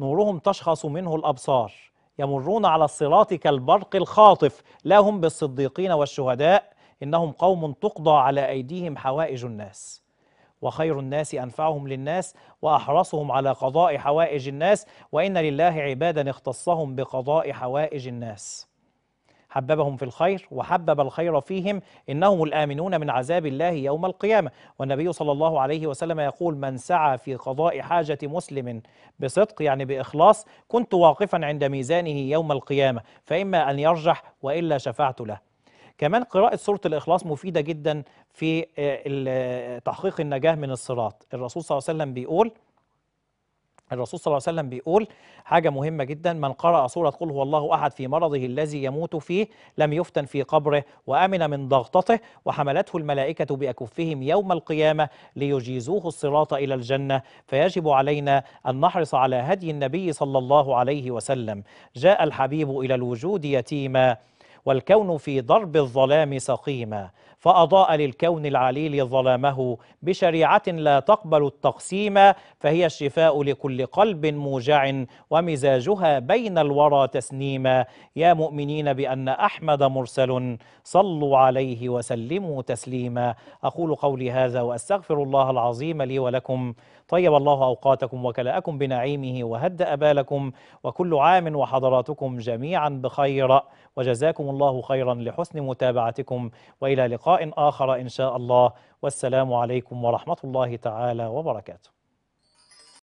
نورهم تشخص منه الأبصار يمرون على الصراط كالبرق الخاطف لا هم بالصديقين والشهداء إنهم قوم تقضى على أيديهم حوائج الناس وخير الناس أنفعهم للناس وأحرصهم على قضاء حوائج الناس وإن لله عبادا اختصهم بقضاء حوائج الناس حببهم في الخير وحبب الخير فيهم إنهم الآمنون من عذاب الله يوم القيامة والنبي صلى الله عليه وسلم يقول من سعى في قضاء حاجة مسلم بصدق يعني بإخلاص كنت واقفا عند ميزانه يوم القيامة فإما أن يرجح وإلا شفعت له كمان قراءة سورة الإخلاص مفيدة جدا في آه، تحقيق النجاة من الصراط الرسول صلى الله عليه وسلم بيقول الرسول صلى الله عليه وسلم بيقول حاجة مهمة جدا من قرأ سورة قل هو الله أحد في مرضه الذي يموت فيه لم يفتن في قبره وأمن من ضغطته وحملته الملائكة بأكفهم يوم القيامة ليجيزوه الصراط إلى الجنة فيجب علينا أن نحرص على هدي النبي صلى الله عليه وسلم جاء الحبيب إلى الوجود يتيما والكون في ضرب الظلام سقيما فأضاء للكون العليل ظلامه بشريعة لا تقبل التقسيم فهي الشفاء لكل قلب موجع ومزاجها بين الورى تسنيما يا مؤمنين بأن أحمد مرسل صلوا عليه وسلموا تسليما أقول قولي هذا وأستغفر الله العظيم لي ولكم طيب الله أوقاتكم وكلاءكم بنعيمه وهدأ بالكم وكل عام وحضراتكم جميعا بخير وجزاكم الله خيرا لحسن متابعتكم وإلى لقاء آخر إن شاء الله والسلام عليكم ورحمة الله تعالى وبركاته